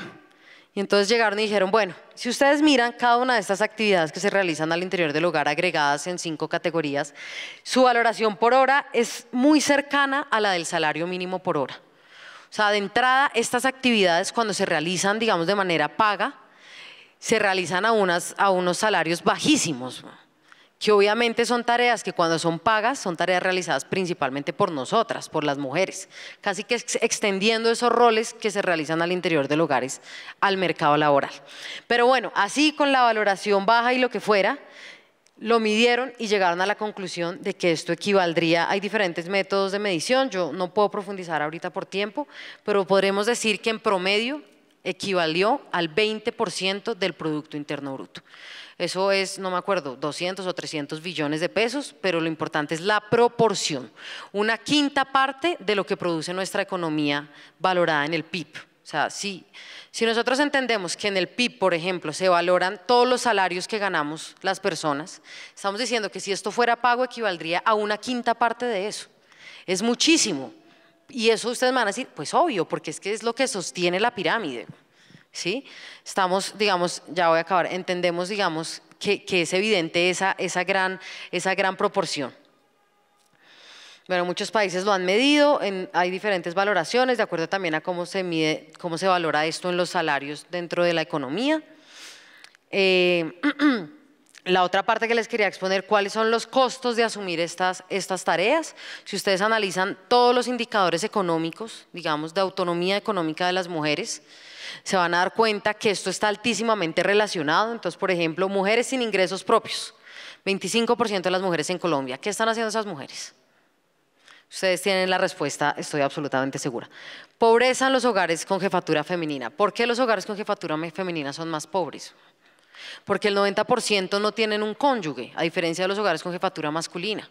Y entonces llegaron y dijeron, bueno, si ustedes miran cada una de estas actividades que se realizan al interior del hogar agregadas en cinco categorías, su valoración por hora es muy cercana a la del salario mínimo por hora. O sea, de entrada, estas actividades cuando se realizan, digamos, de manera paga, se realizan a, unos salarios bajísimos, que obviamente son tareas que cuando son pagas son tareas realizadas principalmente por nosotras, por las mujeres, casi que extendiendo esos roles que se realizan al interior los hogares, al mercado laboral. Pero bueno, así con la valoración baja y lo que fuera, lo midieron y llegaron a la conclusión de que esto equivaldría, hay diferentes métodos de medición, yo no puedo profundizar ahorita por tiempo, pero podremos decir que en promedio equivalió al 20% del Producto Interno Bruto. Eso es, no me acuerdo, 200 o 300 billones de pesos, pero lo importante es la proporción. Una quinta parte de lo que produce nuestra economía valorada en el PIB. O sea, si, si nosotros entendemos que en el PIB, por ejemplo, se valoran todos los salarios que ganamos las personas, estamos diciendo que si esto fuera pago equivaldría a una quinta parte de eso. Es muchísimo. Y eso ustedes van a decir, pues obvio, porque es que es lo que sostiene la pirámide. ¿sí? Estamos, digamos, ya voy a acabar, entendemos, digamos, que, es evidente esa, esa, gran, esa gran proporción. Bueno, muchos países lo han medido, hay diferentes valoraciones, de acuerdo también a cómo se mide, cómo se valora esto en los salarios dentro de la economía. Eh, La otra parte que les quería exponer, cuáles son los costos de asumir estas, tareas. Si ustedes analizan todos los indicadores económicos, digamos, de autonomía económica de las mujeres, se van a dar cuenta que esto está altísimamente relacionado. Entonces, por ejemplo, mujeres sin ingresos propios, 25% de las mujeres en Colombia. ¿Qué están haciendo esas mujeres? Ustedes tienen la respuesta, estoy absolutamente segura. Pobreza en los hogares con jefatura femenina. ¿Por qué los hogares con jefatura femenina son más pobres? porque el 90% no tienen un cónyuge, a diferencia de los hogares con jefatura masculina.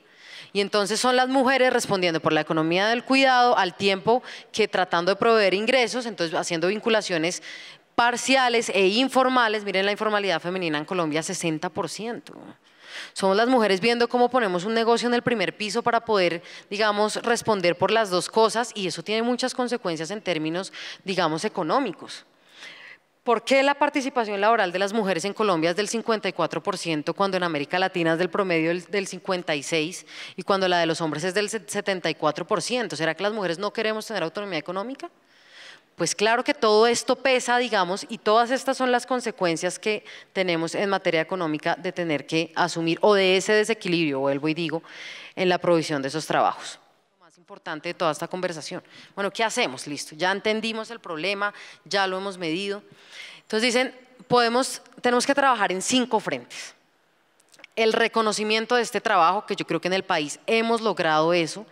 Y entonces son las mujeres respondiendo por la economía del cuidado al tiempo que tratando de proveer ingresos, entonces haciendo vinculaciones parciales e informales. Miren la informalidad femenina en Colombia, 60%. Somos las mujeres viendo cómo ponemos un negocio en el primer piso para poder, digamos, responder por las dos cosas y eso tiene muchas consecuencias en términos, digamos, económicos. ¿Por qué la participación laboral de las mujeres en Colombia es del 54% cuando en América Latina es del promedio del 56% y cuando la de los hombres es del 74%? ¿Será que las mujeres no queremos tener autonomía económica? Pues claro que todo esto pesa, digamos, y todas estas son las consecuencias que tenemos en materia económica de tener que asumir o de ese desequilibrio, vuelvo y digo, en la provisión de esos trabajos importante de toda esta conversación. Bueno, ¿qué hacemos? Listo, ya entendimos el problema, ya lo hemos medido. Entonces dicen, podemos, tenemos que trabajar en cinco frentes. El reconocimiento de este trabajo, que yo creo que en el país hemos logrado eso,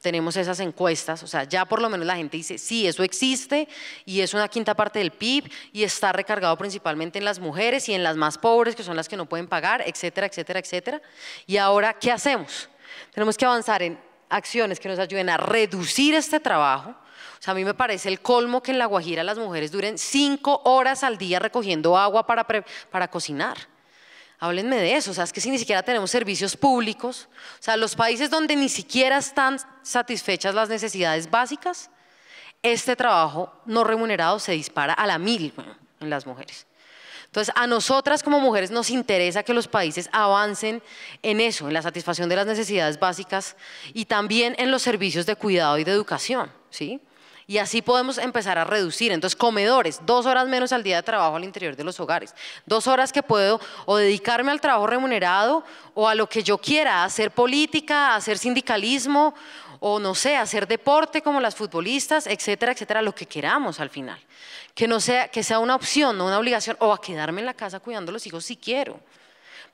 tenemos esas encuestas, o sea, ya por lo menos la gente dice, sí, eso existe y es una quinta parte del PIB y está recargado principalmente en las mujeres y en las más pobres, que son las que no pueden pagar, etcétera, etcétera, etcétera. Y ahora, ¿qué hacemos? Tenemos que avanzar en acciones que nos ayuden a reducir este trabajo. O sea, a mí me parece el colmo que en La Guajira las mujeres duren cinco horas al día recogiendo agua para, para cocinar. Háblenme de eso, o sea, es que si ni siquiera tenemos servicios públicos, o sea, los países donde ni siquiera están satisfechas las necesidades básicas, este trabajo no remunerado se dispara a la mil en las mujeres. Entonces, a nosotras como mujeres nos interesa que los países avancen en eso, en la satisfacción de las necesidades básicas y también en los servicios de cuidado y de educación, ¿sí? Y así podemos empezar a reducir. Entonces, comedores, dos horas menos al día de trabajo al interior de los hogares. Dos horas que puedo o dedicarme al trabajo remunerado o a lo que yo quiera, hacer política, hacer sindicalismo o no sé, hacer deporte como las futbolistas, etcétera, etcétera, lo que queramos al final. Que, no sea, que sea una opción, no una obligación, o a quedarme en la casa cuidando a los hijos si quiero,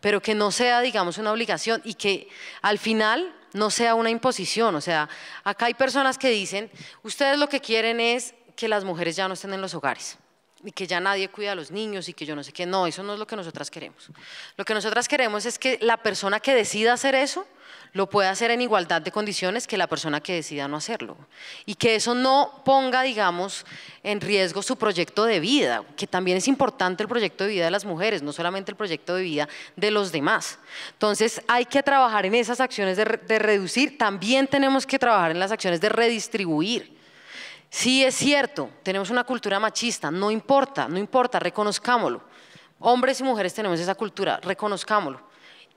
pero que no sea, digamos, una obligación y que al final no sea una imposición. O sea, acá hay personas que dicen, ustedes lo que quieren es que las mujeres ya no estén en los hogares y que ya nadie cuida a los niños y que yo no sé qué. No, eso no es lo que nosotras queremos. Lo que nosotras queremos es que la persona que decida hacer eso lo puede hacer en igualdad de condiciones que la persona que decida no hacerlo. Y que eso no ponga, digamos, en riesgo su proyecto de vida, que también es importante el proyecto de vida de las mujeres, no solamente el proyecto de vida de los demás. Entonces hay que trabajar en esas acciones de, reducir, también tenemos que trabajar en las acciones de redistribuir. Sí es cierto, tenemos una cultura machista, no importa, no importa, reconozcámoslo. Hombres y mujeres tenemos esa cultura, reconozcámoslo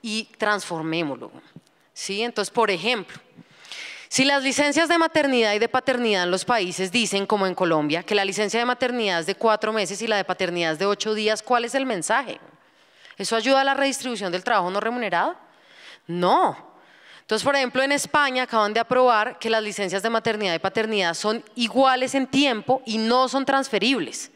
y transformémoslo. Entonces, por ejemplo, si las licencias de maternidad y de paternidad en los países dicen, como en Colombia, que la licencia de maternidad es de cuatro meses y la de paternidad es de ocho días, ¿cuál es el mensaje? ¿Eso ayuda a la redistribución del trabajo no remunerado? No. Entonces, por ejemplo, en España acaban de aprobar que las licencias de maternidad y paternidad son iguales en tiempo y no son transferibles.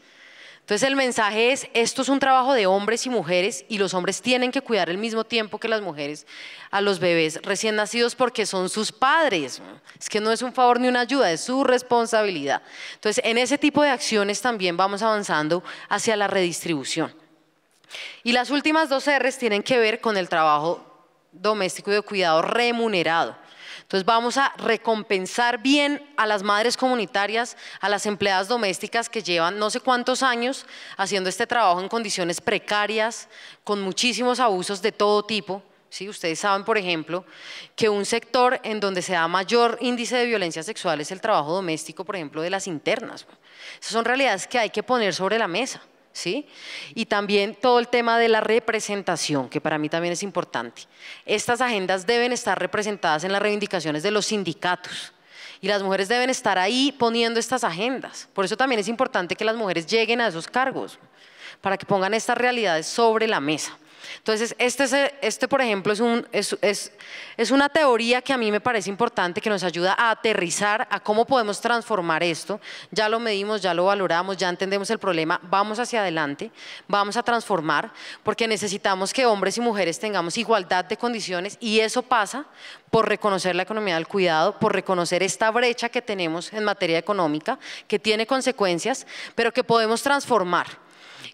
Entonces el mensaje es, esto es un trabajo de hombres y mujeres y los hombres tienen que cuidar el mismo tiempo que las mujeres a los bebés recién nacidos porque son sus padres. Es que no es un favor ni una ayuda, es su responsabilidad. Entonces en ese tipo de acciones también vamos avanzando hacia la redistribución. Y las últimas dos R's tienen que ver con el trabajo doméstico y de cuidado remunerado. Entonces vamos a recompensar bien a las madres comunitarias, a las empleadas domésticas que llevan no sé cuántos años haciendo este trabajo en condiciones precarias, con muchísimos abusos de todo tipo. ¿Sí? Ustedes saben, por ejemplo, que un sector en donde se da mayor índice de violencia sexual es el trabajo doméstico, por ejemplo, de las internas. Esas son realidades que hay que poner sobre la mesa. ¿sí? Y también todo el tema de la representación, que para mí también es importante. Estas agendas deben estar representadas en las reivindicaciones de los sindicatos. Y las mujeres deben estar ahí poniendo estas agendas. Por eso también es importante que las mujeres lleguen a esos cargos, para que pongan estas realidades sobre la mesa. Entonces, este, este por ejemplo, es una teoría que a mí me parece importante, que nos ayuda a aterrizar a cómo podemos transformar esto. Ya lo medimos, ya lo valoramos, ya entendemos el problema, vamos hacia adelante, vamos a transformar, porque necesitamos que hombres y mujeres tengamos igualdad de condiciones y eso pasa por reconocer la economía del cuidado, por reconocer esta brecha que tenemos en materia económica, que tiene consecuencias, pero que podemos transformar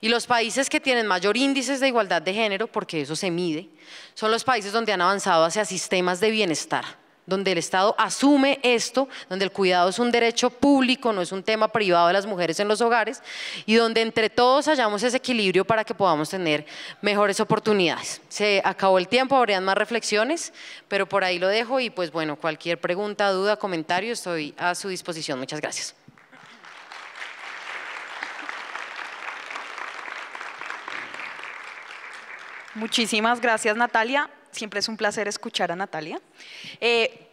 y los países que tienen mayor índices de igualdad de género, porque eso se mide, son los países donde han avanzado hacia sistemas de bienestar, donde el Estado asume esto, donde el cuidado es un derecho público, no es un tema privado de las mujeres en los hogares, y donde entre todos hallamos ese equilibrio para que podamos tener mejores oportunidades. Se acabó el tiempo, habrían más reflexiones, pero por ahí lo dejo y pues bueno, cualquier pregunta, duda, comentario, estoy a su disposición. Muchas gracias. Muchísimas gracias, Natalia. Siempre es un placer escuchar a Natalia. Eh,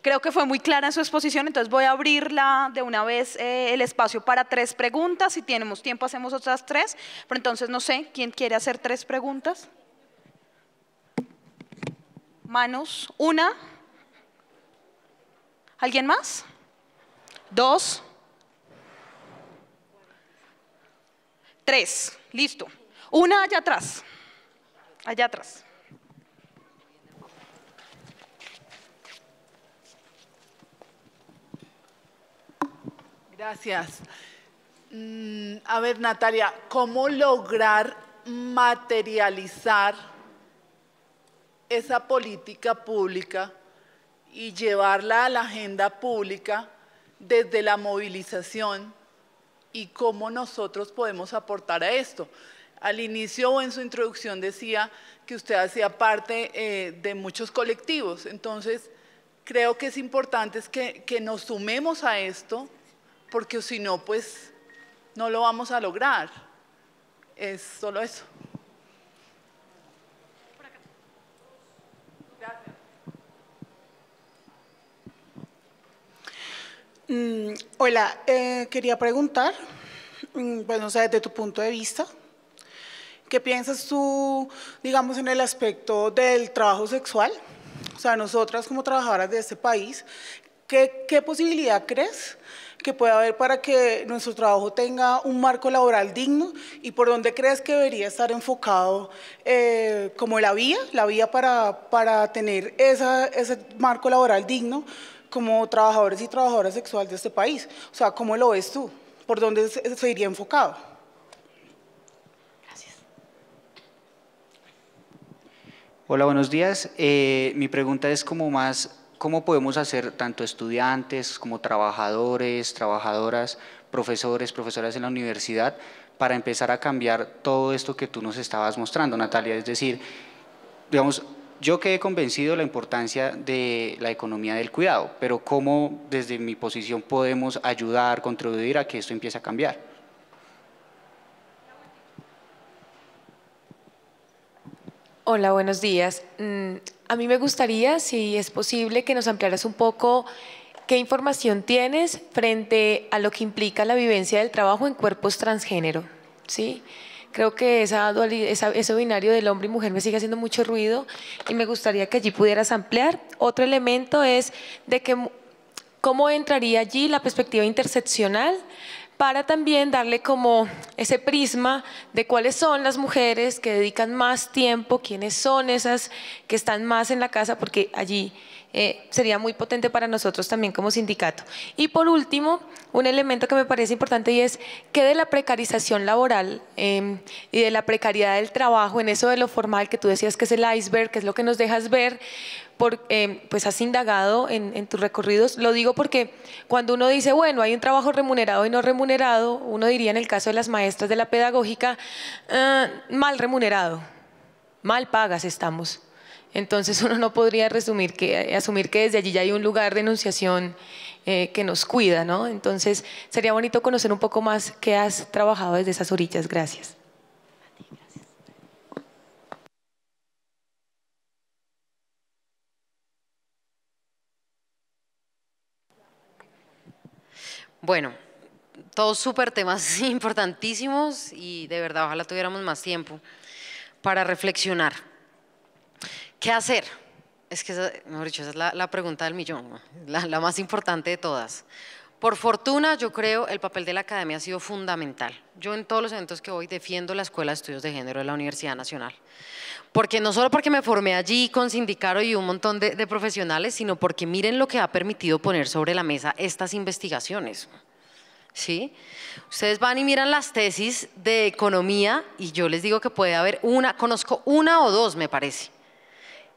creo que fue muy clara en su exposición, entonces voy a abrirla de una vez eh, el espacio para tres preguntas. Si tenemos tiempo, hacemos otras tres, pero entonces no sé, ¿quién quiere hacer tres preguntas? Manos, una. ¿Alguien más? Dos. Tres, listo. Una allá atrás allá atrás. Gracias. Mm, a ver, Natalia, ¿cómo lograr materializar esa política pública y llevarla a la agenda pública desde la movilización y cómo nosotros podemos aportar a esto? Al inicio o en su introducción decía que usted hacía parte eh, de muchos colectivos, entonces creo que es importante que, nos sumemos a esto, porque si no, pues no lo vamos a lograr. Es solo eso. Mm, hola, eh, quería preguntar, mm, bueno, o sea, desde tu punto de vista, ¿Qué piensas tú, digamos, en el aspecto del trabajo sexual? O sea, nosotras como trabajadoras de este país, ¿qué, posibilidad crees que puede haber para que nuestro trabajo tenga un marco laboral digno y por dónde crees que debería estar enfocado eh, como la vía, la vía para, para tener ese marco laboral digno como trabajadores y trabajadoras sexuales de este país? O sea, ¿cómo lo ves tú? ¿Por dónde se iría enfocado? Hola, buenos días. Eh, mi pregunta es como más, ¿cómo podemos hacer tanto estudiantes como trabajadores, trabajadoras, profesores, profesoras en la universidad para empezar a cambiar todo esto que tú nos estabas mostrando, Natalia? Es decir, digamos, yo quedé convencido de la importancia de la economía del cuidado, pero ¿cómo desde mi posición podemos ayudar, contribuir a que esto empiece a cambiar? Hola, buenos días. Mm, a mí me gustaría, si es posible, que nos ampliaras un poco qué información tienes frente a lo que implica la vivencia del trabajo en cuerpos transgénero. ¿sí? Creo que esa, ese binario del hombre y mujer me sigue haciendo mucho ruido y me gustaría que allí pudieras ampliar. Otro elemento es de que cómo entraría allí la perspectiva interseccional para también darle como ese prisma de cuáles son las mujeres que dedican más tiempo, quiénes son esas que están más en la casa, porque allí eh, sería muy potente para nosotros también como sindicato. Y por último, un elemento que me parece importante y es que de la precarización laboral em, y de la precariedad del trabajo, en eso de lo formal que tú decías que es el iceberg, que es lo que nos dejas ver, em, pues has indagado en, tus recorridos. Lo digo porque cuando uno dice, bueno, hay un trabajo remunerado y no remunerado, uno diría en el caso de las maestras de la pedagógica, ah, mal remunerado, mal pagas estamos. Entonces uno no podría resumir que, eh, asumir que desde allí ya hay un lugar de enunciación eh, que nos cuida, ¿no? Entonces sería bonito conocer un poco más qué has trabajado desde esas orillas. Gracias. Bueno, todos súper temas importantísimos y de verdad ojalá tuviéramos más tiempo para reflexionar. ¿Qué hacer? Es que, esa, dicho, es la, pregunta del millón, la, más importante de todas. Por fortuna, yo creo, el papel de la academia ha sido fundamental. Yo en todos los eventos que voy defiendo la Escuela de Estudios de Género de la Universidad Nacional. Porque no solo porque me formé allí con sindicato y un montón de, de profesionales, sino porque miren lo que ha permitido poner sobre la mesa estas investigaciones. ¿Sí? Ustedes van y miran las tesis de economía y yo les digo que puede haber una, conozco una o dos me parece,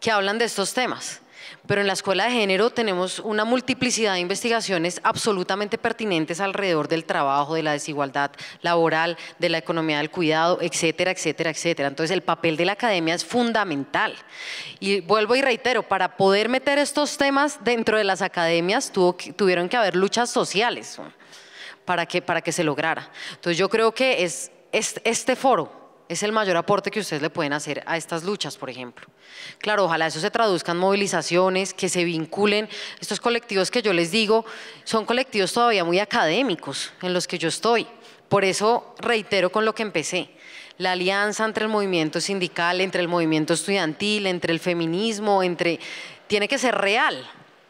que hablan de estos temas. Pero en la Escuela de Género tenemos una multiplicidad de investigaciones absolutamente pertinentes alrededor del trabajo, de la desigualdad laboral, de la economía del cuidado, etcétera, etcétera, etcétera. Entonces el papel de la academia es fundamental. Y vuelvo y reitero, para poder meter estos temas dentro de las academias tuvo, tuvieron que haber luchas sociales para que, para que se lograra. Entonces yo creo que este foro es el mayor aporte que ustedes le pueden hacer a estas luchas, por ejemplo. Claro, ojalá eso se traduzca en movilizaciones, que se vinculen. Estos colectivos que yo les digo son colectivos todavía muy académicos en los que yo estoy. Por eso reitero con lo que empecé la alianza entre el movimiento sindical, entre el movimiento estudiantil, entre el feminismo, entre tiene que ser real,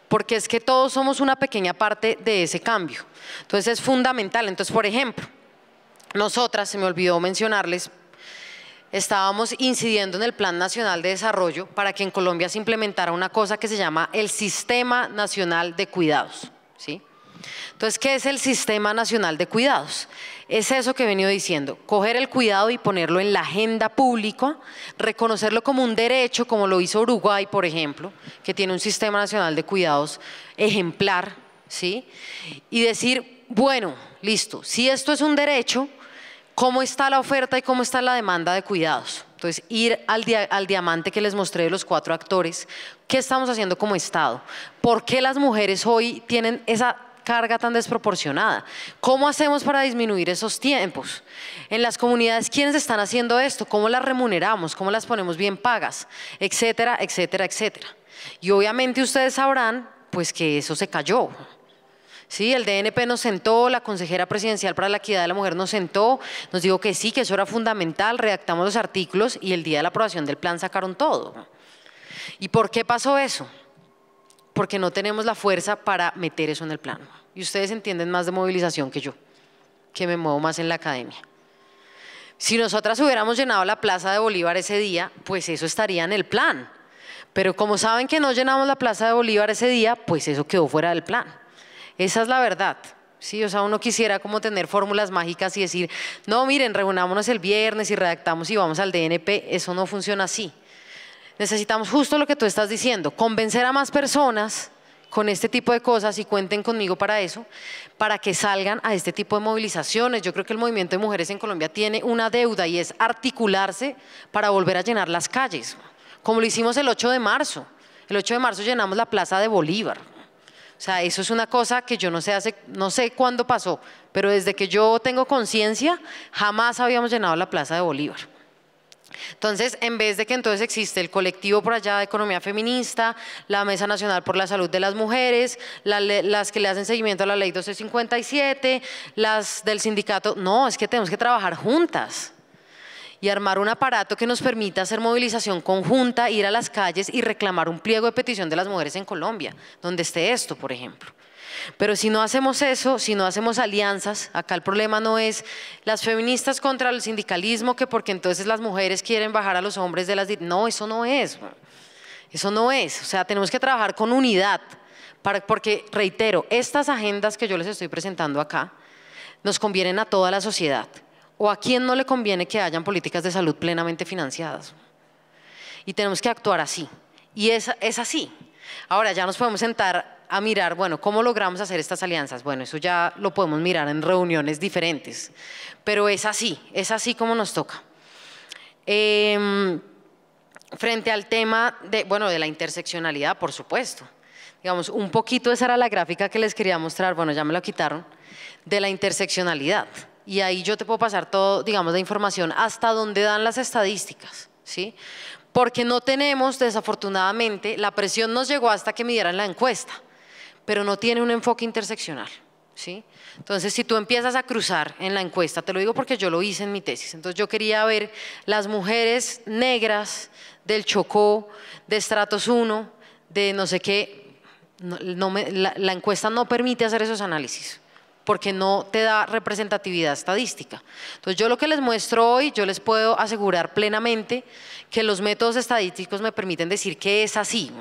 porque es que todos somos una pequeña parte de ese cambio. Entonces es fundamental. Entonces, por ejemplo, nosotras, se me olvidó mencionarles, estábamos incidiendo en el Plan Nacional de Desarrollo para que en Colombia se implementara una cosa que se llama el Sistema Nacional de Cuidados. ¿sí? Entonces, ¿qué es el Sistema Nacional de Cuidados? Es eso que he venido diciendo, coger el cuidado y ponerlo en la agenda pública, reconocerlo como un derecho, como lo hizo Uruguay, por ejemplo, que tiene un Sistema Nacional de Cuidados ejemplar, ¿sí? Y decir, bueno, listo, si esto es un derecho, cómo está la oferta y cómo está la demanda de cuidados. Entonces, ir al, al, diamante que les mostré de los cuatro actores, ¿qué estamos haciendo como Estado? ¿Por qué las mujeres hoy tienen esa carga tan desproporcionada? ¿Cómo hacemos para disminuir esos tiempos? En las comunidades, ¿quiénes están haciendo esto? ¿Cómo las remuneramos? ¿Cómo las ponemos bien pagas? Etcétera, etcétera, etcétera. Y obviamente ustedes sabrán, pues que eso se cayó, Sí, el DNP nos sentó, la consejera presidencial para la equidad de la mujer nos sentó, nos dijo que sí, que eso era fundamental, redactamos los artículos y el día de la aprobación del plan sacaron todo. ¿Y por qué pasó eso? Porque no tenemos la fuerza para meter eso en el plan. Y ustedes entienden más de movilización que yo, que me muevo más en la academia. Si nosotras hubiéramos llenado la Plaza de Bolívar ese día, pues eso estaría en el plan. Pero como saben que no llenamos la Plaza de Bolívar ese día, pues eso quedó fuera del plan. Esa es la verdad. Sí, o sea, uno quisiera como tener fórmulas mágicas y decir, no, miren, reunámonos el viernes y redactamos y vamos al DNP. Eso no funciona así. Necesitamos justo lo que tú estás diciendo, convencer a más personas con este tipo de cosas y cuenten conmigo para eso, para que salgan a este tipo de movilizaciones. Yo creo que el movimiento de mujeres en Colombia tiene una deuda y es articularse para volver a llenar las calles, como lo hicimos el 8 de marzo. El 8 de marzo llenamos la Plaza de Bolívar, o sea, eso es una cosa que yo no sé hace, no sé cuándo pasó, pero desde que yo tengo conciencia, jamás habíamos llenado la Plaza de Bolívar. Entonces, en vez de que entonces existe el colectivo por allá de economía feminista, la Mesa Nacional por la Salud de las Mujeres, las que le hacen seguimiento a la ley 1257, las del sindicato, no, es que tenemos que trabajar juntas y armar un aparato que nos permita hacer movilización conjunta, ir a las calles y reclamar un pliego de petición de las mujeres en Colombia, donde esté esto, por ejemplo. Pero si no hacemos eso, si no hacemos alianzas, acá el problema no es las feministas contra el sindicalismo, que porque entonces las mujeres quieren bajar a los hombres de las... No, eso no es. Eso no es. O sea, tenemos que trabajar con unidad, porque, reitero, estas agendas que yo les estoy presentando acá nos convienen a toda la sociedad. ¿O a quién no le conviene que hayan políticas de salud plenamente financiadas? Y tenemos que actuar así. Y es, así. Ahora ya nos podemos sentar a mirar, bueno, ¿cómo logramos hacer estas alianzas? Bueno, eso ya lo podemos mirar en reuniones diferentes. Pero es así, es así como nos toca. Em, frente al tema de, bueno, de la interseccionalidad, por supuesto. Digamos, un poquito esa era la gráfica que les quería mostrar, bueno, ya me la quitaron, de la interseccionalidad y ahí yo te puedo pasar todo, digamos, la información hasta donde dan las estadísticas, ¿sí? Porque no tenemos, desafortunadamente, la presión nos llegó hasta que midieran la encuesta, pero no tiene un enfoque interseccional, ¿sí? Entonces, si tú empiezas a cruzar en la encuesta, te lo digo porque yo lo hice en mi tesis, entonces yo quería ver las mujeres negras del Chocó, de estratos 1, de no sé qué, la encuesta no permite hacer esos análisis, porque no te da representatividad estadística. Entonces yo lo que les muestro hoy, yo les puedo asegurar plenamente que los métodos estadísticos me permiten decir que es así.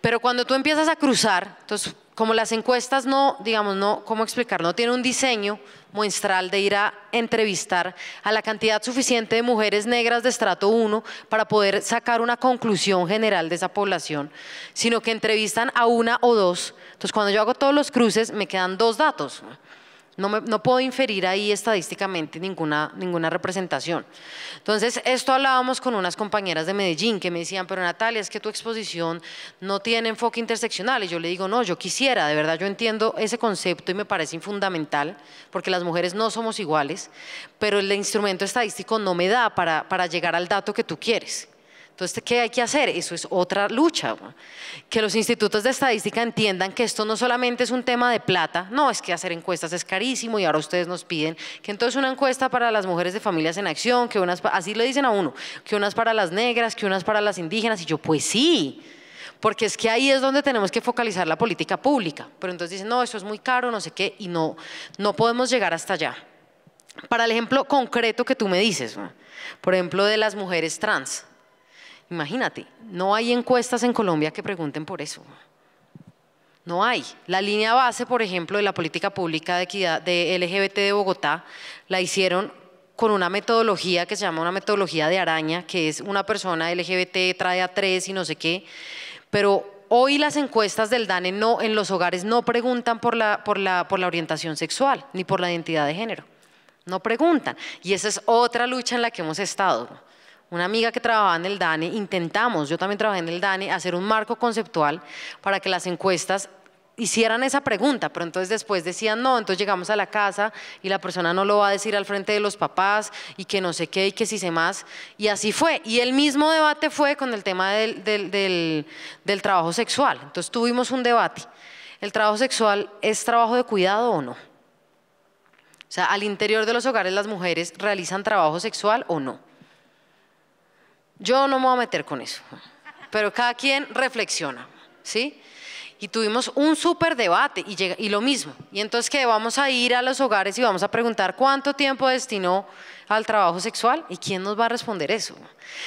Pero cuando tú empiezas a cruzar, entonces como las encuestas no, digamos, no, ¿cómo explicar? No tiene un diseño muestral de ir a entrevistar a la cantidad suficiente de mujeres negras de estrato 1 para poder sacar una conclusión general de esa población, sino que entrevistan a una o dos. Entonces, cuando yo hago todos los cruces, me quedan dos datos. No, puedo inferir ahí estadísticamente ninguna, ninguna representación. Entonces, esto hablábamos con unas compañeras de Medellín que me decían, pero Natalia, es que tu exposición no tiene enfoque interseccional. Y yo le digo, no, yo quisiera, de verdad yo entiendo ese concepto y me parece fundamental, porque las mujeres no somos iguales, pero el instrumento estadístico no me da para llegar al dato que tú quieres. Entonces, ¿qué hay que hacer? Eso es otra lucha. Que los institutos de estadística entiendan que esto no solamente es un tema de plata, no, es que hacer encuestas es carísimo y ahora ustedes nos piden que entonces una encuesta para las mujeres de familias en acción, que unas, así le dicen a uno, que unas para las negras, que unas para las indígenas, y yo, pues sí, porque es que ahí es donde tenemos que focalizar la política pública. Pero entonces dicen, no, eso es muy caro, no sé qué, y no, no podemos llegar hasta allá. Para el ejemplo concreto que tú me dices, por ejemplo, de las mujeres trans, Imagínate, no hay encuestas en Colombia que pregunten por eso. No hay. La línea base, por ejemplo, de la política pública de equidad de LGBT de Bogotá la hicieron con una metodología que se llama una metodología de araña, que es una persona LGBT trae a tres y no sé qué, pero hoy las encuestas del DANE no, en los hogares no preguntan por la, por la orientación sexual ni por la identidad de género, no preguntan. Y esa es otra lucha en la que hemos estado una amiga que trabajaba en el DANE, intentamos, yo también trabajé en el DANE, hacer un marco conceptual para que las encuestas hicieran esa pregunta, pero entonces después decían no, entonces llegamos a la casa y la persona no lo va a decir al frente de los papás y que no sé qué y que si sé más, y así fue. Y el mismo debate fue con el tema del, del trabajo sexual, entonces tuvimos un debate. ¿El trabajo sexual es trabajo de cuidado o no? O sea, al interior de los hogares las mujeres realizan trabajo sexual o no. Yo no me voy a meter con eso, pero cada quien reflexiona, ¿sí? Y tuvimos un súper debate y, llega, y lo mismo. Y entonces que vamos a ir a los hogares y vamos a preguntar cuánto tiempo destinó al trabajo sexual y quién nos va a responder eso.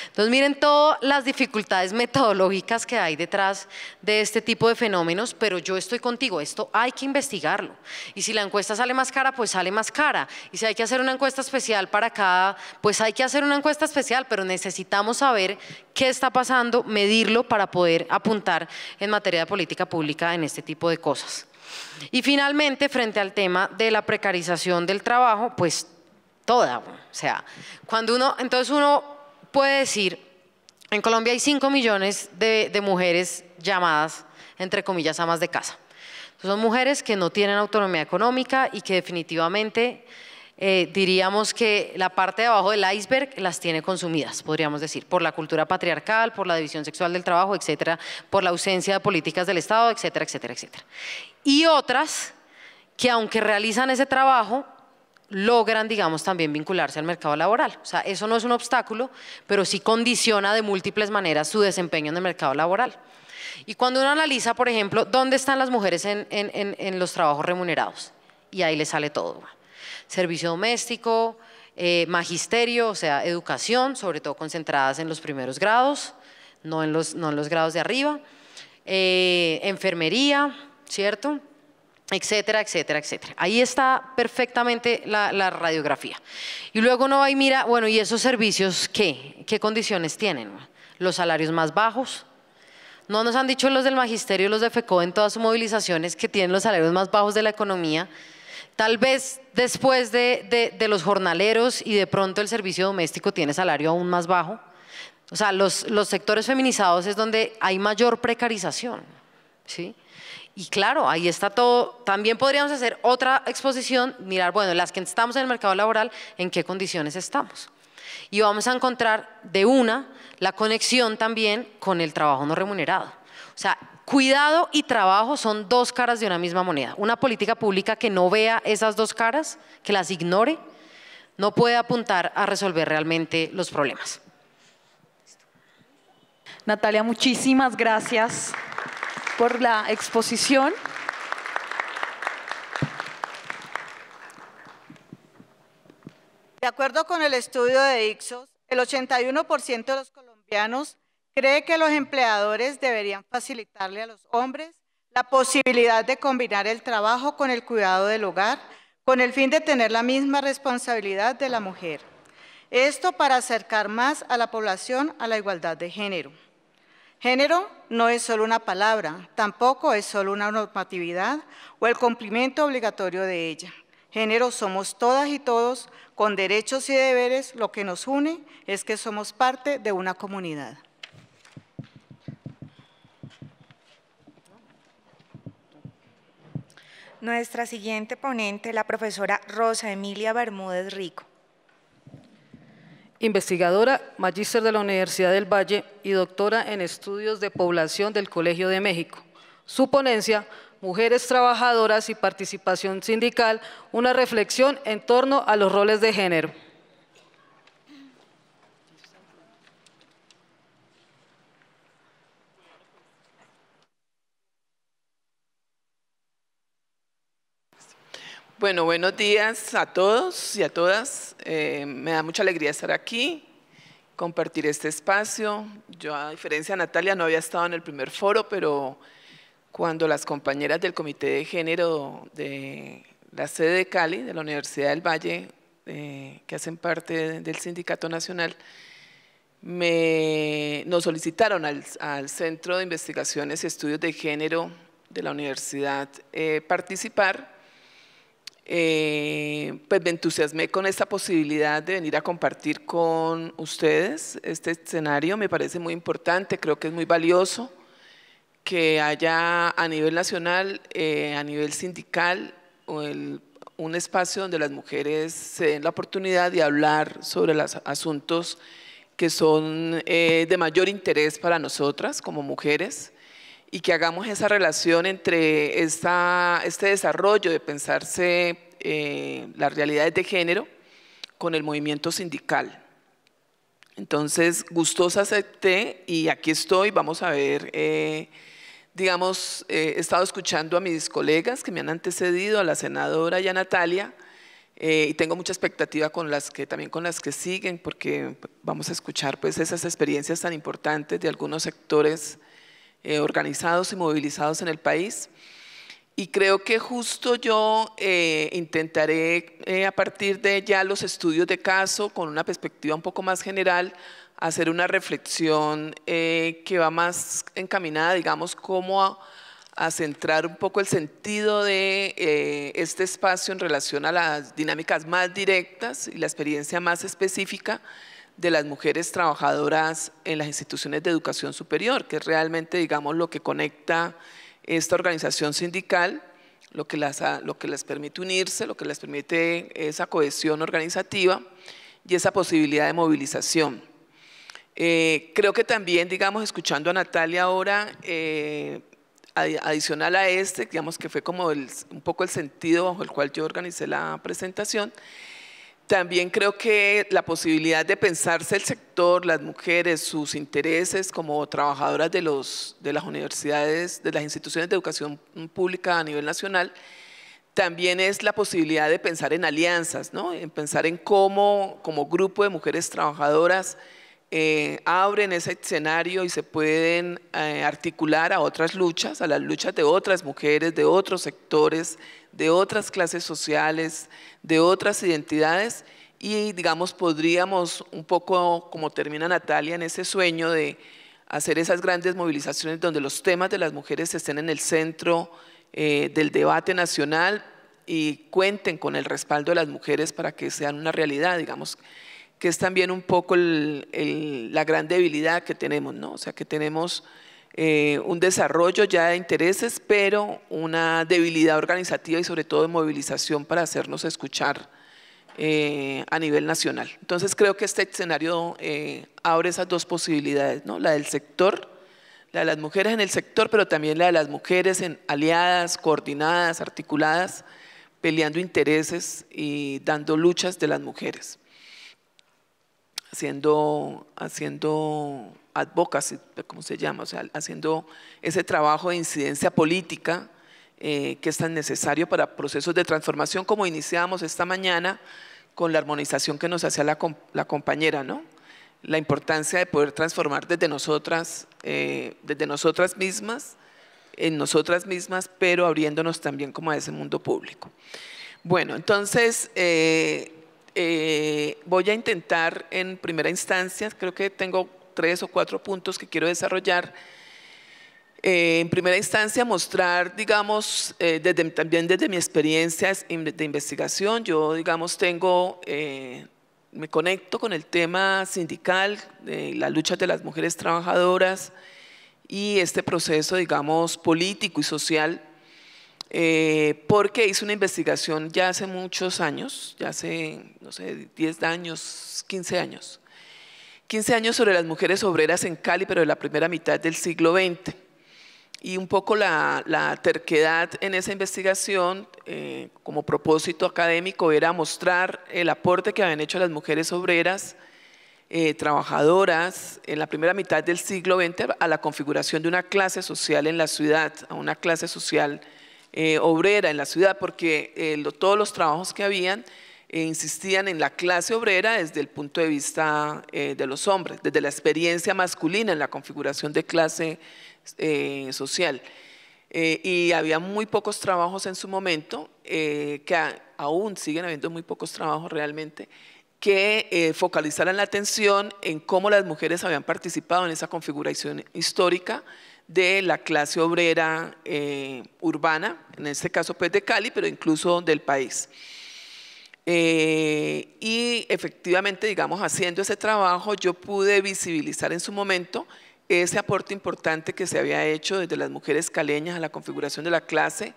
Entonces miren todas las dificultades metodológicas que hay detrás de este tipo de fenómenos, pero yo estoy contigo, esto hay que investigarlo. Y si la encuesta sale más cara, pues sale más cara. Y si hay que hacer una encuesta especial para cada, pues hay que hacer una encuesta especial, pero necesitamos saber qué está pasando, medirlo para poder apuntar en materia de política pública en este tipo de cosas. Y finalmente, frente al tema de la precarización del trabajo, pues toda. O sea, cuando uno, entonces uno puede decir, en Colombia hay 5 millones de, mujeres llamadas, entre comillas, amas de casa. son mujeres que no tienen autonomía económica y que definitivamente eh, diríamos que la parte de abajo del iceberg las tiene consumidas, podríamos decir, por la cultura patriarcal, por la división sexual del trabajo, etcétera, por la ausencia de políticas del Estado, etcétera, etcétera, etcétera. Y otras que aunque realizan ese trabajo, logran, digamos, también vincularse al mercado laboral. O sea, eso no es un obstáculo, pero sí condiciona de múltiples maneras su desempeño en el mercado laboral. Y cuando uno analiza, por ejemplo, dónde están las mujeres en, los trabajos remunerados, y ahí le sale todo. Servicio doméstico, eh, magisterio, o sea, educación, sobre todo concentradas en los primeros grados, no en los, grados de arriba, eh, enfermería, ¿cierto? etcétera, etcétera, etcétera. Ahí está perfectamente la, radiografía. Y luego uno va y mira, bueno, ¿y esos servicios qué? ¿Qué condiciones tienen? Los salarios más bajos. No nos han dicho los del magisterio, los de FECO en todas sus movilizaciones que tienen los salarios más bajos de la economía. Tal vez después de, los jornaleros y de pronto el servicio doméstico tiene salario aún más bajo. O sea, los, los sectores feminizados es donde hay mayor precarización. ¿sí? Y claro, ahí está todo. También podríamos hacer otra exposición, mirar, bueno, las que estamos en el mercado laboral, en qué condiciones estamos. Y vamos a encontrar de una la conexión también con el trabajo no remunerado. O sea, cuidado y trabajo son dos caras de una misma moneda. Una política pública que no vea esas dos caras, que las ignore, no puede apuntar a resolver realmente los problemas. Natalia, muchísimas gracias por la exposición. De acuerdo con el estudio de Ixos, el 81% de los colombianos cree que los empleadores deberían facilitarle a los hombres la posibilidad de combinar el trabajo con el cuidado del hogar, con el fin de tener la misma responsabilidad de la mujer. Esto para acercar más a la población a la igualdad de género. Género no es solo una palabra, tampoco es solo una normatividad o el cumplimiento obligatorio de ella. Género somos todas y todos con derechos y deberes. Lo que nos une es que somos parte de una comunidad. Nuestra siguiente ponente, la profesora Rosa Emilia Bermúdez Rico investigadora magíster de la Universidad del Valle y doctora en estudios de población del Colegio de México. Su ponencia, Mujeres Trabajadoras y Participación Sindical, una reflexión en torno a los roles de género. Bueno, buenos días a todos y a todas. Eh, me da mucha alegría estar aquí, compartir este espacio. Yo, a diferencia de Natalia, no había estado en el primer foro, pero cuando las compañeras del Comité de Género de la sede de Cali, de la Universidad del Valle, eh, que hacen parte del Sindicato Nacional, me, nos solicitaron al, Centro de Investigaciones y Estudios de Género de la Universidad eh, participar eh, pues me entusiasmé con esta posibilidad de venir a compartir con ustedes este escenario, me parece muy importante, creo que es muy valioso que haya a nivel nacional, eh, a nivel sindical, un espacio donde las mujeres se den la oportunidad de hablar sobre los asuntos que son eh, de mayor interés para nosotras como mujeres y que hagamos esa relación entre esta, este desarrollo de pensarse eh, las realidades de género con el movimiento sindical. Entonces, gustosa acepté y aquí estoy, vamos a ver, eh, digamos, eh, he estado escuchando a mis colegas que me han antecedido, a la senadora y a Natalia, y tengo mucha expectativa con las que también con las que siguen, porque vamos a escuchar pues esas experiencias tan importantes de algunos sectores eh, organizados y movilizados en el país. Y creo que justo yo eh, intentaré, eh, a partir de ya los estudios de caso, con una perspectiva un poco más general, hacer una reflexión que va más encaminada, digamos, como a, a centrar un poco el sentido de este espacio en relación a las dinámicas más directas y la experiencia más específica de las mujeres trabajadoras en las instituciones de educación superior, que es realmente, digamos, lo que conecta esta organización sindical, lo que lo que les permite unirse, lo que les permite esa cohesión organizativa y esa posibilidad de movilización. Eh, creo que también, digamos, escuchando a Natalia ahora, eh, adicional a este, digamos que fue como un poco el sentido bajo el cual yo organicé la presentación, también creo que la posibilidad de pensarse el sector, las mujeres, sus intereses como trabajadoras de, las universidades, de las instituciones de educación pública a nivel nacional, también es la posibilidad de pensar en alianzas, ¿no? en pensar en cómo como grupo de mujeres trabajadoras eh, abren ese escenario y se pueden eh, articular a otras luchas, a las luchas de otras mujeres, de otros sectores, de otras clases sociales, de otras identidades y digamos podríamos un poco, como termina Natalia, en ese sueño de hacer esas grandes movilizaciones donde los temas de las mujeres estén en el centro eh, del debate nacional y cuenten con el respaldo de las mujeres para que sean una realidad, digamos, que es también un poco la gran debilidad que tenemos, ¿no? O sea, que tenemos eh, un desarrollo ya de intereses, pero una debilidad organizativa y sobre todo de movilización para hacernos escuchar eh, a nivel nacional. Entonces creo que este escenario eh, abre esas dos posibilidades, ¿no? la del sector, la de las mujeres en el sector, pero también la de las mujeres en aliadas, coordinadas, articuladas, peleando intereses y dando luchas de las mujeres haciendo, haciendo advocacy, ¿cómo se llama, o sea, haciendo ese trabajo de incidencia política eh, que es tan necesario para procesos de transformación como iniciamos esta mañana con la armonización que nos hacía la, la compañera, ¿no? La importancia de poder transformar desde nosotras, eh, desde nosotras mismas, en nosotras mismas, pero abriéndonos también como a ese mundo público. Bueno, entonces, eh, eh, voy a intentar en primera instancia, creo que tengo tres o cuatro puntos que quiero desarrollar. Eh, en primera instancia, mostrar, digamos, eh, desde, también desde mi experiencia de investigación, yo, digamos, tengo, me conecto con el tema sindical, la lucha de las mujeres trabajadoras y este proceso, digamos, político y social eh, porque hice una investigación ya hace muchos años, ya hace, no sé, 10 años, 15 años, 15 años sobre las mujeres obreras en Cali, pero de la primera mitad del siglo XX. Y un poco la, terquedad en esa investigación, eh, como propósito académico, era mostrar el aporte que habían hecho las mujeres obreras, eh, trabajadoras, en la primera mitad del siglo XX, a la configuración de una clase social en la ciudad, a una clase social eh, obrera en la ciudad, porque eh, todos los trabajos que habían eh, insistían en la clase obrera desde el punto de vista de los hombres, desde la experiencia masculina en la configuración de clase social. y había muy pocos trabajos en su momento, que aún siguen habiendo muy pocos trabajos realmente, que focalizaran la atención en cómo las mujeres habían participado en esa configuración histórica de la clase obrera eh, urbana, en este caso pues de Cali, pero incluso del país. Eh, y efectivamente, digamos, haciendo ese trabajo, yo pude visibilizar en su momento ese aporte importante que se había hecho desde las mujeres caleñas a la configuración de la clase,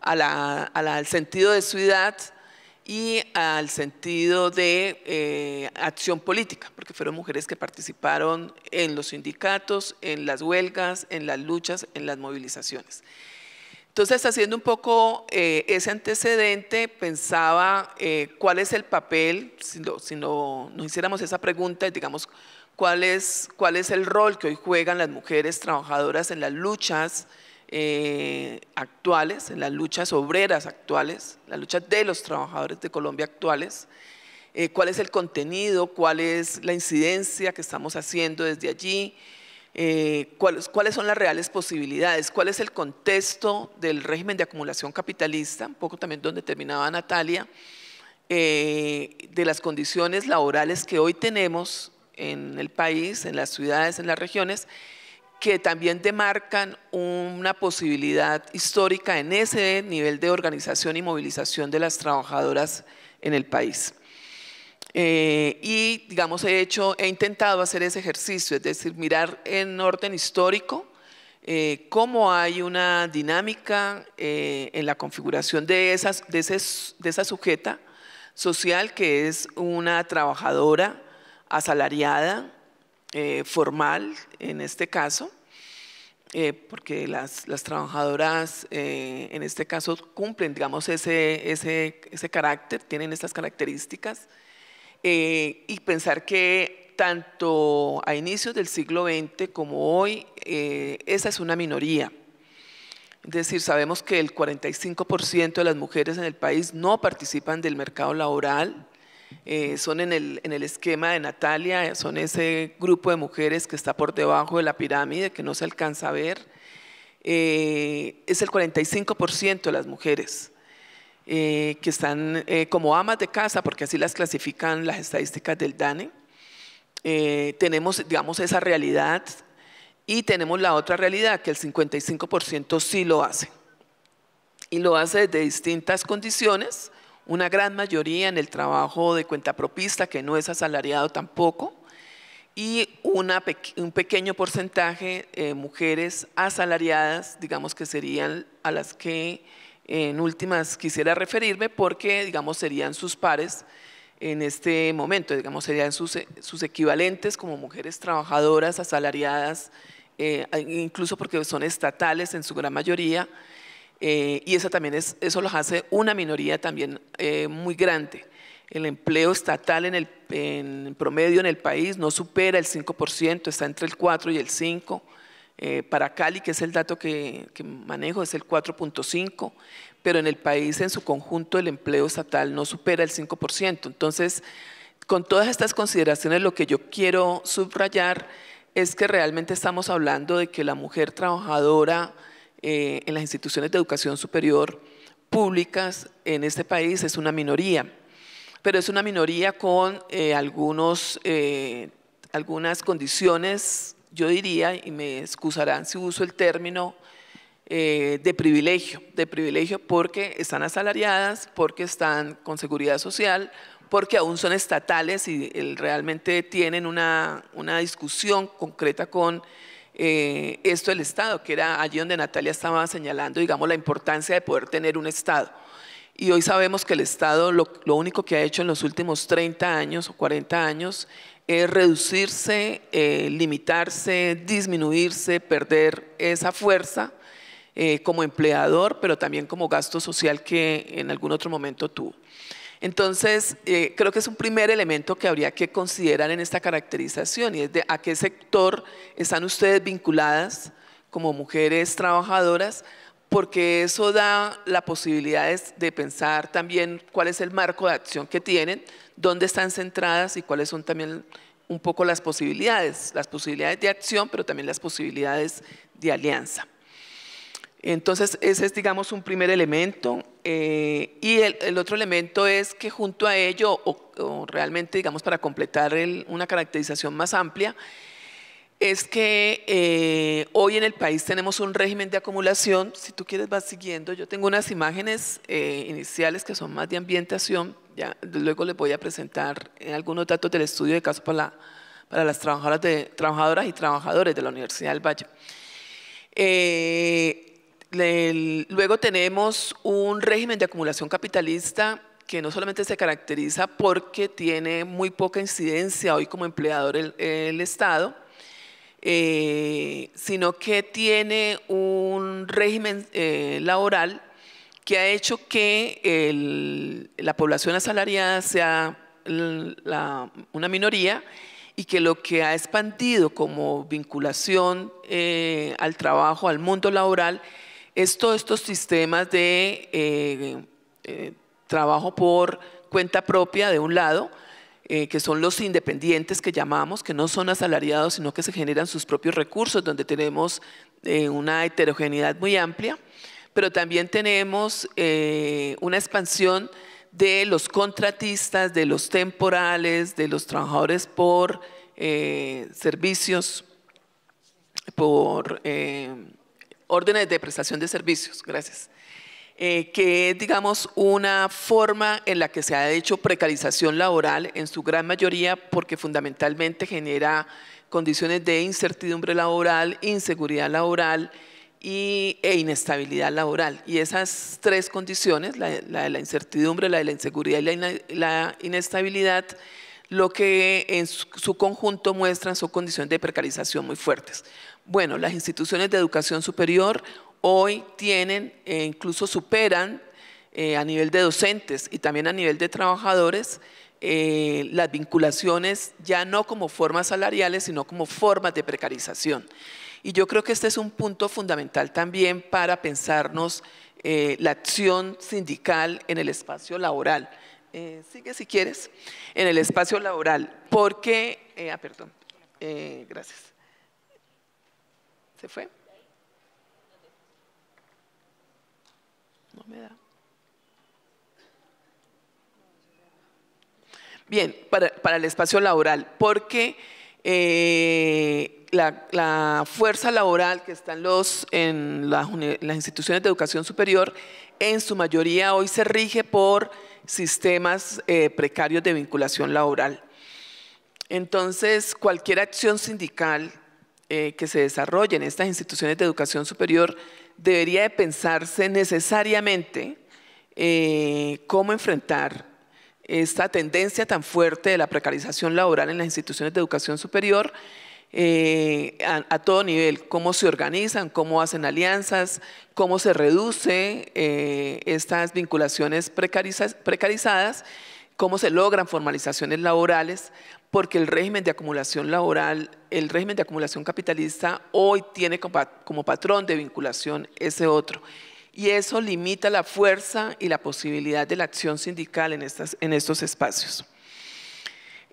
al sentido de su edad, y al sentido de eh, acción política, porque fueron mujeres que participaron en los sindicatos, en las huelgas, en las luchas, en las movilizaciones. Entonces, haciendo un poco eh, ese antecedente, pensaba eh, cuál es el papel, si, no, nos hiciéramos esa pregunta, digamos, cuál es el rol que hoy juegan las mujeres trabajadoras en las luchas, eh, actuales, en las luchas obreras actuales, la lucha de los trabajadores de Colombia actuales, eh, cuál es el contenido, cuál es la incidencia que estamos haciendo desde allí, eh, cuáles, son las reales posibilidades, cuál es el contexto del régimen de acumulación capitalista, un poco también donde terminaba Natalia, de las condiciones laborales que hoy tenemos en el país, en las ciudades, en las regiones, que también demarcan una posibilidad histórica en ese nivel de organización y movilización de las trabajadoras en el país. Eh, y, digamos, he hecho, he intentado hacer ese ejercicio, es decir, mirar en orden histórico eh, cómo hay una dinámica eh, en la configuración de esa sujeta social que es una trabajadora asalariada, eh, formal en este caso, eh, porque las, las trabajadoras eh, en este caso cumplen, digamos, ese, ese, ese carácter, tienen estas características, y pensar que tanto a inicios del siglo XX como hoy, esa es una minoría. Es decir, sabemos que el 45% de las mujeres en el país no participan del mercado laboral, eh, son en el, en el, esquema de Natalia, eh, son ese grupo de mujeres que está por debajo de la pirámide, que no se alcanza a ver, eh, es el 45% de las mujeres que están como amas de casa, porque así las clasifican las estadísticas del DANE. tenemos, digamos, esa realidad y tenemos la otra realidad, que el 55% sí lo hace. Y lo hace desde distintas condiciones, una gran mayoría en el trabajo de cuenta propista que no es asalariado tampoco, y un pequeño porcentaje de eh, mujeres asalariadas, digamos que serían a las que en últimas quisiera referirme, porque digamos serían sus pares en este momento, digamos serían sus, eh, equivalentes como mujeres trabajadoras asalariadas, eh, incluso porque son estatales en su gran mayoría, eh, y eso también es, eso los hace una minoría también eh, muy grande. El empleo estatal en promedio en el país no supera el 5%, está entre el 4 y el 5%. Eh, para Cali, que es el dato que manejo, es el 4.5%, pero en el país en su conjunto el empleo estatal no supera el 5%. Entonces, con todas estas consideraciones, lo que yo quiero subrayar es que realmente estamos hablando de que la mujer trabajadora eh, en las instituciones de educación superior públicas en este país es una minoría, pero es una minoría con eh, algunos, eh, algunas condiciones, yo diría, y me excusarán si uso el término, de privilegio, de privilegio porque están asalariadas, porque están con seguridad social, porque aún son estatales y realmente tienen una discusión concreta con eh, esto del Estado, que era allí donde Natalia estaba señalando, digamos, la importancia de poder tener un Estado. Y hoy sabemos que el Estado lo, único que ha hecho en los últimos 30 años o 40 años es reducirse, eh, limitarse, disminuirse, perder esa fuerza eh, como empleador, pero también como gasto social que en algún otro momento tuvo. Entonces, eh, creo que es un primer elemento que habría que considerar en esta caracterización y es de a qué sector están ustedes vinculadas como mujeres trabajadoras, porque eso da la posibilidades de pensar también cuál es el marco de acción que tienen, dónde están centradas y cuáles son también un poco las posibilidades, las posibilidades de acción, pero también las posibilidades de alianza. Entonces, ese es, digamos, un primer elemento. Eh, y el, otro elemento es que junto a ello, o, realmente digamos para completar una caracterización más amplia, es que eh, hoy en el país tenemos un régimen de acumulación, si tú quieres vas siguiendo, yo tengo unas imágenes eh, iniciales que son más de ambientación, ya, luego les voy a presentar algunos datos del estudio de caso para, para las trabajadoras, trabajadoras y trabajadores de la Universidad del Valle. Eh, luego tenemos un régimen de acumulación capitalista que no solamente se caracteriza porque tiene muy poca incidencia hoy como empleador el, Estado, eh, sino que tiene un régimen eh, laboral que ha hecho que la población asalariada sea una minoría y que lo que ha expandido como vinculación eh, al trabajo, al mundo laboral, es todos estos sistemas de eh, eh, trabajo por cuenta propia de un lado, eh, que son los independientes que llamamos, que no son asalariados, sino que se generan sus propios recursos, donde tenemos una heterogeneidad muy amplia, pero también tenemos una expansión de los contratistas, de los temporales, de los trabajadores por servicios, por órdenes de prestación de servicios, gracias, eh, que es, digamos, una forma en la que se ha hecho precarización laboral en su gran mayoría porque fundamentalmente genera condiciones de incertidumbre laboral, inseguridad laboral y, e inestabilidad laboral. Y esas tres condiciones, la, de la incertidumbre, la de la inseguridad y la inestabilidad, lo que en su conjunto muestran son condiciones de precarización muy fuertes. Bueno, las instituciones de educación superior hoy tienen e incluso superan eh, a nivel de docentes y también a nivel de trabajadores eh, las vinculaciones ya no como formas salariales, sino como formas de precarización. Y yo creo que este es un punto fundamental también para pensarnos eh, la acción sindical en el espacio laboral. sigue si quieres, en el espacio laboral, porque, ah, perdón, gracias. ¿Se fue? No me da. Bien, para, el espacio laboral, porque eh, la, fuerza laboral que están en, los, en las, instituciones de educación superior en su mayoría hoy se rige por sistemas eh, precarios de vinculación laboral. Entonces, cualquier acción sindical eh, que se desarrolle en estas instituciones de educación superior debería de pensarse necesariamente eh, cómo enfrentar esta tendencia tan fuerte de la precarización laboral en las instituciones de educación superior eh, a, todo nivel, cómo se organizan, cómo hacen alianzas, cómo se reduce estas vinculaciones precarizadas, cómo se logran formalizaciones laborales, porque el régimen de acumulación laboral, el régimen de acumulación capitalista hoy tiene como patrón de vinculación ese otro. Y eso limita la fuerza y la posibilidad de la acción sindical en, estas, en estos espacios.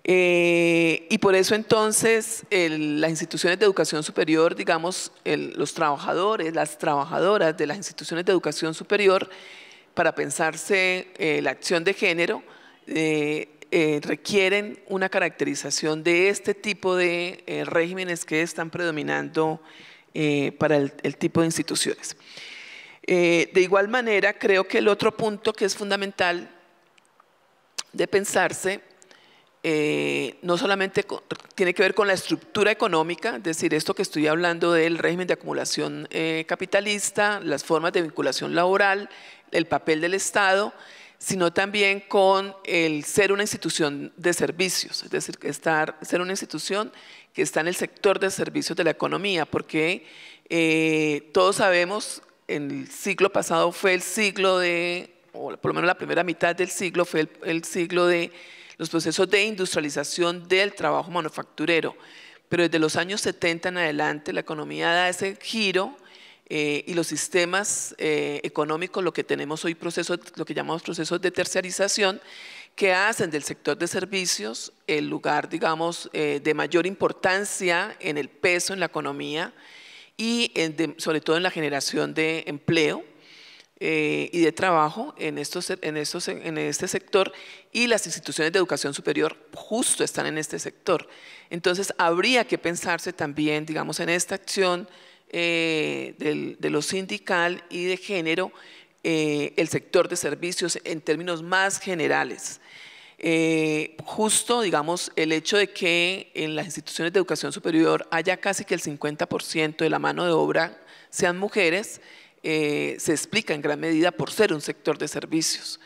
Eh, y por eso entonces las instituciones de educación superior, digamos, los trabajadores, las trabajadoras de las instituciones de educación superior, para pensarse eh, la acción de género, eh, eh, requieren una caracterización de este tipo de eh, regímenes que están predominando eh, para el, tipo de instituciones. de igual manera, creo que el otro punto que es fundamental de pensarse no solamente tiene que ver con la estructura económica, es decir, esto que estoy hablando del régimen de acumulación capitalista, las formas de vinculación laboral, el papel del Estado, sino también con el ser una institución de servicios, es decir, estar, ser una institución que está en el sector de servicios de la economía, porque eh, todos sabemos, el siglo pasado fue el siglo de, o por lo menos la primera mitad del siglo, fue el siglo de los procesos de industrialización del trabajo manufacturero, pero desde los años 70 en adelante la economía da ese giro eh, y los sistemas eh, económicos, lo que tenemos hoy lo que llamamos procesos de terciarización, que hacen del sector de servicios el lugar, digamos, eh, de mayor importancia en el peso en la economía y sobre todo en la generación de empleo y de trabajo en, estos, en, estos, en este sector y las instituciones de educación superior justo están en este sector. Entonces, habría que pensarse también, digamos, en esta acción eh, de lo sindical y de género eh, el sector de servicios en términos más generales. Eh, justo, digamos, el hecho de que en las instituciones de educación superior haya casi que el 50% de la mano de obra sean mujeres, se explica en gran medida por ser un sector de servicios.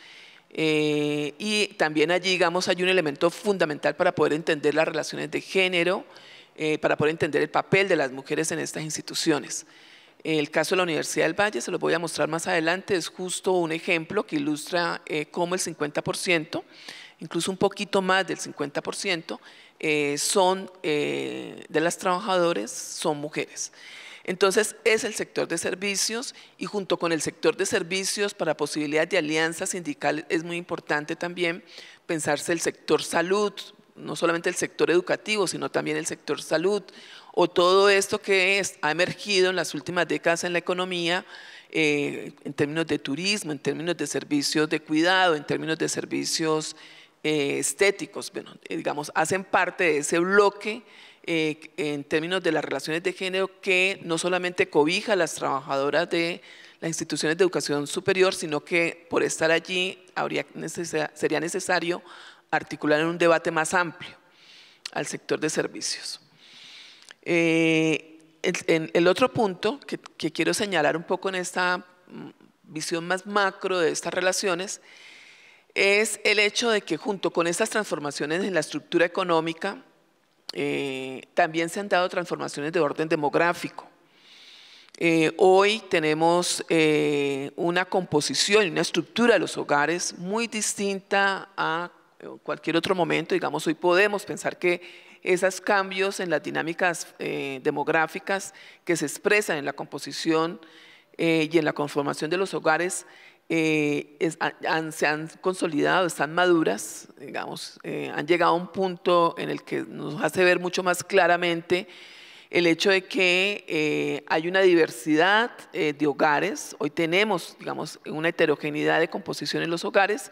y también allí, digamos, hay un elemento fundamental para poder entender las relaciones de género, eh, para poder entender el papel de las mujeres en estas instituciones. El caso de la Universidad del Valle, se lo voy a mostrar más adelante, es justo un ejemplo que ilustra eh, cómo el 50%, incluso un poquito más del 50%, eh, son de las trabajadoras son mujeres. Entonces es el sector de servicios y junto con el sector de servicios para posibilidades de alianza sindical es muy importante también pensarse el sector salud, no solamente el sector educativo, sino también el sector salud, o todo esto que ha emergido en las últimas décadas en la economía, eh, en términos de turismo, en términos de servicios de cuidado, en términos de servicios eh, estéticos, bueno, eh, digamos, hacen parte de ese bloque en términos de las relaciones de género que no solamente cobija a las trabajadoras de las instituciones de educación superior, sino que por estar allí habría, sería necesario articular en un debate más amplio al sector de servicios. Eh, el, otro punto que, quiero señalar un poco en esta mm, visión más macro de estas relaciones es el hecho de que junto con estas transformaciones en la estructura económica, eh, también se han dado transformaciones de orden demográfico. Eh, hoy tenemos una composición y una estructura de los hogares muy distinta a cualquier otro momento, digamos, hoy podemos pensar que esos cambios en las dinámicas eh, demográficas que se expresan en la composición eh, y en la conformación de los hogares eh, se han consolidado, están maduras, digamos, han llegado a un punto en el que nos hace ver mucho más claramente el hecho de que hay una diversidad de hogares, hoy tenemos, digamos, una heterogeneidad de composición en los hogares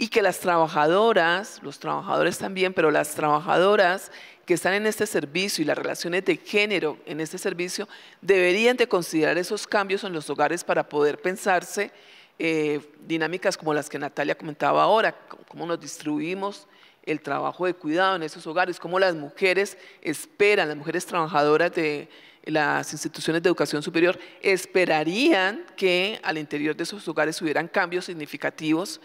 y que las trabajadoras, los trabajadores también, pero las trabajadoras que están en este servicio y las relaciones de género en este servicio, deberían de considerar esos cambios en los hogares para poder pensarse eh, dinámicas como las que Natalia comentaba ahora, cómo nos distribuimos el trabajo de cuidado en esos hogares, cómo las mujeres esperan, las mujeres trabajadoras de las instituciones de educación superior esperarían que al interior de esos hogares hubieran cambios significativos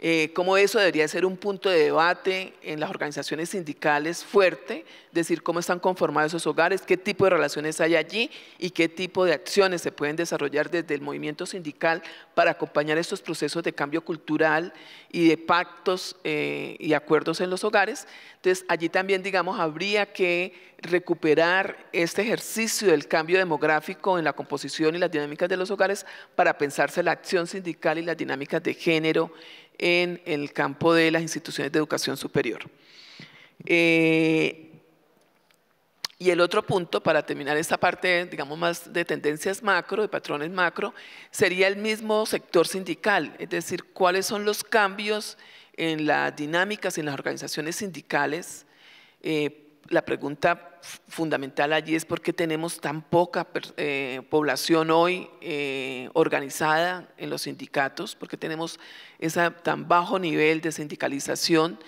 eh, cómo eso debería ser un punto de debate en las organizaciones sindicales fuerte, decir cómo están conformados esos hogares, qué tipo de relaciones hay allí y qué tipo de acciones se pueden desarrollar desde el movimiento sindical para acompañar estos procesos de cambio cultural y de pactos eh, y acuerdos en los hogares. Entonces, allí también, digamos, habría que recuperar este ejercicio del cambio demográfico en la composición y las dinámicas de los hogares para pensarse la acción sindical y las dinámicas de género en el campo de las instituciones de educación superior. Eh, y el otro punto, para terminar esta parte, digamos, más de tendencias macro, de patrones macro, sería el mismo sector sindical, es decir, cuáles son los cambios en las dinámicas, en las organizaciones sindicales, eh, la pregunta fundamental allí es por qué tenemos tan poca eh, población hoy eh, organizada en los sindicatos, por qué tenemos ese tan bajo nivel de sindicalización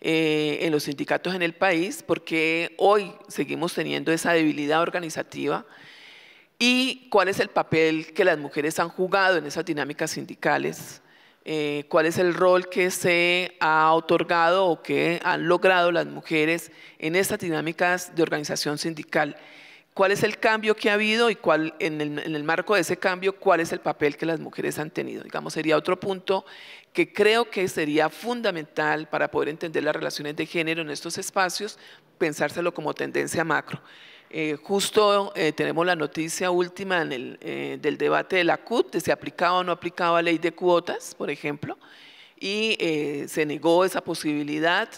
eh, en los sindicatos en el país, por qué hoy seguimos teniendo esa debilidad organizativa y cuál es el papel que las mujeres han jugado en esas dinámicas sindicales eh, cuál es el rol que se ha otorgado o que han logrado las mujeres en estas dinámicas de organización sindical. ¿Cuál es el cambio que ha habido y cuál, en el, en el marco de ese cambio, cuál es el papel que las mujeres han tenido? Digamos, sería otro punto que creo que sería fundamental para poder entender las relaciones de género en estos espacios, pensárselo como tendencia macro. Eh, justo eh, tenemos la noticia última eh, del debate de la CUT, de si aplicaba o no aplicaba ley de cuotas, por ejemplo, y se negó esa posibilidad.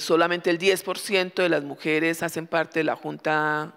solamente el 10% de las mujeres hacen parte de la Junta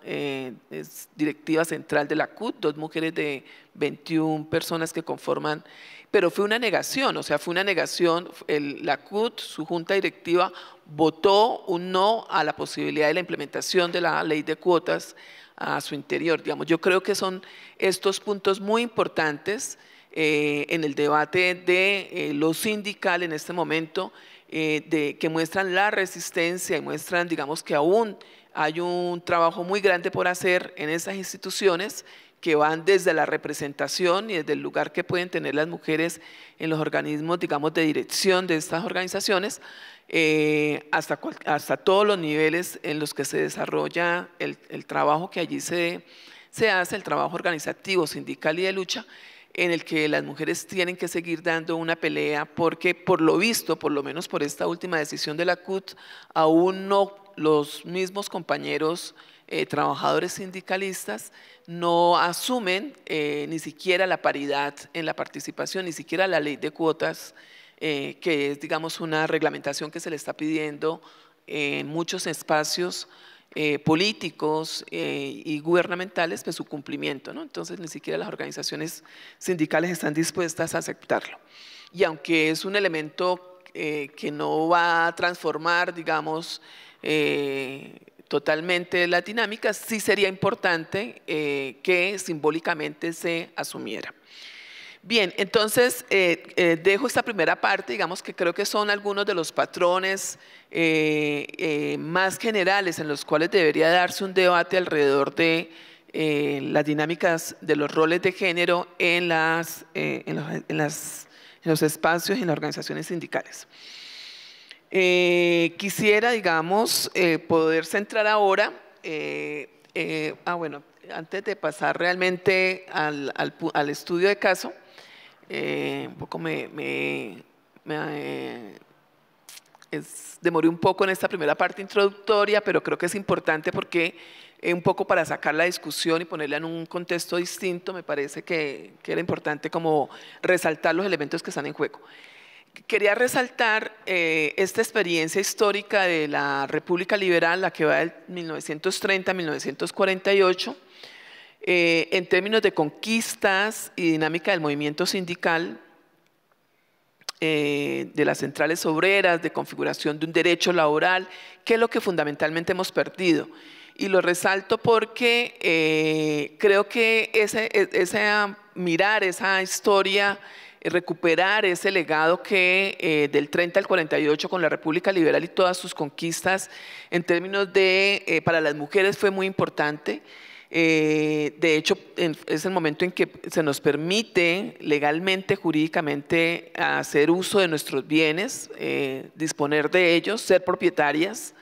Directiva Central de la CUT, dos mujeres de 21 personas que conforman, pero fue una negación, o sea, fue una negación, la CUT, su Junta Directiva, votó un no a la posibilidad de la implementación de la ley de cuotas a su interior. Digamos, yo creo que son estos puntos muy importantes eh, en el debate de eh, lo sindical en este momento, eh, que muestran la resistencia y muestran, digamos, que aún hay un trabajo muy grande por hacer en esas instituciones que van desde la representación y desde el lugar que pueden tener las mujeres en los organismos, digamos, de dirección de estas organizaciones, eh, hasta, hasta todos los niveles en los que se desarrolla el, el trabajo que allí se, se hace, el trabajo organizativo, sindical y de lucha, en el que las mujeres tienen que seguir dando una pelea porque por lo visto, por lo menos por esta última decisión de la CUT, aún no los mismos compañeros eh, trabajadores sindicalistas no asumen eh, ni siquiera la paridad en la participación, ni siquiera la ley de cuotas, eh, que es, digamos, una reglamentación que se le está pidiendo en muchos espacios políticos y gubernamentales, pues su cumplimiento. Entonces, ni siquiera las organizaciones sindicales están dispuestas a aceptarlo. Y aunque es un elemento que no va a transformar, digamos, totalmente la dinámica, sí sería importante eh, que simbólicamente se asumiera. Bien, entonces eh, eh, dejo esta primera parte, digamos que creo que son algunos de los patrones más generales en los cuales debería darse un debate alrededor de las dinámicas de los roles de género en, los, en los espacios y en las organizaciones sindicales. Eh, quisiera, digamos, eh, poder centrar ahora, eh, ah, bueno, antes de pasar realmente al, estudio de caso, un poco me, demoré un poco en esta primera parte introductoria, pero creo que es importante porque un poco para sacar la discusión y ponerla en un contexto distinto, me parece que, que era importante como resaltar los elementos que están en juego. Quería resaltar eh, esta experiencia histórica de la República Liberal, la que va del 1930 a 1948, en términos de conquistas y dinámica del movimiento sindical, eh, de las centrales obreras, de configuración de un derecho laboral, que es lo que fundamentalmente hemos perdido. Y lo resalto porque eh, creo que ese, e, ese, mirar esa historia eh, recuperar ese legado que eh, del 30 al 48 con la República Liberal y todas sus conquistas en términos de, eh, para las mujeres fue muy importante. de hecho, es el momento en que se nos permite legalmente, jurídicamente, hacer uso de nuestros bienes, disponer de ellos, ser propietarias.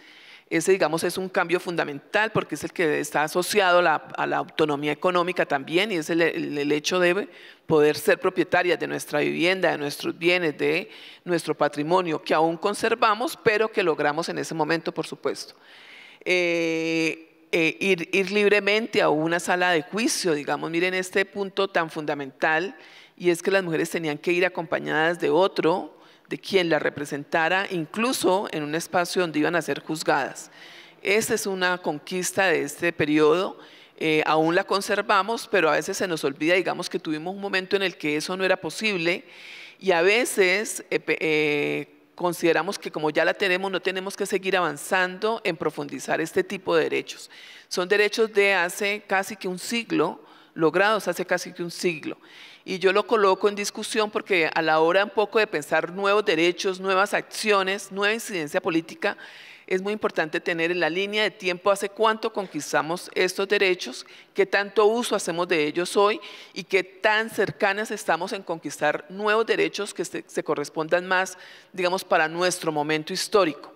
Ese, digamos, es un cambio fundamental porque es el que está asociado a la, autonomía económica también y es el, hecho de poder ser propietarias de nuestra vivienda, de nuestros bienes, de nuestro patrimonio, que aún conservamos, pero que logramos en ese momento, por supuesto. Eh, eh, ir, libremente a una sala de juicio, digamos, miren este punto tan fundamental, y es que las mujeres tenían que ir acompañadas de otro de quien la representara, incluso en un espacio donde iban a ser juzgadas. Esta es una conquista de este periodo. Eh, aún la conservamos, pero a veces se nos olvida, digamos que tuvimos un momento en el que eso no era posible y a veces eh, eh, consideramos que como ya la tenemos, no tenemos que seguir avanzando en profundizar este tipo de derechos. Son derechos de hace casi que un siglo, logrados hace casi que un siglo y yo lo coloco en discusión porque a la hora un poco de pensar nuevos derechos, nuevas acciones, nueva incidencia política, es muy importante tener en la línea de tiempo hace cuánto conquistamos estos derechos, qué tanto uso hacemos de ellos hoy y qué tan cercanas estamos en conquistar nuevos derechos que se, correspondan más, digamos, para nuestro momento histórico.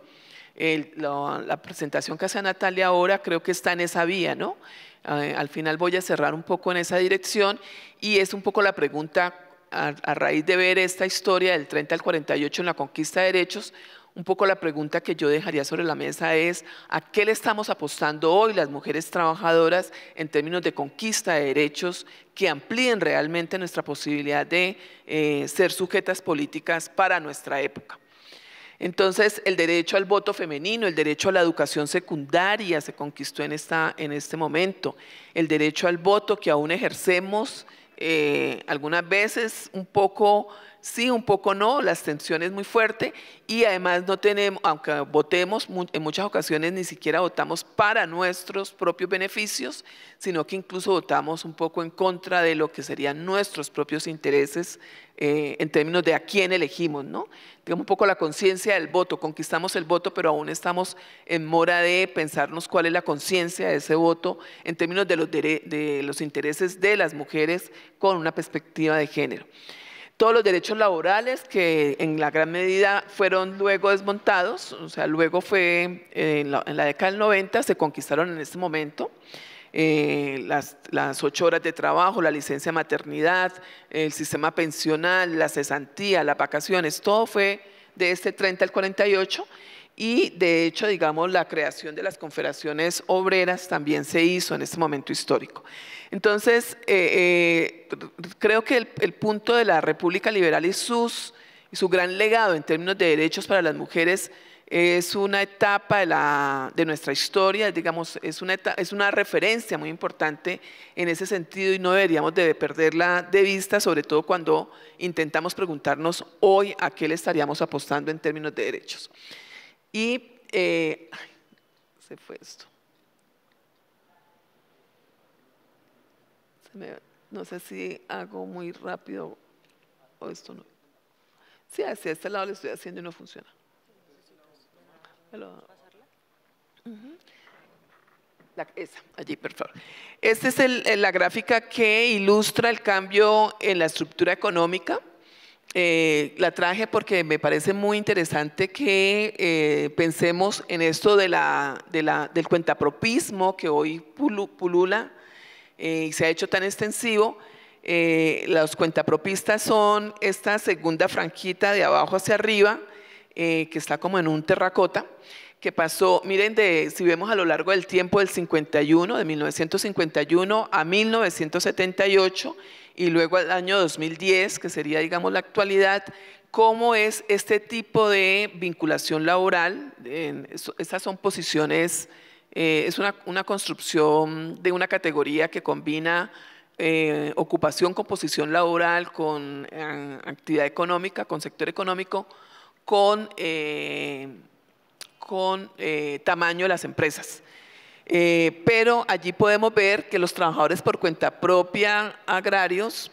la, la presentación que hace Natalia ahora creo que está en esa vía, ¿no? Eh, al final voy a cerrar un poco en esa dirección y es un poco la pregunta a, raíz de ver esta historia del 30 al 48 en la conquista de derechos, un poco la pregunta que yo dejaría sobre la mesa es, ¿a qué le estamos apostando hoy las mujeres trabajadoras en términos de conquista de derechos que amplíen realmente nuestra posibilidad de eh, ser sujetas políticas para nuestra época? Entonces, el derecho al voto femenino, el derecho a la educación secundaria se conquistó en, esta, en este momento, el derecho al voto que aún ejercemos eh, algunas veces un poco sí, un poco no, la abstención es muy fuerte y además no tenemos, aunque votemos, en muchas ocasiones ni siquiera votamos para nuestros propios beneficios, sino que incluso votamos un poco en contra de lo que serían nuestros propios intereses eh, en términos de a quién elegimos, ¿no? Tenemos un poco la conciencia del voto, conquistamos el voto, pero aún estamos en mora de pensarnos cuál es la conciencia de ese voto en términos de los intereses de las mujeres con una perspectiva de género todos los derechos laborales que en la gran medida fueron luego desmontados, o sea, luego fue eh, en, la, década del 90, se conquistaron en este momento. Eh, las, las, ocho horas de trabajo, la licencia de maternidad, el sistema pensional, la cesantía, las vacaciones, todo fue de este 30 al 48 y de hecho, digamos, la creación de las confederaciones obreras también se hizo en este momento histórico. Entonces, eh, eh, creo que el, punto de la República Liberal y, sus, y su gran legado en términos de derechos para las mujeres es una etapa de, la, de, nuestra historia, digamos, es una, es una referencia muy importante en ese sentido y no deberíamos de perderla de vista, sobre todo cuando intentamos preguntarnos hoy a qué le estaríamos apostando en términos de derechos. Y eh, se fue esto. no sé si hago muy rápido o esto no. Sí, a este lado lo estoy haciendo y no funciona. esa, allí, por favor. Esta es eh, la gráfica que ilustra el cambio en la estructura económica eh, la traje porque me parece muy interesante que eh, pensemos en esto del cuentapropismo que hoy pulula eh, y se ha hecho tan extensivo. los cuentapropistas son esta segunda franquita de abajo hacia arriba, que está como en un terracota, que pasó, miren, de, si vemos a lo largo del tiempo del 51, de 1951 a 1978, y luego al año 2010, que sería, digamos, la actualidad, cómo es este tipo de vinculación laboral. Estas son posiciones, eh, es una, construcción de una categoría que combina eh, ocupación con posición laboral, con eh, actividad económica, con sector económico, con tamaño de las empresas. Eh, pero allí podemos ver que los trabajadores por cuenta propia agrarios,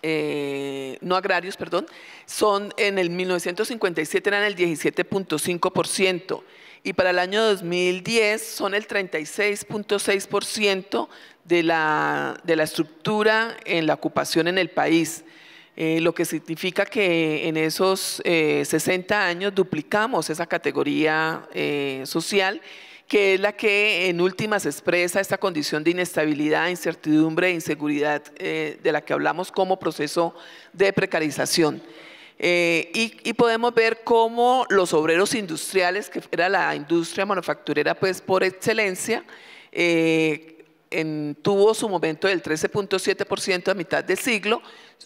eh, no agrarios, perdón, son en el 1957 eran el 17.5% y para el año 2010 son el 36.6% de la, estructura en la ocupación en el país. Eh, lo que significa que en esos 60 años duplicamos esa categoría social que es la que en últimas expresa esta condición de inestabilidad, incertidumbre e inseguridad eh, de la que hablamos como proceso de precarización. Eh, y, podemos ver cómo los obreros industriales, que era la industria manufacturera pues por excelencia, eh, en, tuvo su momento del 13.7% a mitad del siglo,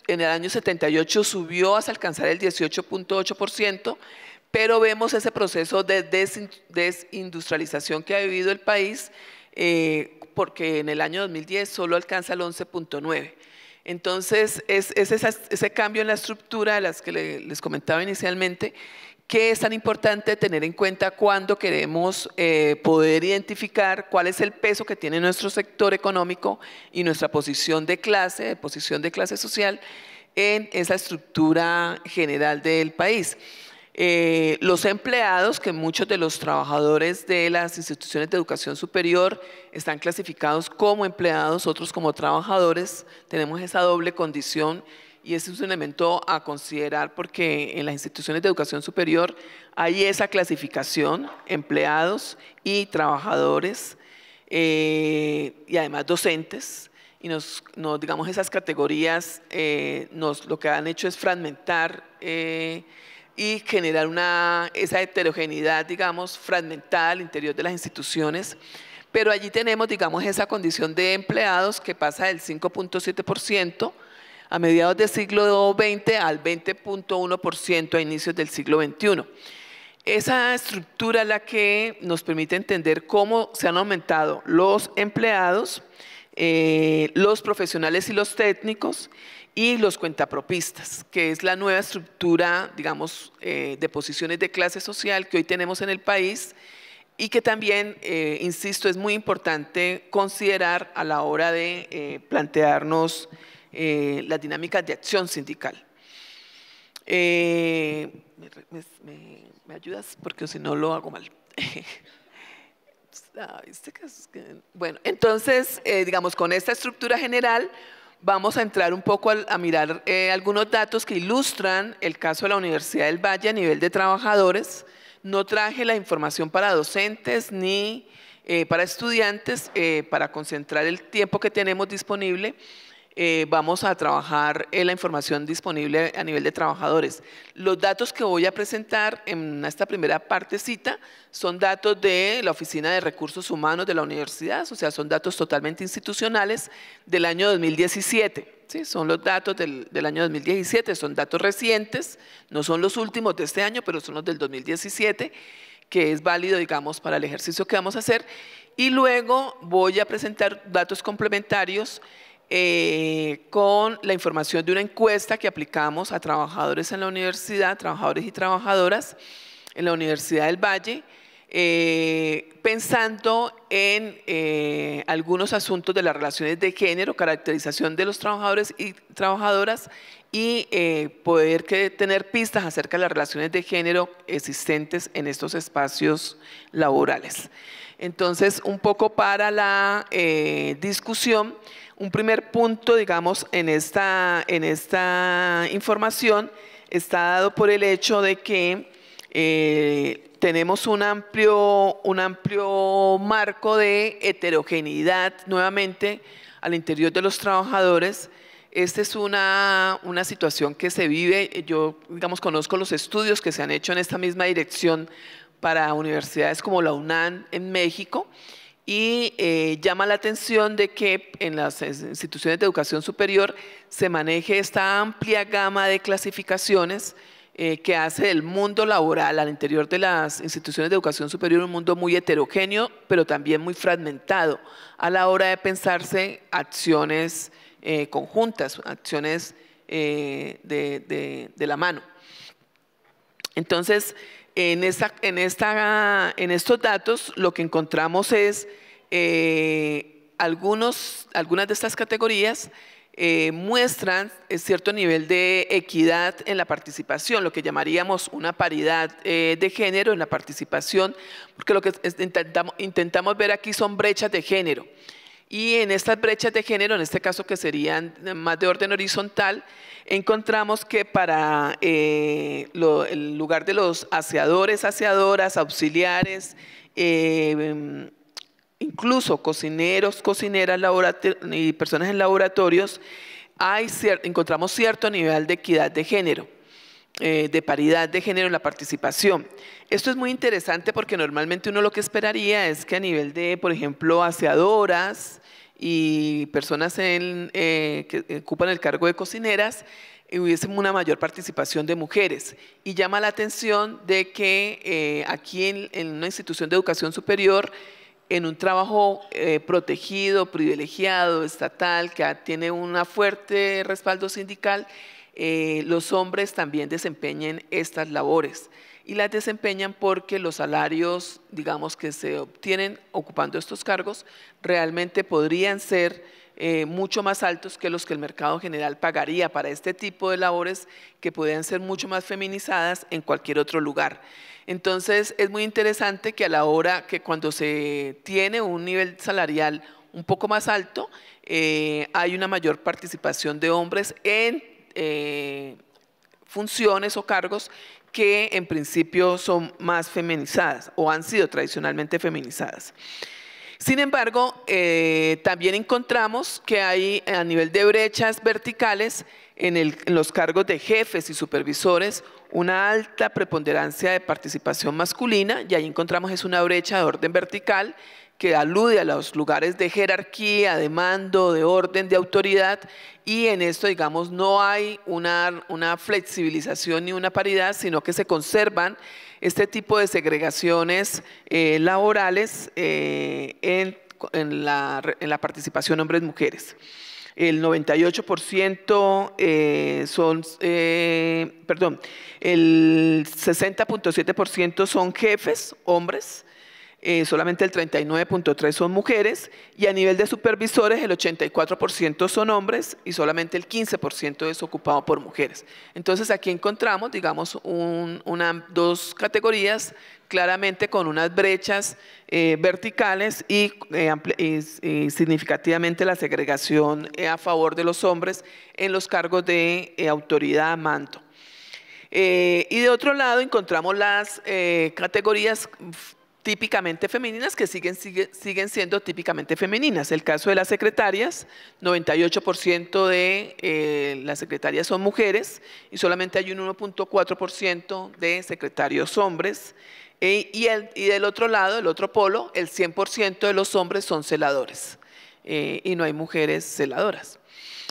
en el año 78 subió hasta alcanzar el 18.8%, pero vemos ese proceso de desindustrialización que ha vivido el país, eh, porque en el año 2010 solo alcanza el 11.9. Entonces, es, ese cambio en la estructura de las que les comentaba inicialmente, que es tan importante tener en cuenta cuando queremos eh, poder identificar cuál es el peso que tiene nuestro sector económico y nuestra posición de clase, de posición de clase social en esa estructura general del país. Eh, los empleados, que muchos de los trabajadores de las instituciones de educación superior están clasificados como empleados, otros como trabajadores, tenemos esa doble condición y ese es un elemento a considerar porque en las instituciones de educación superior hay esa clasificación, empleados y trabajadores, eh, y además docentes, y nos, digamos, esas categorías eh, nos, lo que han hecho es fragmentar y generar una, esa heterogeneidad, digamos, fragmentada al interior de las instituciones. Pero allí tenemos, digamos, esa condición de empleados que pasa del 5.7% a mediados del siglo XX al 20.1% a inicios del siglo XXI. Esa estructura es la que nos permite entender cómo se han aumentado los empleados, eh, los profesionales y los técnicos, y los cuentapropistas, que es la nueva estructura, digamos, eh, de posiciones de clase social que hoy tenemos en el país y que también, eh, insisto, es muy importante considerar a la hora de eh, plantearnos las dinámicas de acción sindical. ¿me, me, ayudas? Porque si no lo hago mal. Ah, bueno, entonces, digamos, con esta estructura general, vamos a entrar un poco a, mirar eh, algunos datos que ilustran el caso de la Universidad del Valle a nivel de trabajadores. No traje la información para docentes ni eh, para estudiantes eh, para concentrar el tiempo que tenemos disponible, eh, vamos a trabajar en eh, la información disponible a nivel de trabajadores. Los datos que voy a presentar en esta primera partecita son datos de la Oficina de Recursos Humanos de la Universidad, o sea, son datos totalmente institucionales del año 2017. ¿sí? Son los datos del, del año 2017, son datos recientes, no son los últimos de este año, pero son los del 2017 que es válido, digamos, para el ejercicio que vamos a hacer. Y luego voy a presentar datos complementarios eh, con la información de una encuesta que aplicamos a trabajadores en la universidad, trabajadores y trabajadoras en la Universidad del Valle, eh, pensando en eh, algunos asuntos de las relaciones de género, caracterización de los trabajadores y trabajadoras y poder tener pistas acerca de las relaciones de género existentes en estos espacios laborales. Entonces, un poco para la discusión, un primer punto, digamos, en esta, información está dado por el hecho de que eh, tenemos un amplio, marco de heterogeneidad nuevamente al interior de los trabajadores. Esta es una, una, situación que se vive, yo digamos conozco los estudios que se han hecho en esta misma dirección para universidades como la UNAM en México, y eh, llama la atención de que en las instituciones de educación superior se maneje esta amplia gama de clasificaciones eh, que hace el mundo laboral al interior de las instituciones de educación superior un mundo muy heterogéneo, pero también muy fragmentado a la hora de pensarse acciones eh, conjuntas, acciones de, la mano. Entonces, en, esta, en, estos datos lo que encontramos es eh, algunos, algunas de estas categorías eh, muestran cierto nivel de equidad en la participación, lo que llamaríamos una paridad eh, de género en la participación, porque lo que intentamos, intentamos, ver aquí son brechas de género. Y en estas brechas de género, en este caso que serían más de orden horizontal, encontramos que para el lugar de los aseadores, aseadoras, auxiliares, incluso cocineros, cocineras y personas en laboratorios, hay encontramos cierto nivel de equidad de género, eh, de paridad de género en la participación. Esto es muy interesante porque normalmente uno lo que esperaría es que a nivel de, por ejemplo, aseadoras y personas eh, que ocupan el cargo de cocineras, eh, hubiese una mayor participación de mujeres. Y llama la atención de que aquí en una institución de educación superior en un trabajo eh, protegido, privilegiado, estatal, que tiene un fuerte respaldo sindical, eh, los hombres también desempeñen estas labores y las desempeñan porque los salarios, digamos, que se obtienen ocupando estos cargos realmente podrían ser eh, mucho más altos que los que el mercado general pagaría para este tipo de labores que podrían ser mucho más feminizadas en cualquier otro lugar. Entonces es muy interesante que a la hora que cuando se tiene un nivel salarial un poco más alto, eh, hay una mayor participación de hombres en eh, funciones o cargos que en principio son más feminizadas o han sido tradicionalmente feminizadas. Sin embargo, eh, también encontramos que hay a nivel de brechas verticales en los cargos de jefes y supervisores una alta preponderancia de participación masculina y ahí encontramos es una brecha de orden vertical que alude a los lugares de jerarquía, de mando, de orden, de autoridad, y en esto, digamos, no hay una, flexibilización ni una paridad, sino que se conservan este tipo de segregaciones eh, laborales eh, en, la, en la participación hombres-mujeres el 98% eh, son, eh, perdón, el 60.7% son jefes, hombres, eh, solamente el 39.3 son mujeres y a nivel de supervisores el 84% son hombres y solamente el 15% es ocupado por mujeres. Entonces aquí encontramos, digamos, dos categorías claramente con unas brechas eh, verticales eh, y, significativamente la segregación a favor de los hombres en los cargos de autoridad a manto. y de otro lado encontramos las categorías típicamente femeninas que siguen, siguen siendo típicamente femeninas. El caso de las secretarias, 98% de eh, las secretarias son mujeres y solamente hay un 1.4% de secretarios hombres. E, y, del otro lado, el otro polo, el 100% de los hombres son celadores eh, y no hay mujeres celadoras.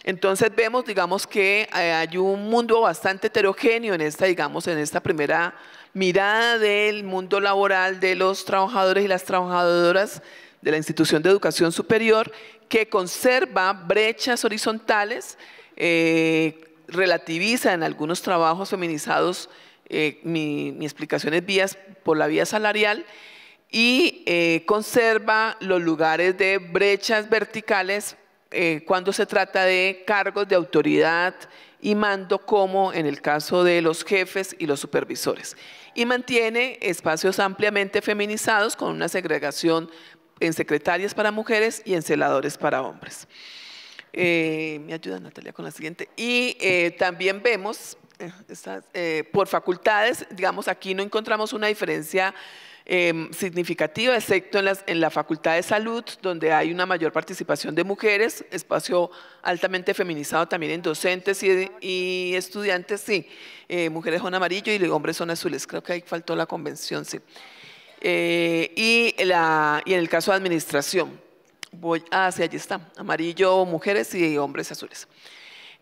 Entonces vemos, digamos, que eh, hay un mundo bastante heterogéneo en esta, digamos, en esta primera mirada del mundo laboral de los trabajadores y las trabajadoras de la institución de educación superior que conserva brechas horizontales, eh, relativiza en algunos trabajos feminizados eh, mi, explicación es vías, por la vía salarial y eh, conserva los lugares de brechas verticales cuando se trata de cargos de autoridad y mando como en el caso de los jefes y los supervisores. Y mantiene espacios ampliamente feminizados con una segregación en secretarias para mujeres y en celadores para hombres. Eh, me ayuda Natalia con la siguiente. Y eh, también vemos eh, por facultades, digamos, aquí no encontramos una diferencia em, significativa, excepto en, la Facultad de Salud, donde hay una mayor participación de mujeres, espacio altamente feminizado también en docentes y, estudiantes, sí, eh, mujeres son amarillo y hombres son azules, creo que ahí faltó la convención, sí. Eh, y, en el caso de administración, voy hacia, ah, sí, allí está, amarillo mujeres y hombres azules.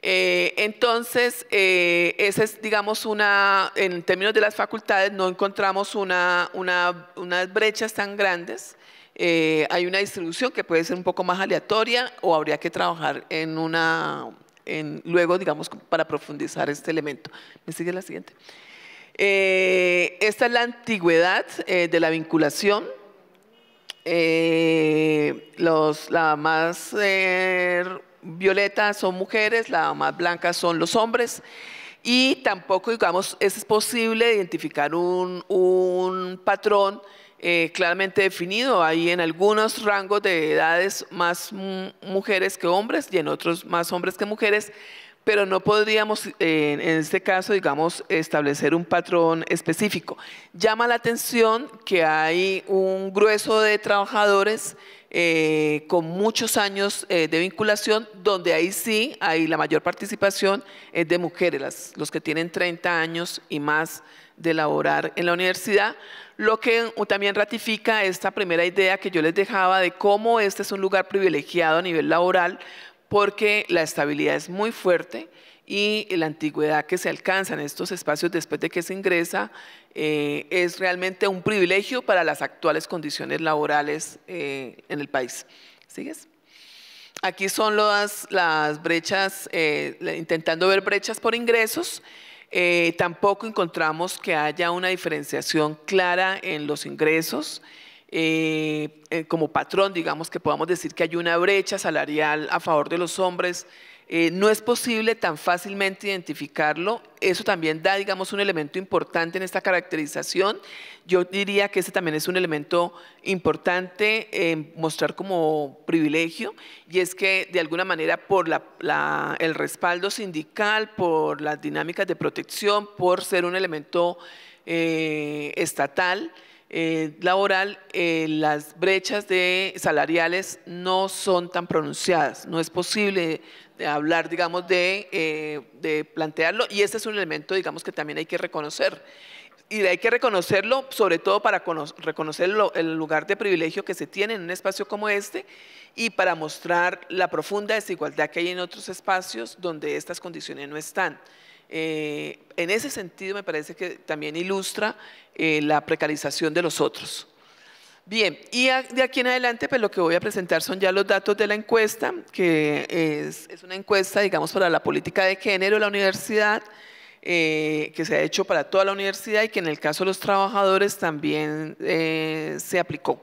Eh, entonces, eh, es, digamos, una, en términos de las facultades, no encontramos una, unas brechas tan grandes. Eh, hay una distribución que puede ser un poco más aleatoria o habría que trabajar en una, en, luego, digamos, para profundizar este elemento. ¿Me sigue la siguiente? Eh, esta es la antigüedad de la vinculación. Los, la más violeta son mujeres, la más blanca son los hombres. Y tampoco, digamos, es posible identificar un, patrón eh, claramente definido. Hay en algunos rangos de edades más mujeres que hombres y en otros más hombres que mujeres, pero no podríamos, eh, en este caso, digamos, establecer un patrón específico. Llama la atención que hay un grueso de trabajadores eh, con muchos años eh, de vinculación, donde ahí sí hay la mayor participación es eh, de mujeres, las, los que tienen 30 años y más de laborar en la universidad, lo que también ratifica esta primera idea que yo les dejaba de cómo este es un lugar privilegiado a nivel laboral, porque la estabilidad es muy fuerte, y la antigüedad que se alcanza en estos espacios después de que se ingresa eh, es realmente un privilegio para las actuales condiciones laborales eh, en el país. ¿Sigues? Aquí son las, brechas, eh, intentando ver brechas por ingresos. tampoco encontramos que haya una diferenciación clara en los ingresos. como patrón, digamos que podamos decir que hay una brecha salarial a favor de los hombres eh, no es posible tan fácilmente identificarlo. Eso también da, digamos, un elemento importante en esta caracterización. Yo diría que ese también es un elemento importante en mostrar como privilegio, y es que de alguna manera por el respaldo sindical, por las dinámicas de protección, por ser un elemento eh, estatal, eh, laboral, las brechas de salariales no son tan pronunciadas. No es posible hablar, digamos, de, eh, plantearlo. Y este es un elemento, digamos, que también hay que reconocer y hay que reconocerlo, sobre todo para reconocer el lugar de privilegio que se tiene en un espacio como este y para mostrar la profunda desigualdad que hay en otros espacios donde estas condiciones no están. Eh, en ese sentido me parece que también ilustra eh, la precarización de los otros. Bien, y de aquí en adelante, pues lo que voy a presentar son ya los datos de la encuesta, que es, una encuesta, digamos, para la política de género de la universidad, eh, que se ha hecho para toda la universidad y que en el caso de los trabajadores también eh, se aplicó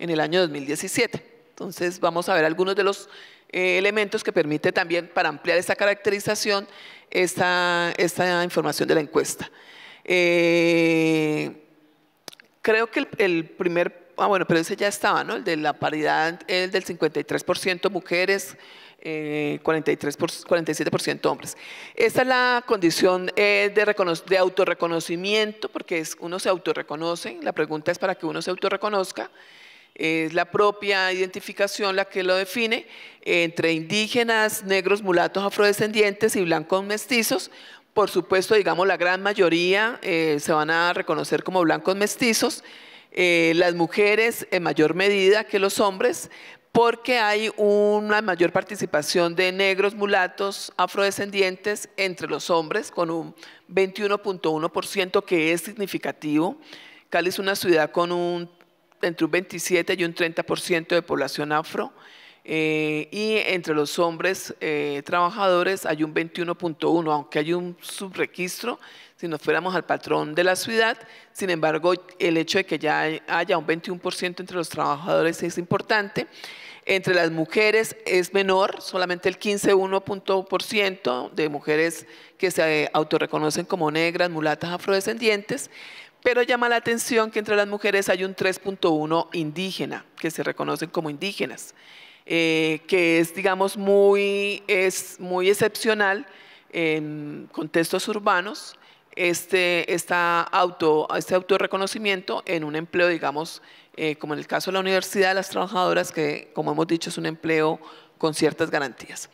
en el año 2017. Entonces, vamos a ver algunos de los eh, elementos que permite también, para ampliar esta caracterización, esta, esta información de la encuesta. creo que el, el primer ah bueno, pero ese ya estaba, ¿no? El de la paridad, el del 53% mujeres, 43 eh, 47% hombres. Esta es la condición eh, de, de, autorreconocimiento, porque es, uno se autorreconoce, la pregunta es para que uno se autorreconozca, es la propia identificación la que lo define, eh, entre indígenas, negros, mulatos, afrodescendientes y blancos mestizos, por supuesto, digamos, la gran mayoría se van a reconocer como blancos mestizos, eh, las mujeres en mayor medida que los hombres, porque hay una mayor participación de negros, mulatos, afrodescendientes entre los hombres, con un 21.1% que es significativo. Cali es una ciudad con un, entre un 27 y un 30% de población afro, eh, y entre los hombres eh, trabajadores hay un 21.1, aunque hay un subregistro, si nos fuéramos al patrón de la ciudad. Sin embargo, el hecho de que ya haya un 21% entre los trabajadores es importante. Entre las mujeres es menor, solamente el 15,1% de mujeres que se autorreconocen como negras, mulatas, afrodescendientes, pero llama la atención que entre las mujeres hay un 3,1% indígena, que se reconocen como indígenas, eh, que es, digamos, es muy excepcional en contextos urbanos este, este autorreconocimiento en un empleo, digamos, eh, como en el caso de la Universidad las Trabajadoras, que como hemos dicho es un empleo con ciertas garantías.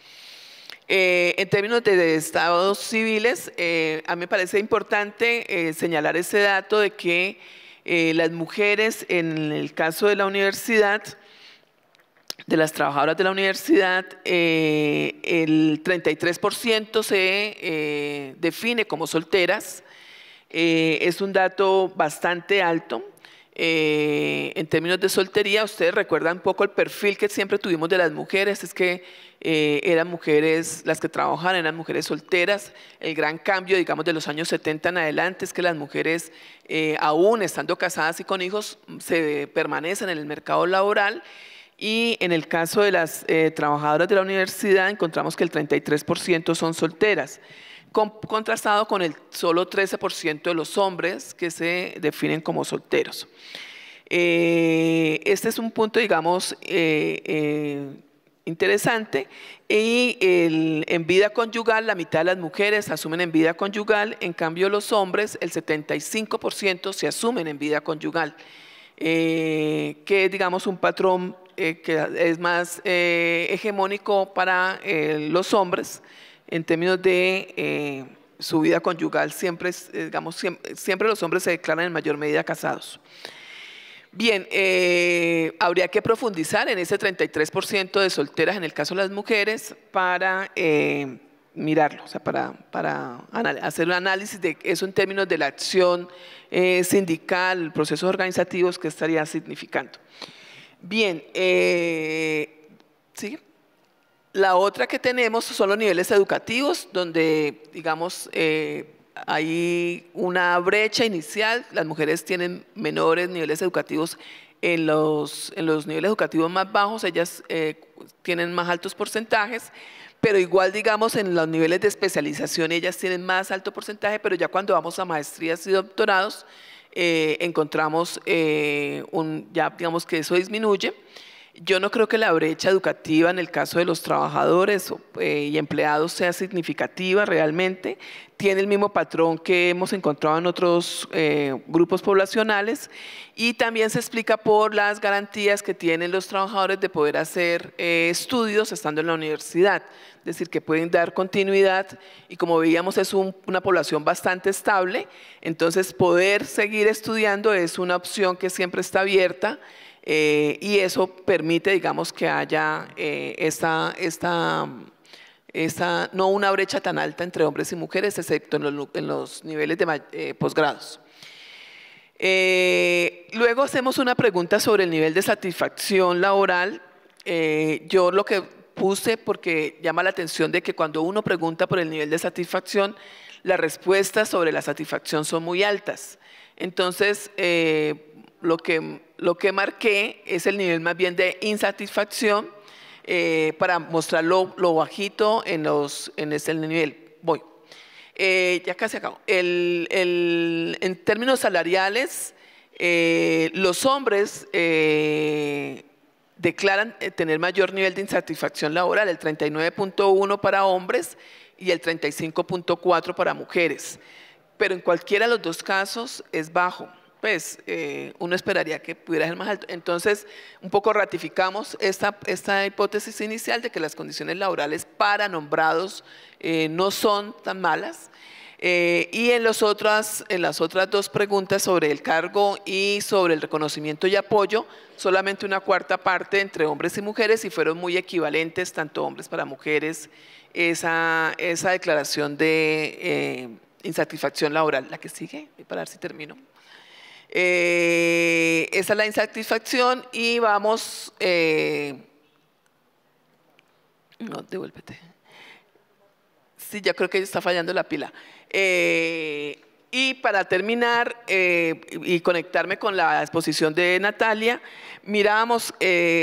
Eh, en términos de, estados civiles, eh, a mí me parece importante señalar ese dato de que las mujeres, en el caso de la universidad, de las trabajadoras de la universidad, eh, el 33% se eh, define como solteras. Eh, es un dato bastante alto. en términos de soltería, ustedes recuerdan un poco el perfil que siempre tuvimos de las mujeres, es que eran mujeres, las que trabajaban eran mujeres solteras. El gran cambio, digamos, de los años 70 en adelante es que las mujeres, aún estando casadas y con hijos, se permanecen en el mercado laboral. Y en el caso de las eh, trabajadoras de la universidad, encontramos que el 33% son solteras, contrastado con el solo 13% de los hombres que se definen como solteros. Eh, este es un punto, digamos, eh, interesante. Y en vida conyugal, la mitad de las mujeres asumen en vida conyugal, en cambio los hombres, el 75% se asumen en vida conyugal. que es, digamos, un patrón eh, que es más eh, hegemónico para eh, los hombres en términos de su vida conyugal, siempre, digamos, siempre, los hombres se declaran en mayor medida casados. Bien, habría que profundizar en ese 33% de solteras, en el caso de las mujeres, para mirarlo, o sea, para, hacer un análisis de eso en términos de la acción sindical, procesos organizativos que estaría significando. Bien, eh, ¿sí? La otra que tenemos son los niveles educativos, donde, digamos, eh, hay una brecha inicial. Las mujeres tienen menores niveles educativos en los, en los niveles educativos más bajos, ellas eh, tienen más altos porcentajes, pero igual, digamos, en los niveles de especialización ellas tienen más alto porcentaje, pero ya cuando vamos a maestrías y doctorados, eh, encontramos eh, un, ya digamos que eso disminuye. Yo no creo que la brecha educativa en el caso de los trabajadores eh, y empleados sea significativa realmente. Tiene el mismo patrón que hemos encontrado en otros eh, grupos poblacionales y también se explica por las garantías que tienen los trabajadores de poder hacer eh, estudios estando en la universidad. Es decir, que pueden dar continuidad y como veíamos es una población bastante estable, entonces poder seguir estudiando es una opción que siempre está abierta. Eh, y eso permite, digamos, que haya eh, esta, esta, no una brecha tan alta entre hombres y mujeres, excepto en los, niveles de eh, posgrados. luego hacemos una pregunta sobre el nivel de satisfacción laboral. yo lo que puse porque llama la atención de que cuando uno pregunta por el nivel de satisfacción, las respuestas sobre la satisfacción son muy altas. Entonces, lo que, lo que marqué es el nivel más bien de insatisfacción eh, para mostrar lo, bajito en, los, en ese nivel. Voy. Eh, ya casi acabo. en términos salariales, eh, los hombres declaran tener mayor nivel de insatisfacción laboral, el 39.1 para hombres y el 35.4 para mujeres. Pero en cualquiera de los dos casos es bajo pues eh, uno esperaría que pudiera ser más alto. Entonces, un poco ratificamos esta, esta hipótesis inicial de que las condiciones laborales para nombrados eh, no son tan malas. Eh, y en, otras, en las otras dos preguntas sobre el cargo y sobre el reconocimiento y apoyo, solamente una cuarta parte entre hombres y mujeres y fueron muy equivalentes, tanto hombres para mujeres, esa, esa declaración de insatisfacción laboral. La que sigue, para ver si termino. Eh, esa es la insatisfacción y vamos... Eh, no, devuélvete. Sí, ya creo que está fallando la pila. Eh, y para terminar y conectarme con la exposición de Natalia, mirábamos,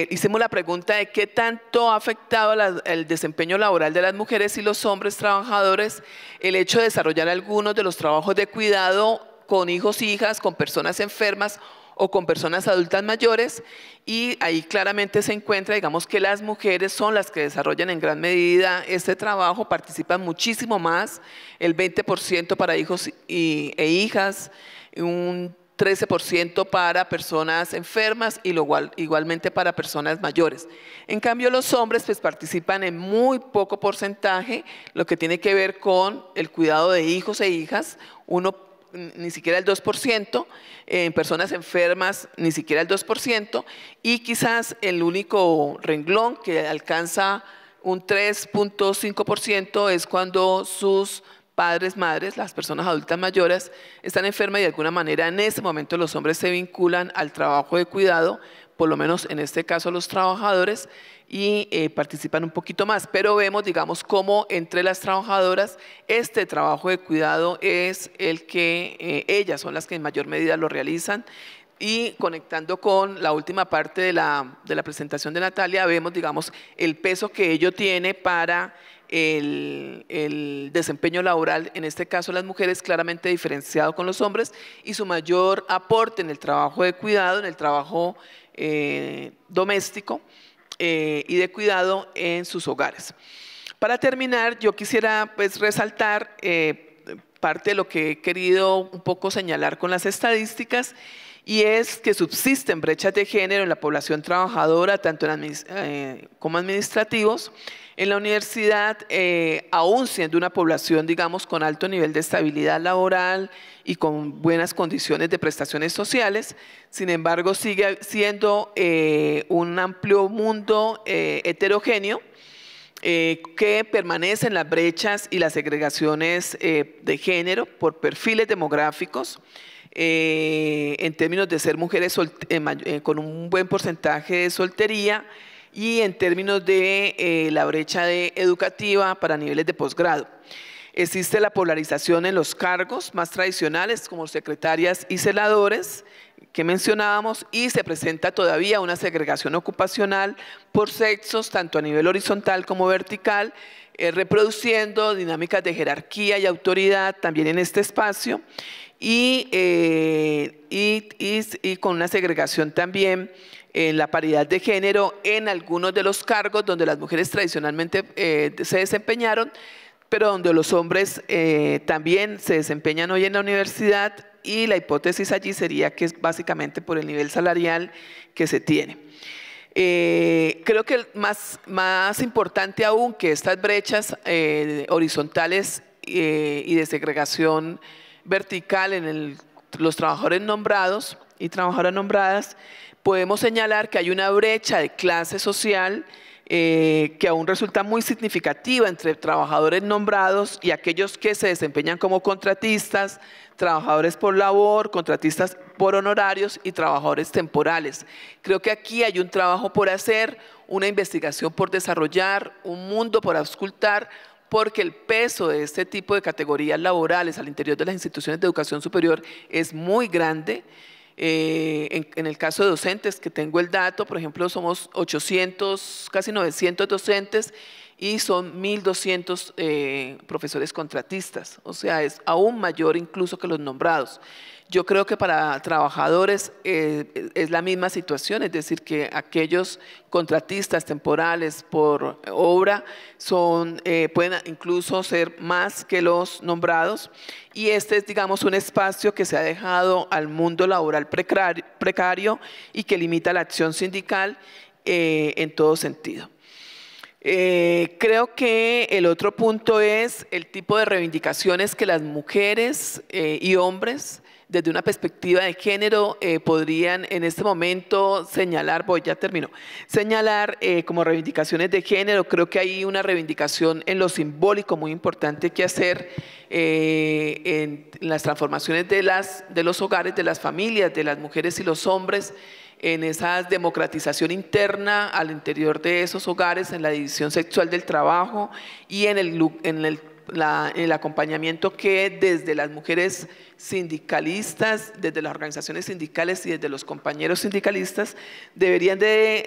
hicimos la pregunta de qué tanto ha afectado el desempeño laboral de las mujeres y los hombres trabajadores el hecho de desarrollar algunos de los trabajos de cuidado con hijos, e hijas, con personas enfermas o con personas adultas mayores y ahí claramente se encuentra, digamos, que las mujeres son las que desarrollan en gran medida este trabajo, participan muchísimo más, el 20% para hijos e hijas, un 13% para personas enfermas y lo igual, igualmente para personas mayores. En cambio, los hombres pues, participan en muy poco porcentaje, lo que tiene que ver con el cuidado de hijos e hijas, uno ni siquiera el 2%, en personas enfermas ni siquiera el 2%, y quizás el único renglón que alcanza un 3.5% es cuando sus padres, madres, las personas adultas mayores están enfermas y de alguna manera en ese momento los hombres se vinculan al trabajo de cuidado por lo menos en este caso los trabajadores, y eh, participan un poquito más. Pero vemos, digamos, cómo entre las trabajadoras este trabajo de cuidado es el que eh, ellas son las que en mayor medida lo realizan. Y conectando con la última parte de la, presentación de Natalia, vemos, digamos, el peso que ello tiene para el, el, desempeño laboral, en este caso las mujeres, claramente diferenciado con los hombres y su mayor aporte en el trabajo de cuidado, en el trabajo eh, doméstico eh, y de cuidado en sus hogares. Para terminar, yo quisiera pues, resaltar eh, parte de lo que he querido un poco señalar con las estadísticas y es que subsisten brechas de género en la población trabajadora, tanto en como administrativos, en la universidad, eh, aún siendo una población, digamos, con alto nivel de estabilidad laboral y con buenas condiciones de prestaciones sociales, sin embargo, sigue siendo eh, un amplio mundo eh, heterogéneo que permanece en las brechas y las segregaciones de género por perfiles demográficos, en términos de ser mujeres con un buen porcentaje de soltería, y en términos de eh, la brecha educativa para niveles de posgrado. Existe la polarización en los cargos más tradicionales como secretarias y celadores que mencionábamos y se presenta todavía una segregación ocupacional por sexos tanto a nivel horizontal como vertical, eh, reproduciendo dinámicas de jerarquía y autoridad también en este espacio y eh, con una segregación también en la paridad de género en algunos de los cargos donde las mujeres tradicionalmente eh, se desempeñaron, pero donde los hombres eh, también se desempeñan hoy en la universidad y la hipótesis allí sería que es básicamente por el nivel salarial que se tiene. Eh, creo que más, más importante aún que estas brechas horizontales y de segregación vertical en los trabajadores nombrados y trabajadoras nombradas podemos señalar que hay una brecha de clase social eh, que aún resulta muy significativa entre trabajadores nombrados y aquellos que se desempeñan como contratistas, trabajadores por labor, contratistas por honorarios y trabajadores temporales. Creo que aquí hay un trabajo por hacer, una investigación por desarrollar, un mundo por auscultar, porque el peso de este tipo de categorías laborales al interior de las instituciones de educación superior es muy grande. Eh, en, en, el caso de docentes, que tengo el dato, por ejemplo, somos 800, casi 900 docentes y son 1.200 eh, profesores contratistas, o sea, es aún mayor incluso que los nombrados. Yo creo que para trabajadores eh, es la misma situación, es decir, que aquellos contratistas temporales por obra son, eh, pueden incluso ser más que los nombrados y este es, digamos, un espacio que se ha dejado al mundo laboral precario y que limita la acción sindical en todo sentido. Eh, creo que el otro punto es el tipo de reivindicaciones que las mujeres eh, y hombres desde una perspectiva de género eh, podrían en este momento señalar, voy ya terminó. señalar como reivindicaciones de género, creo que hay una reivindicación en lo simbólico muy importante que hacer en, en, las transformaciones de, las, de los hogares, de las familias, de las mujeres y los hombres en esa democratización interna al interior de esos hogares, en la división sexual del trabajo y en el, en el el acompañamiento que desde las mujeres sindicalistas, desde las organizaciones sindicales y desde los compañeros sindicalistas deberían de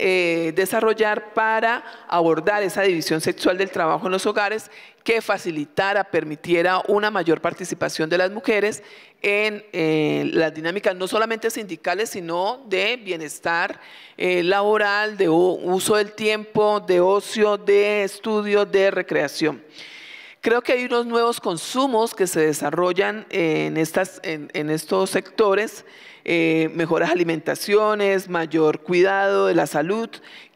eh, desarrollar para abordar esa división sexual del trabajo en los hogares que facilitara, permitiera una mayor participación de las mujeres en eh, las dinámicas no solamente sindicales, sino de bienestar eh, laboral, de uso del tiempo, de ocio, de estudio, de recreación. Creo que hay unos nuevos consumos que se desarrollan en, en estos sectores eh, mejoras alimentaciones, mayor cuidado de la salud,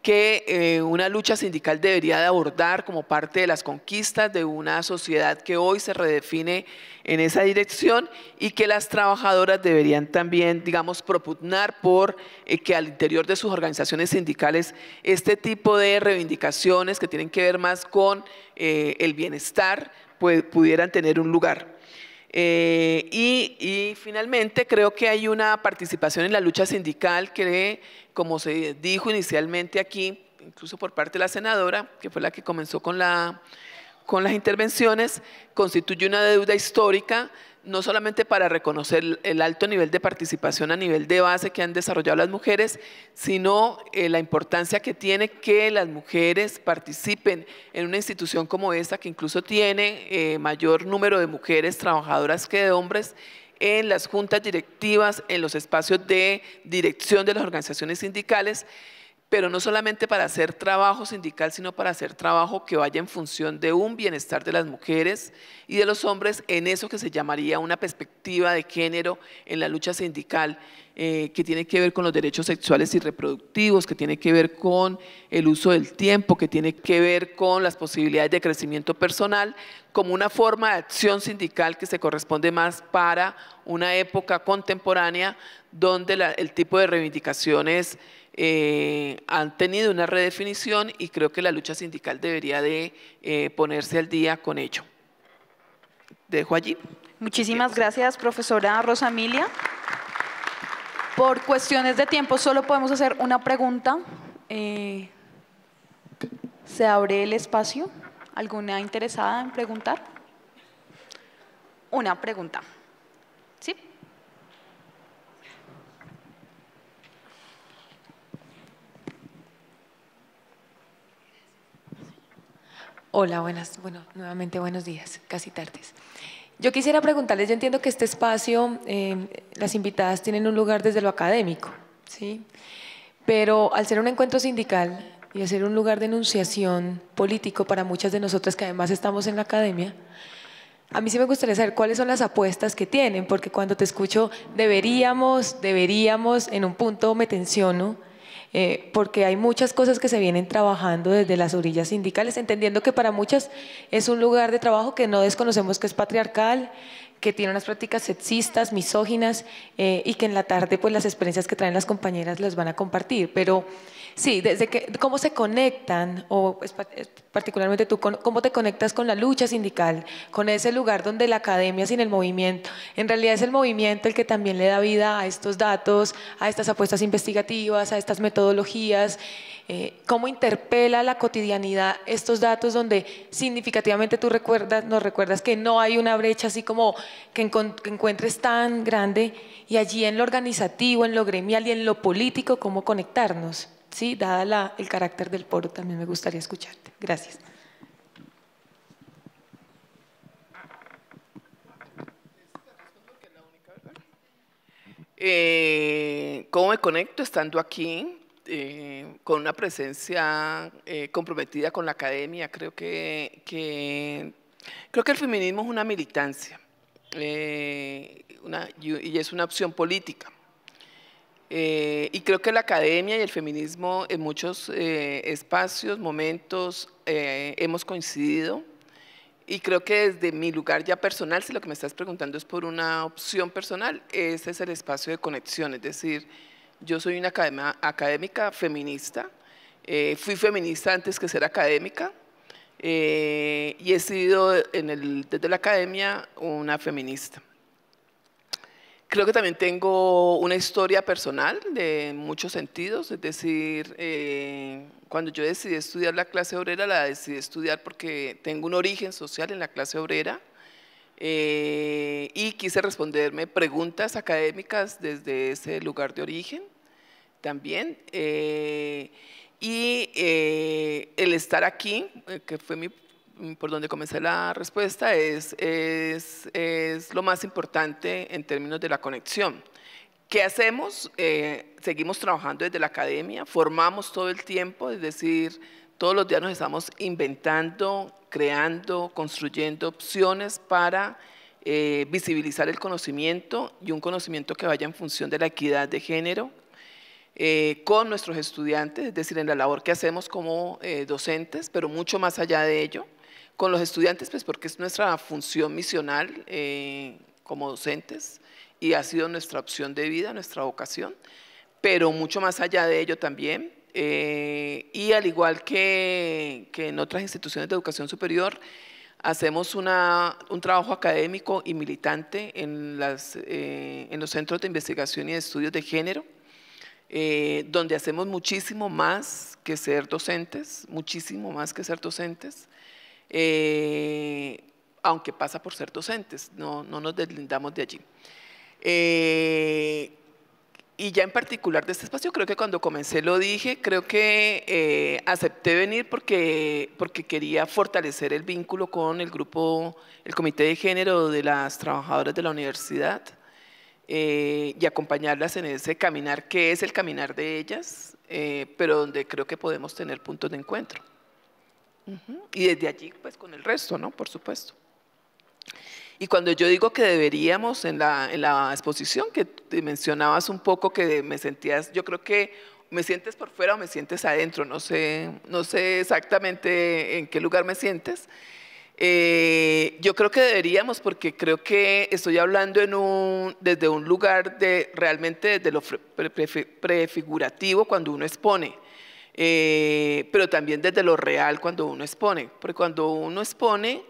que eh, una lucha sindical debería de abordar como parte de las conquistas de una sociedad que hoy se redefine en esa dirección y que las trabajadoras deberían también, digamos, propugnar por eh, que al interior de sus organizaciones sindicales este tipo de reivindicaciones que tienen que ver más con el bienestar pudieran tener un lugar. Eh, y, finalmente creo que hay una participación en la lucha sindical que, como se dijo inicialmente aquí, incluso por parte de la senadora, que fue la que comenzó con las intervenciones, constituye una deuda histórica no solamente para reconocer el alto nivel de participación a nivel de base que han desarrollado las mujeres, sino eh, la importancia que tiene que las mujeres participen en una institución como esta, que incluso tiene eh, mayor número de mujeres trabajadoras que de hombres, en las juntas directivas, en los espacios de dirección de las organizaciones sindicales, pero no solamente para hacer trabajo sindical, sino para hacer trabajo que vaya en función de un bienestar de las mujeres y de los hombres en eso que se llamaría una perspectiva de género en la lucha sindical, eh, que tiene que ver con los derechos sexuales y reproductivos, que tiene que ver con el uso del tiempo, que tiene que ver con las posibilidades de crecimiento personal, como una forma de acción sindical que se corresponde más para una época contemporánea donde el tipo de reivindicaciones eh, han tenido una redefinición y creo que la lucha sindical debería de eh, ponerse al día con ello. Dejo allí. Muchísimas gracias, profesora Rosamilia. Por cuestiones de tiempo, solo podemos hacer una pregunta. Eh, ¿Se abre el espacio? ¿Alguna interesada en preguntar? Una pregunta. Hola, buenas, bueno, nuevamente buenos días, casi tardes. Yo quisiera preguntarles, yo entiendo que este espacio, em, las invitadas tienen un lugar desde lo académico, ¿sí? Pero al ser un encuentro sindical y al ser un lugar de enunciación político para muchas de nosotras que además estamos en la academia, a mí sí me gustaría saber cuáles son las apuestas que tienen, porque cuando te escucho, deberíamos, deberíamos, en un punto me tensiono, eh, porque hay muchas cosas que se vienen trabajando desde las orillas sindicales, entendiendo que para muchas es un lugar de trabajo que no desconocemos que es patriarcal, que tiene unas prácticas sexistas, misóginas, eh, y que en la tarde pues las experiencias que traen las compañeras las van a compartir. Pero Sí, desde que, cómo se conectan, o pues, eh, particularmente tú, cómo te conectas con la lucha sindical, con ese lugar donde la academia sin el movimiento, en realidad es el movimiento el que también le da vida a estos datos, a estas apuestas investigativas, a estas metodologías, eh, cómo interpela la cotidianidad estos datos donde significativamente tú recuerdas, nos recuerdas que no hay una brecha así como que, encuentres tan grande y allí en lo organizativo, en lo gremial y en lo político, cómo conectarnos. ¿sí? dada la, el carácter del poro, también me gustaría escucharte. Gracias. Eh, ¿Cómo me conecto estando aquí? Eh, con una presencia eh, comprometida con la academia. Creo que, creo que el feminismo es una militancia eh, y es una opción política. Eh, y creo que la academia y el feminismo en muchos eh, espacios, momentos, eh, hemos coincidido. Y creo que desde mi lugar ya personal, si lo que me estás preguntando es por una opción personal, ese es el espacio de conexión. Es decir, yo soy una academia, académica feminista, fui feminista antes que ser académica, y he sido en el, desde la academia una feminista. Creo que también tengo una historia personal de muchos sentidos, es decir, eh, cuando yo decidí estudiar la clase obrera, la decidí estudiar porque tengo un origen social en la clase obrera eh, y quise responderme preguntas académicas desde ese lugar de origen también. Eh, y el estar aquí, que fue mi Mm, por donde comencé la respuesta es, es, lo más importante en términos de la conexión. ¿Qué hacemos? Eh, seguimos trabajando desde la academia, formamos todo el tiempo, es decir, todos los días nos estamos inventando, creando, construyendo opciones para eh, visibilizar el conocimiento y un conocimiento que vaya en función de la equidad de género, eh, con nuestros estudiantes, es decir, en la labor que hacemos como docentes, pero mucho más allá de ello con los estudiantes, pues porque es nuestra función misional eh, como docentes y ha sido nuestra opción de vida, nuestra vocación, pero mucho más allá de ello también. Eh, y al igual que, en otras instituciones de educación superior, hacemos una, un trabajo académico y militante en, eh, los centros de investigación y de estudios de género. donde hacemos muchísimo más que ser docentes, muchísimo más que ser docentes. Eh, aunque pasa por ser docentes, no, nos deslindamos de allí. Eh, y ya en particular de este espacio, creo que cuando comencé lo dije, creo que eh, acepté venir porque, porque quería fortalecer el vínculo con el grupo, el Comité de Género de las Trabajadoras de la Universidad y acompañarlas en ese caminar que es el caminar de ellas, pero donde creo que podemos tener puntos de encuentro. Y desde allí, pues con el resto, ¿no? Por supuesto. Y cuando yo digo que deberíamos en la, exposición, que mencionabas un poco que me sentías, yo creo que me sientes por fuera o me sientes adentro, no sé, no sé exactamente en qué lugar me sientes. Eh, yo creo que deberíamos porque creo que estoy hablando desde un lugar de realmente desde lo prefigurativo cuando uno expone eh, pero también desde lo real cuando uno expone, porque cuando uno expone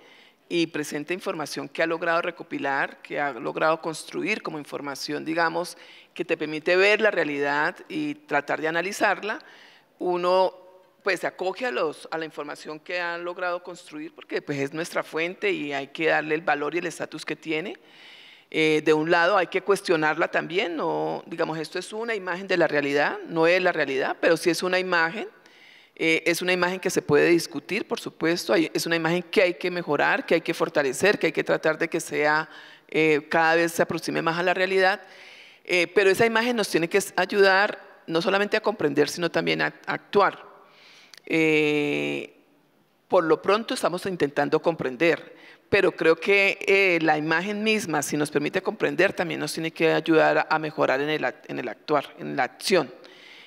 y presenta información que ha logrado recopilar, que ha logrado construir como información, digamos, que te permite ver la realidad y tratar de analizarla, uno pues se acoge a, los, a la información que han logrado construir, porque pues es nuestra fuente y hay que darle el valor y el estatus que tiene. Eh, de un lado hay que cuestionarla también, no, digamos, esto es una imagen de la realidad, no es la realidad, pero sí es una imagen, eh, es una imagen que se puede discutir, por supuesto, es una imagen que hay que mejorar, que hay que fortalecer, que hay que tratar de que sea, eh, cada vez se aproxime más a la realidad, pero esa imagen nos tiene que ayudar no solamente a comprender, sino también a actuar. por lo pronto estamos intentando comprender, pero creo que eh, la imagen misma, si nos permite comprender, también nos tiene que ayudar a mejorar en el, actuar, en la acción.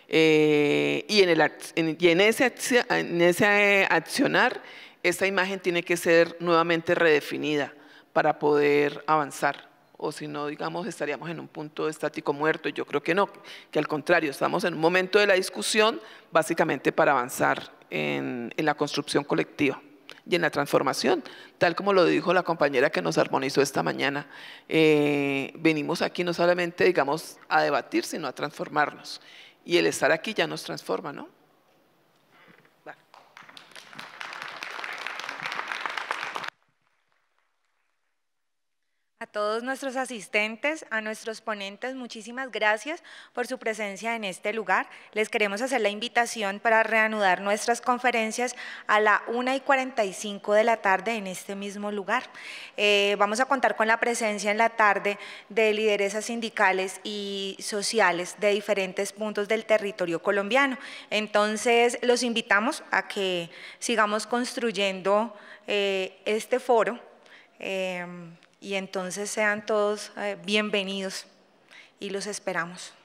Eh, y, en ese, accionar, esa imagen tiene que ser nuevamente redefinida para poder avanzar o si no, digamos, estaríamos en un punto estático muerto. Yo creo que no, que al contrario, estamos en un momento de la discusión básicamente para avanzar en la construcción colectiva y en la transformación, tal como lo dijo la compañera que nos armonizó esta mañana. Eh, venimos aquí no solamente, digamos, a debatir, sino a transformarnos. Y el estar aquí ya nos transforma, ¿no? A todos nuestros asistentes, a nuestros ponentes, muchísimas gracias por su presencia en este lugar. Les queremos hacer la invitación para reanudar nuestras conferencias a la 1 y 45 de la tarde en este mismo lugar. Eh, vamos a contar con la presencia en la tarde de lideresas sindicales y sociales de diferentes puntos del territorio colombiano. Entonces, los invitamos a que sigamos construyendo eh, este foro. Eh, y entonces sean todos eh, bienvenidos y los esperamos.